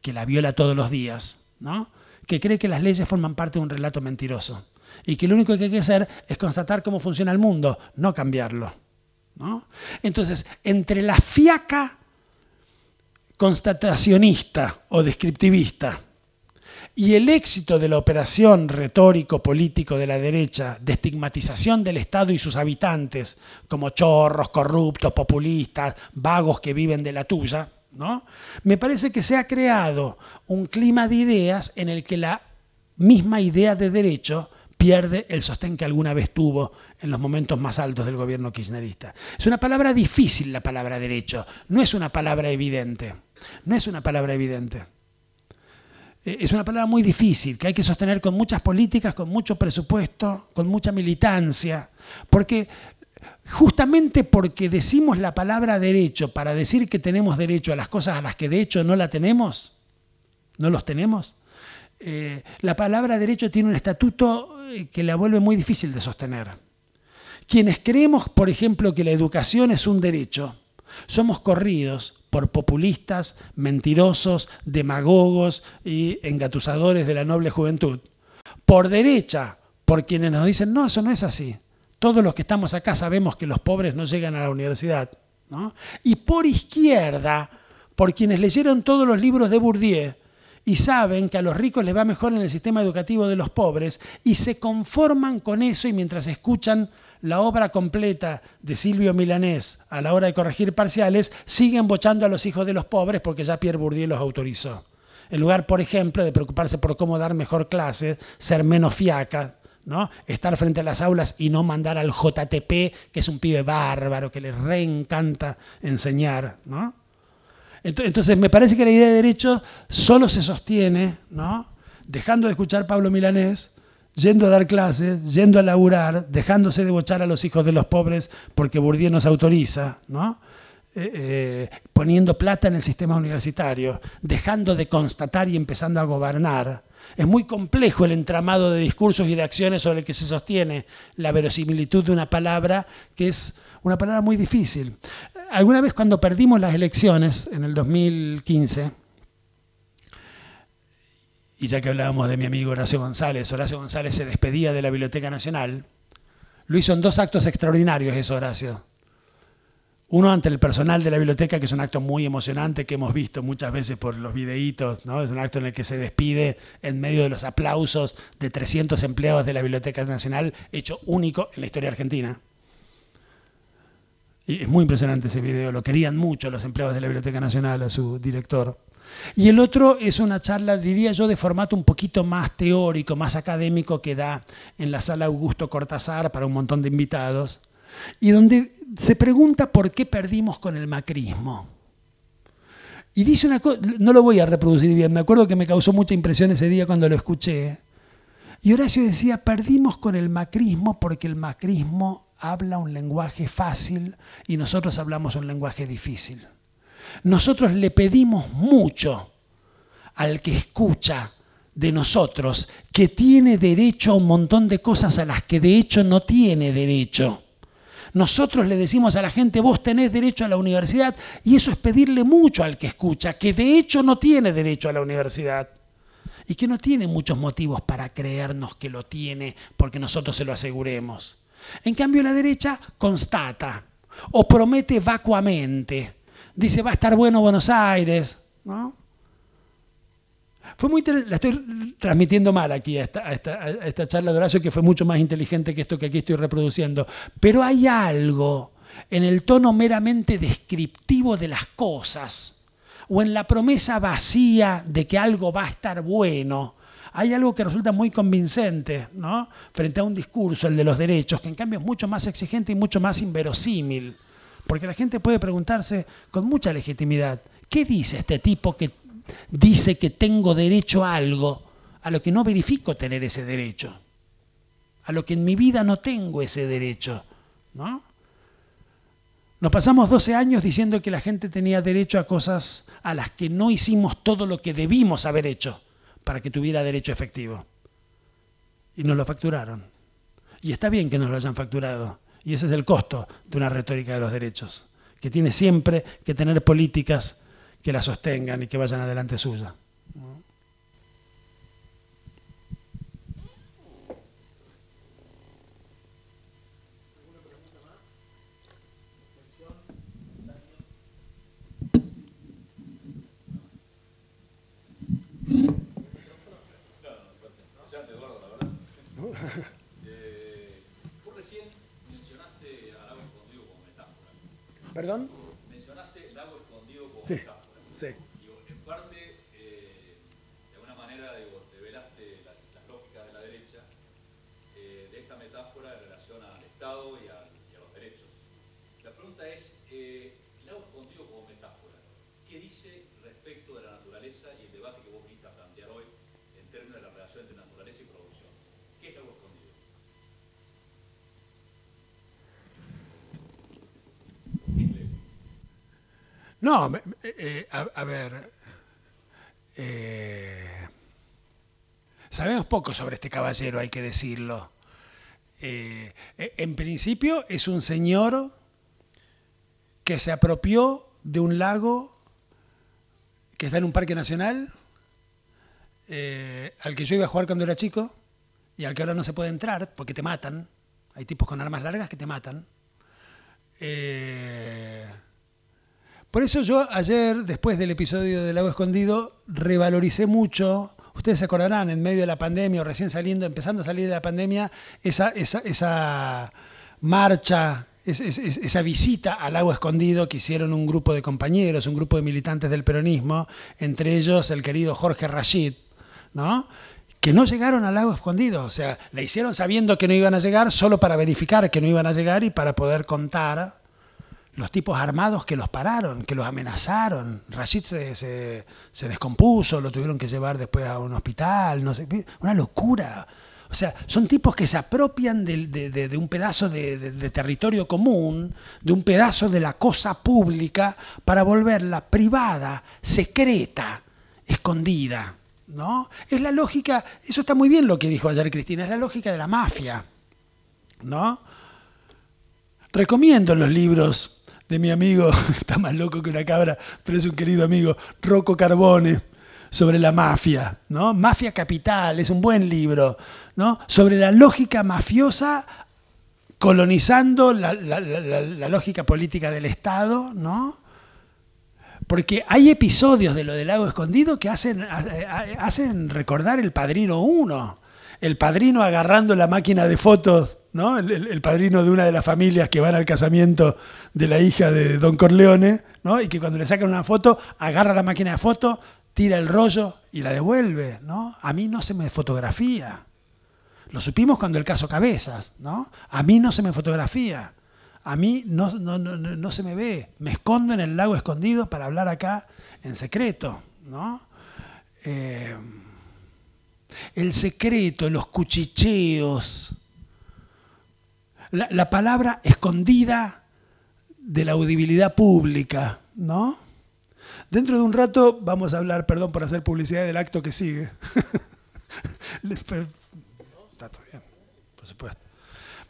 que la viola todos los días, ¿no? que cree que las leyes forman parte de un relato mentiroso y que lo único que hay que hacer es constatar cómo funciona el mundo, no cambiarlo. Entonces, entre la fiaca constatacionista o descriptivista y el éxito de la operación retórico-político de la derecha de estigmatización del Estado y sus habitantes como chorros, corruptos, populistas, vagos que viven de la tuya, ¿no? me parece que se ha creado un clima de ideas en el que la misma idea de derecho pierde el sostén que alguna vez tuvo en los momentos más altos del gobierno kirchnerista. Es una palabra difícil la palabra derecho, no es una palabra evidente, no es una palabra evidente. E, es una palabra muy difícil, que hay que sostener con muchas políticas, con mucho presupuesto, con mucha militancia, porque justamente porque decimos la palabra derecho para decir que tenemos derecho a las cosas a las que de hecho no la tenemos, no los tenemos, eh, la palabra derecho tiene un estatuto que la vuelve muy difícil de sostener. Quienes creemos, por ejemplo, que la educación es un derecho, somos corridos por populistas, mentirosos, demagogos y engatusadores de la noble juventud. Por derecha, por quienes nos dicen, no, eso no es así. Todos los que estamos acá sabemos que los pobres no llegan a la universidad. Y por izquierda, por quienes leyeron todos los libros de Bourdieu, y saben que a los ricos les va mejor en el sistema educativo de los pobres y se conforman con eso y mientras escuchan la obra completa de Silvio Milanés a la hora de corregir parciales, siguen bochando a los hijos de los pobres porque ya Pierre Bourdieu los autorizó. En lugar, por ejemplo, de preocuparse por cómo dar mejor clases ser menos fiaca, ¿no? estar frente a las aulas y no mandar al JTP, que es un pibe bárbaro, que les reencanta enseñar. ¿no? Entonces, me parece que la idea de derecho solo se sostiene, ¿no? Dejando de escuchar Pablo Milanés, yendo a dar clases, yendo a laburar, dejándose de bochar a los hijos de los pobres porque Bourdieu nos autoriza, ¿no? Eh, eh, poniendo plata en el sistema universitario, dejando de constatar y empezando a gobernar. Es muy complejo el entramado de discursos y de acciones sobre el que se sostiene la verosimilitud de una palabra que es una palabra muy difícil. Alguna vez cuando perdimos las elecciones en el 2015, y ya que hablábamos de mi amigo Horacio González, Horacio González se despedía de la Biblioteca Nacional, lo hizo en dos actos extraordinarios eso, Horacio. Uno ante el personal de la biblioteca, que es un acto muy emocionante que hemos visto muchas veces por los videítos, ¿no? Es un acto en el que se despide en medio de los aplausos de 300 empleados de la Biblioteca Nacional, hecho único en la historia argentina es muy impresionante ese video, lo querían mucho los empleados de la Biblioteca Nacional, a su director. Y el otro es una charla, diría yo, de formato un poquito más teórico, más académico que da en la sala Augusto Cortázar para un montón de invitados, y donde se pregunta por qué perdimos con el macrismo. Y dice una cosa, no lo voy a reproducir bien, me acuerdo que me causó mucha impresión ese día cuando lo escuché. Y Horacio decía, perdimos con el macrismo porque el macrismo habla un lenguaje fácil y nosotros hablamos un lenguaje difícil. Nosotros le pedimos mucho al que escucha de nosotros, que tiene derecho a un montón de cosas a las que de hecho no tiene derecho. Nosotros le decimos a la gente, vos tenés derecho a la universidad, y eso es pedirle mucho al que escucha, que de hecho no tiene derecho a la universidad y que no tiene muchos motivos para creernos que lo tiene porque nosotros se lo aseguremos. En cambio, la derecha constata o promete vacuamente. Dice, va a estar bueno Buenos Aires, la estoy transmitiendo mal aquí a esta charla de Horacio, que fue mucho más inteligente que esto que aquí estoy reproduciendo. Pero hay algo en el tono meramente descriptivo de las cosas, o en la promesa vacía de que algo va a estar bueno, hay algo que resulta muy convincente ¿no? frente a un discurso, el de los derechos, que en cambio es mucho más exigente y mucho más inverosímil. Porque la gente puede preguntarse con mucha legitimidad, ¿qué dice este tipo que dice que tengo derecho a algo a lo que no verifico tener ese derecho? A lo que en mi vida no tengo ese derecho, ¿no? Nos pasamos 12 años diciendo que la gente tenía derecho a cosas a las que no hicimos todo lo que debimos haber hecho para que tuviera derecho efectivo. Y nos lo facturaron. Y está bien que nos lo hayan facturado. Y ese es el costo de una retórica de los derechos, que tiene siempre que tener políticas que la sostengan y que vayan adelante suya. ¿Perdón? No, eh, eh, a, ver. Eh, sabemos poco sobre este caballero, hay que decirlo. en principio es un señor que se apropió de un lago que está en un parque nacional, al que yo iba a jugar cuando era chico y al que ahora no se puede entrar porque te matan. Hay tipos con armas largas que te matan. Eh, por eso yo ayer, después del episodio del lago escondido, revaloricé mucho ustedes se acordarán, en medio de la pandemia o recién saliendo, empezando a salir de la pandemia, esa, esa, marcha, esa, visita al lago escondido que hicieron un grupo de compañeros, un grupo de militantes del peronismo, entre ellos el querido Jorge Rashid, ¿no? que no llegaron al lago escondido, o sea, la hicieron sabiendo que no iban a llegar, solo para verificar que no iban a llegar y para poder contar los tipos armados que los pararon, que los amenazaron. Rashid se, descompuso, lo tuvieron que llevar después a un hospital, no sé, una locura. O sea, son tipos que se apropian de, un pedazo de, territorio común, de un pedazo de la cosa pública, para volverla privada, secreta, escondida. ¿no? Es la lógica, eso está muy bien lo que dijo ayer Cristina, es la lógica de la mafia. ¿no? Recomiendo los libros de mi amigo, está más loco que una cabra, pero es un querido amigo, Rocco Carbone, sobre la mafia, ¿no? Mafia Capital, es un buen libro, ¿no? Sobre la lógica mafiosa colonizando la, lógica política del Estado, ¿no? Porque hay episodios de lo del lago escondido que hacen, hacen recordar el Padrino 1, el Padrino agarrando la máquina de fotos el, padrino de una de las familias que van al casamiento de la hija de Don Corleone, ¿no? Y que cuando le sacan una foto, agarra la máquina de foto, tira el rollo y la devuelve, A mí no se me fotografía. Lo supimos cuando el caso Cabezas, ¿no? A mí no se me fotografía. A mí no, se me ve. Me escondo en el lago escondido para hablar acá en secreto, eh, el secreto, los cuchicheos, la, palabra escondida de la audibilidad pública, ¿no? Dentro de un rato vamos a hablar, perdón por hacer publicidad del acto que sigue. Pues, está todo bien,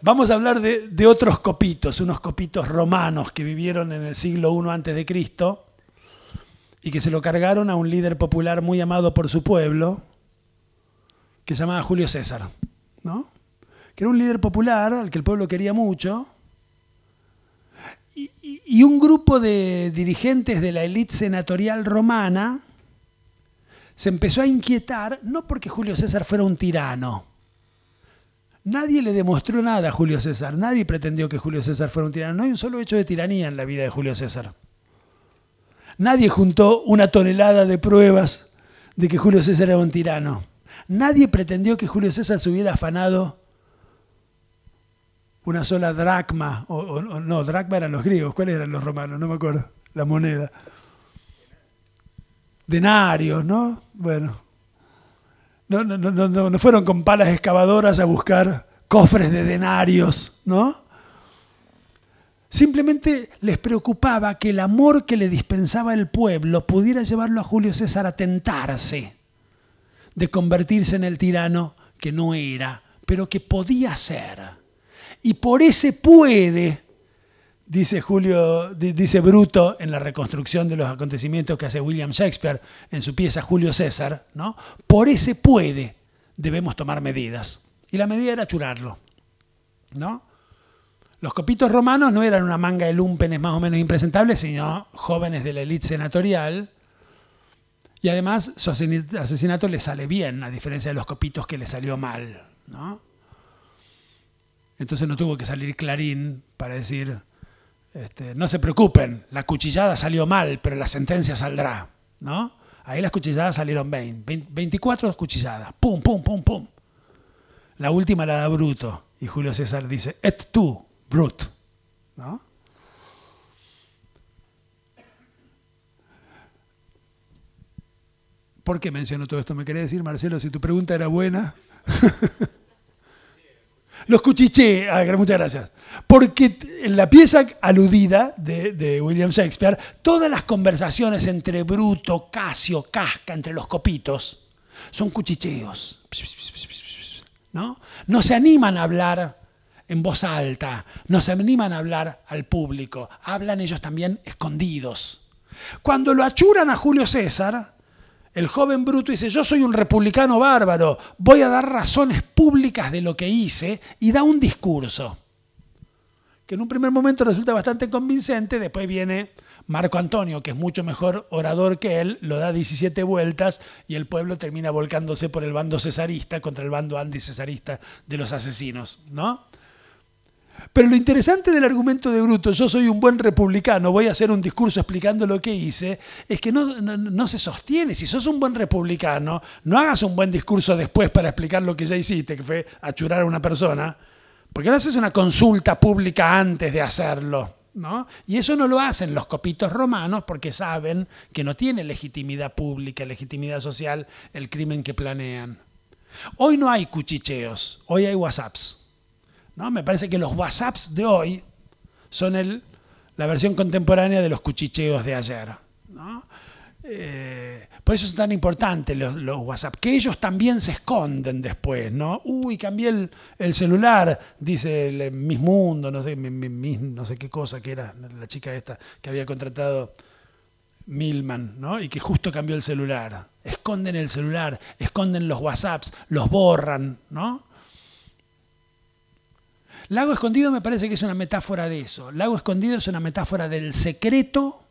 Vamos a hablar de, de, otros copitos, unos copitos romanos que vivieron en el siglo I antes de Cristo y que se lo cargaron a un líder popular muy amado por su pueblo que se llamaba Julio César, ¿no? que era un líder popular al que el pueblo quería mucho, y, un grupo de dirigentes de la élite senatorial romana se empezó a inquietar, no porque Julio César fuera un tirano, Nadie le demostró nada a Julio César, nadie pretendió que Julio César fuera un tirano. No hay un solo hecho de tiranía en la vida de Julio César. Nadie juntó una tonelada de pruebas de que Julio César era un tirano. Nadie pretendió que Julio César se hubiera afanado una sola dracma, o, no, dracma eran los griegos, ¿cuáles eran los romanos? No me acuerdo, la moneda. Denarios, ¿no? Bueno. No, no, no, no, no fueron con palas excavadoras a buscar cofres de denarios, ¿no? Simplemente les preocupaba que el amor que le dispensaba el pueblo pudiera llevarlo a Julio César a tentarse de convertirse en el tirano que no era, pero que podía ser. Y por ese puede, dice Julio, dice Bruto en la reconstrucción de los acontecimientos que hace William Shakespeare en su pieza Julio César, ¿no? Por ese puede debemos tomar medidas. Y la medida era churarlo, ¿no? Los copitos romanos no eran una manga de lumpenes más o menos impresentables, sino jóvenes de la élite senatorial. Y además su asesinato le sale bien, a diferencia de los copitos que le salió mal. ¿no? Entonces no tuvo que salir Clarín para decir, este, no se preocupen, la cuchillada salió mal, pero la sentencia saldrá, ¿no? Ahí las cuchilladas salieron 20, 24 cuchilladas, pum, pum, pum, pum. La última la da Bruto y Julio César dice, et tu, Brut, ¿no? ¿Por qué menciono todo esto? ¿Me querés decir, Marcelo, si tu pregunta era buena? los cuchicheos, muchas gracias. Porque en la pieza aludida de, William Shakespeare, todas las conversaciones entre Bruto, Casio, Casca, entre los copitos, son cuchicheos. ¿no? no se animan a hablar en voz alta, no se animan a hablar al público, hablan ellos también escondidos. Cuando lo achuran a Julio César, el joven Bruto dice, yo soy un republicano bárbaro, voy a dar razones públicas de lo que hice y da un discurso, que en un primer momento resulta bastante convincente, después viene Marco Antonio, que es mucho mejor orador que él, lo da 17 vueltas y el pueblo termina volcándose por el bando cesarista contra el bando anticesarista de los asesinos, ¿no? Pero lo interesante del argumento de Bruto, yo soy un buen republicano, voy a hacer un discurso explicando lo que hice, es que no, se sostiene. Si sos un buen republicano, no hagas un buen discurso después para explicar lo que ya hiciste, que fue achurar a una persona, porque no haces una consulta pública antes de hacerlo. ¿No? Y eso no lo hacen los copitos romanos porque saben que no tiene legitimidad pública, legitimidad social el crimen que planean. Hoy no hay cuchicheos, hoy hay WhatsApps. ¿no? Me parece que los WhatsApps de hoy son el, la versión contemporánea de los cuchicheos de ayer. ¿no? Eh, por eso son tan importantes los, los, WhatsApp, que ellos también se esconden después, ¿no? Uy, cambié el, celular, dice el, eh, Miss Mundo, no sé, no sé qué cosa que era la chica esta que había contratado Milman, ¿no? Y que justo cambió el celular. Esconden el celular, esconden los WhatsApps, los borran, ¿no? Lago Escondido me parece que es una metáfora de eso. Lago Escondido es una metáfora del secreto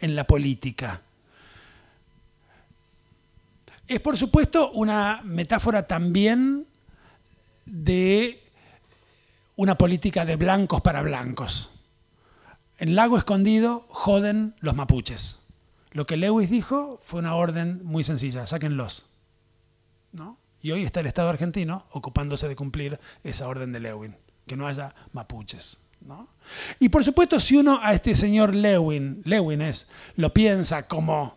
en la política. Es por supuesto una metáfora también de una política de blancos para blancos. En Lago Escondido joden los mapuches. Lo que Lewis dijo fue una orden muy sencilla, sáquenlos. Y hoy está el Estado argentino ocupándose de cumplir esa orden de Lewin que no haya mapuches. Y por supuesto, si uno a este señor Lewin, Lewin es, lo piensa como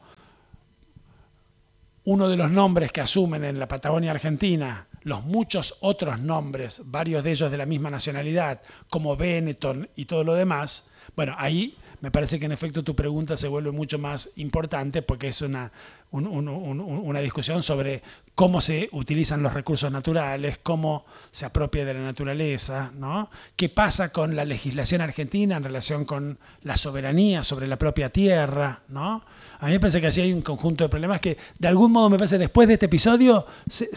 uno de los nombres que asumen en la Patagonia Argentina, los muchos otros nombres, varios de ellos de la misma nacionalidad, como Benetton y todo lo demás, bueno, ahí me parece que en efecto tu pregunta se vuelve mucho más importante porque es una, una discusión sobre cómo se utilizan los recursos naturales, cómo se apropia de la naturaleza, ¿no? qué pasa con la legislación argentina en relación con la soberanía sobre la propia tierra. ¿no? A mí me parece que así hay un conjunto de problemas que de algún modo me parece después de este episodio se,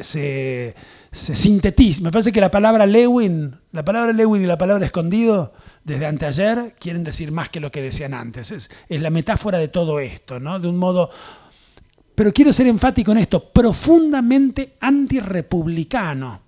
se sintetiza. Me parece que la palabra Lewin, la palabra Lewin y la palabra escondido desde anteayer quieren decir más que lo que decían antes. Es, la metáfora de todo esto, ¿no? De un modo pero quiero ser enfático en esto, profundamente antirrepublicano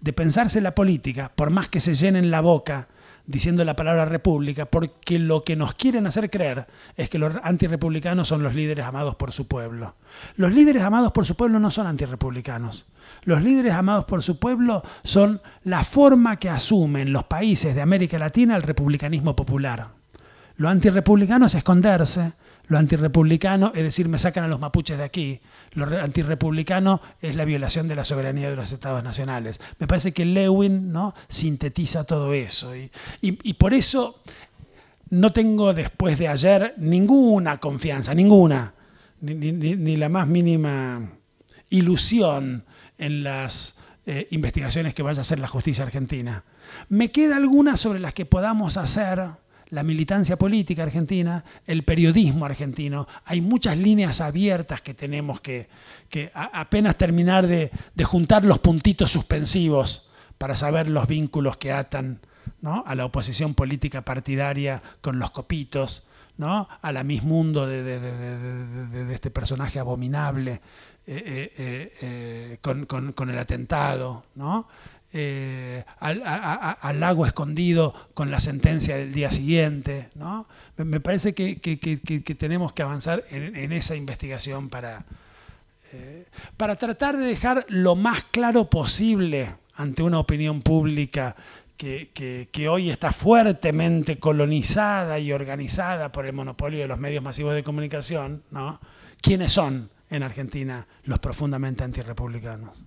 de pensarse la política, por más que se llenen la boca diciendo la palabra república, porque lo que nos quieren hacer creer es que los antirepublicanos son los líderes amados por su pueblo. Los líderes amados por su pueblo no son antirepublicanos Los líderes amados por su pueblo son la forma que asumen los países de América Latina el republicanismo popular. Lo antirepublicano es esconderse, lo antirrepublicano es decir, me sacan a los mapuches de aquí. Lo antirrepublicano es la violación de la soberanía de los estados nacionales. Me parece que Lewin ¿no? sintetiza todo eso. y, por eso no tengo después de ayer ninguna confianza, ninguna, ni, la más mínima ilusión en las eh, investigaciones que vaya a hacer la justicia argentina. Me queda alguna sobre las que podamos hacer la militancia política argentina, el periodismo argentino. Hay muchas líneas abiertas que tenemos que, que apenas terminar de, juntar los puntitos suspensivos para saber los vínculos que atan ¿no? a la oposición política partidaria con los copitos, ¿no? a la Miss Mundo de, este personaje abominable eh, eh, eh, con, con, el atentado. ¿no? Eh, al, lago escondido con la sentencia del día siguiente. ¿no? Me parece que, tenemos que avanzar en, esa investigación para, eh, para tratar de dejar lo más claro posible ante una opinión pública que, hoy está fuertemente colonizada y organizada por el monopolio de los medios masivos de comunicación, ¿no? ¿Quiénes son en Argentina los profundamente antirrepublicanos?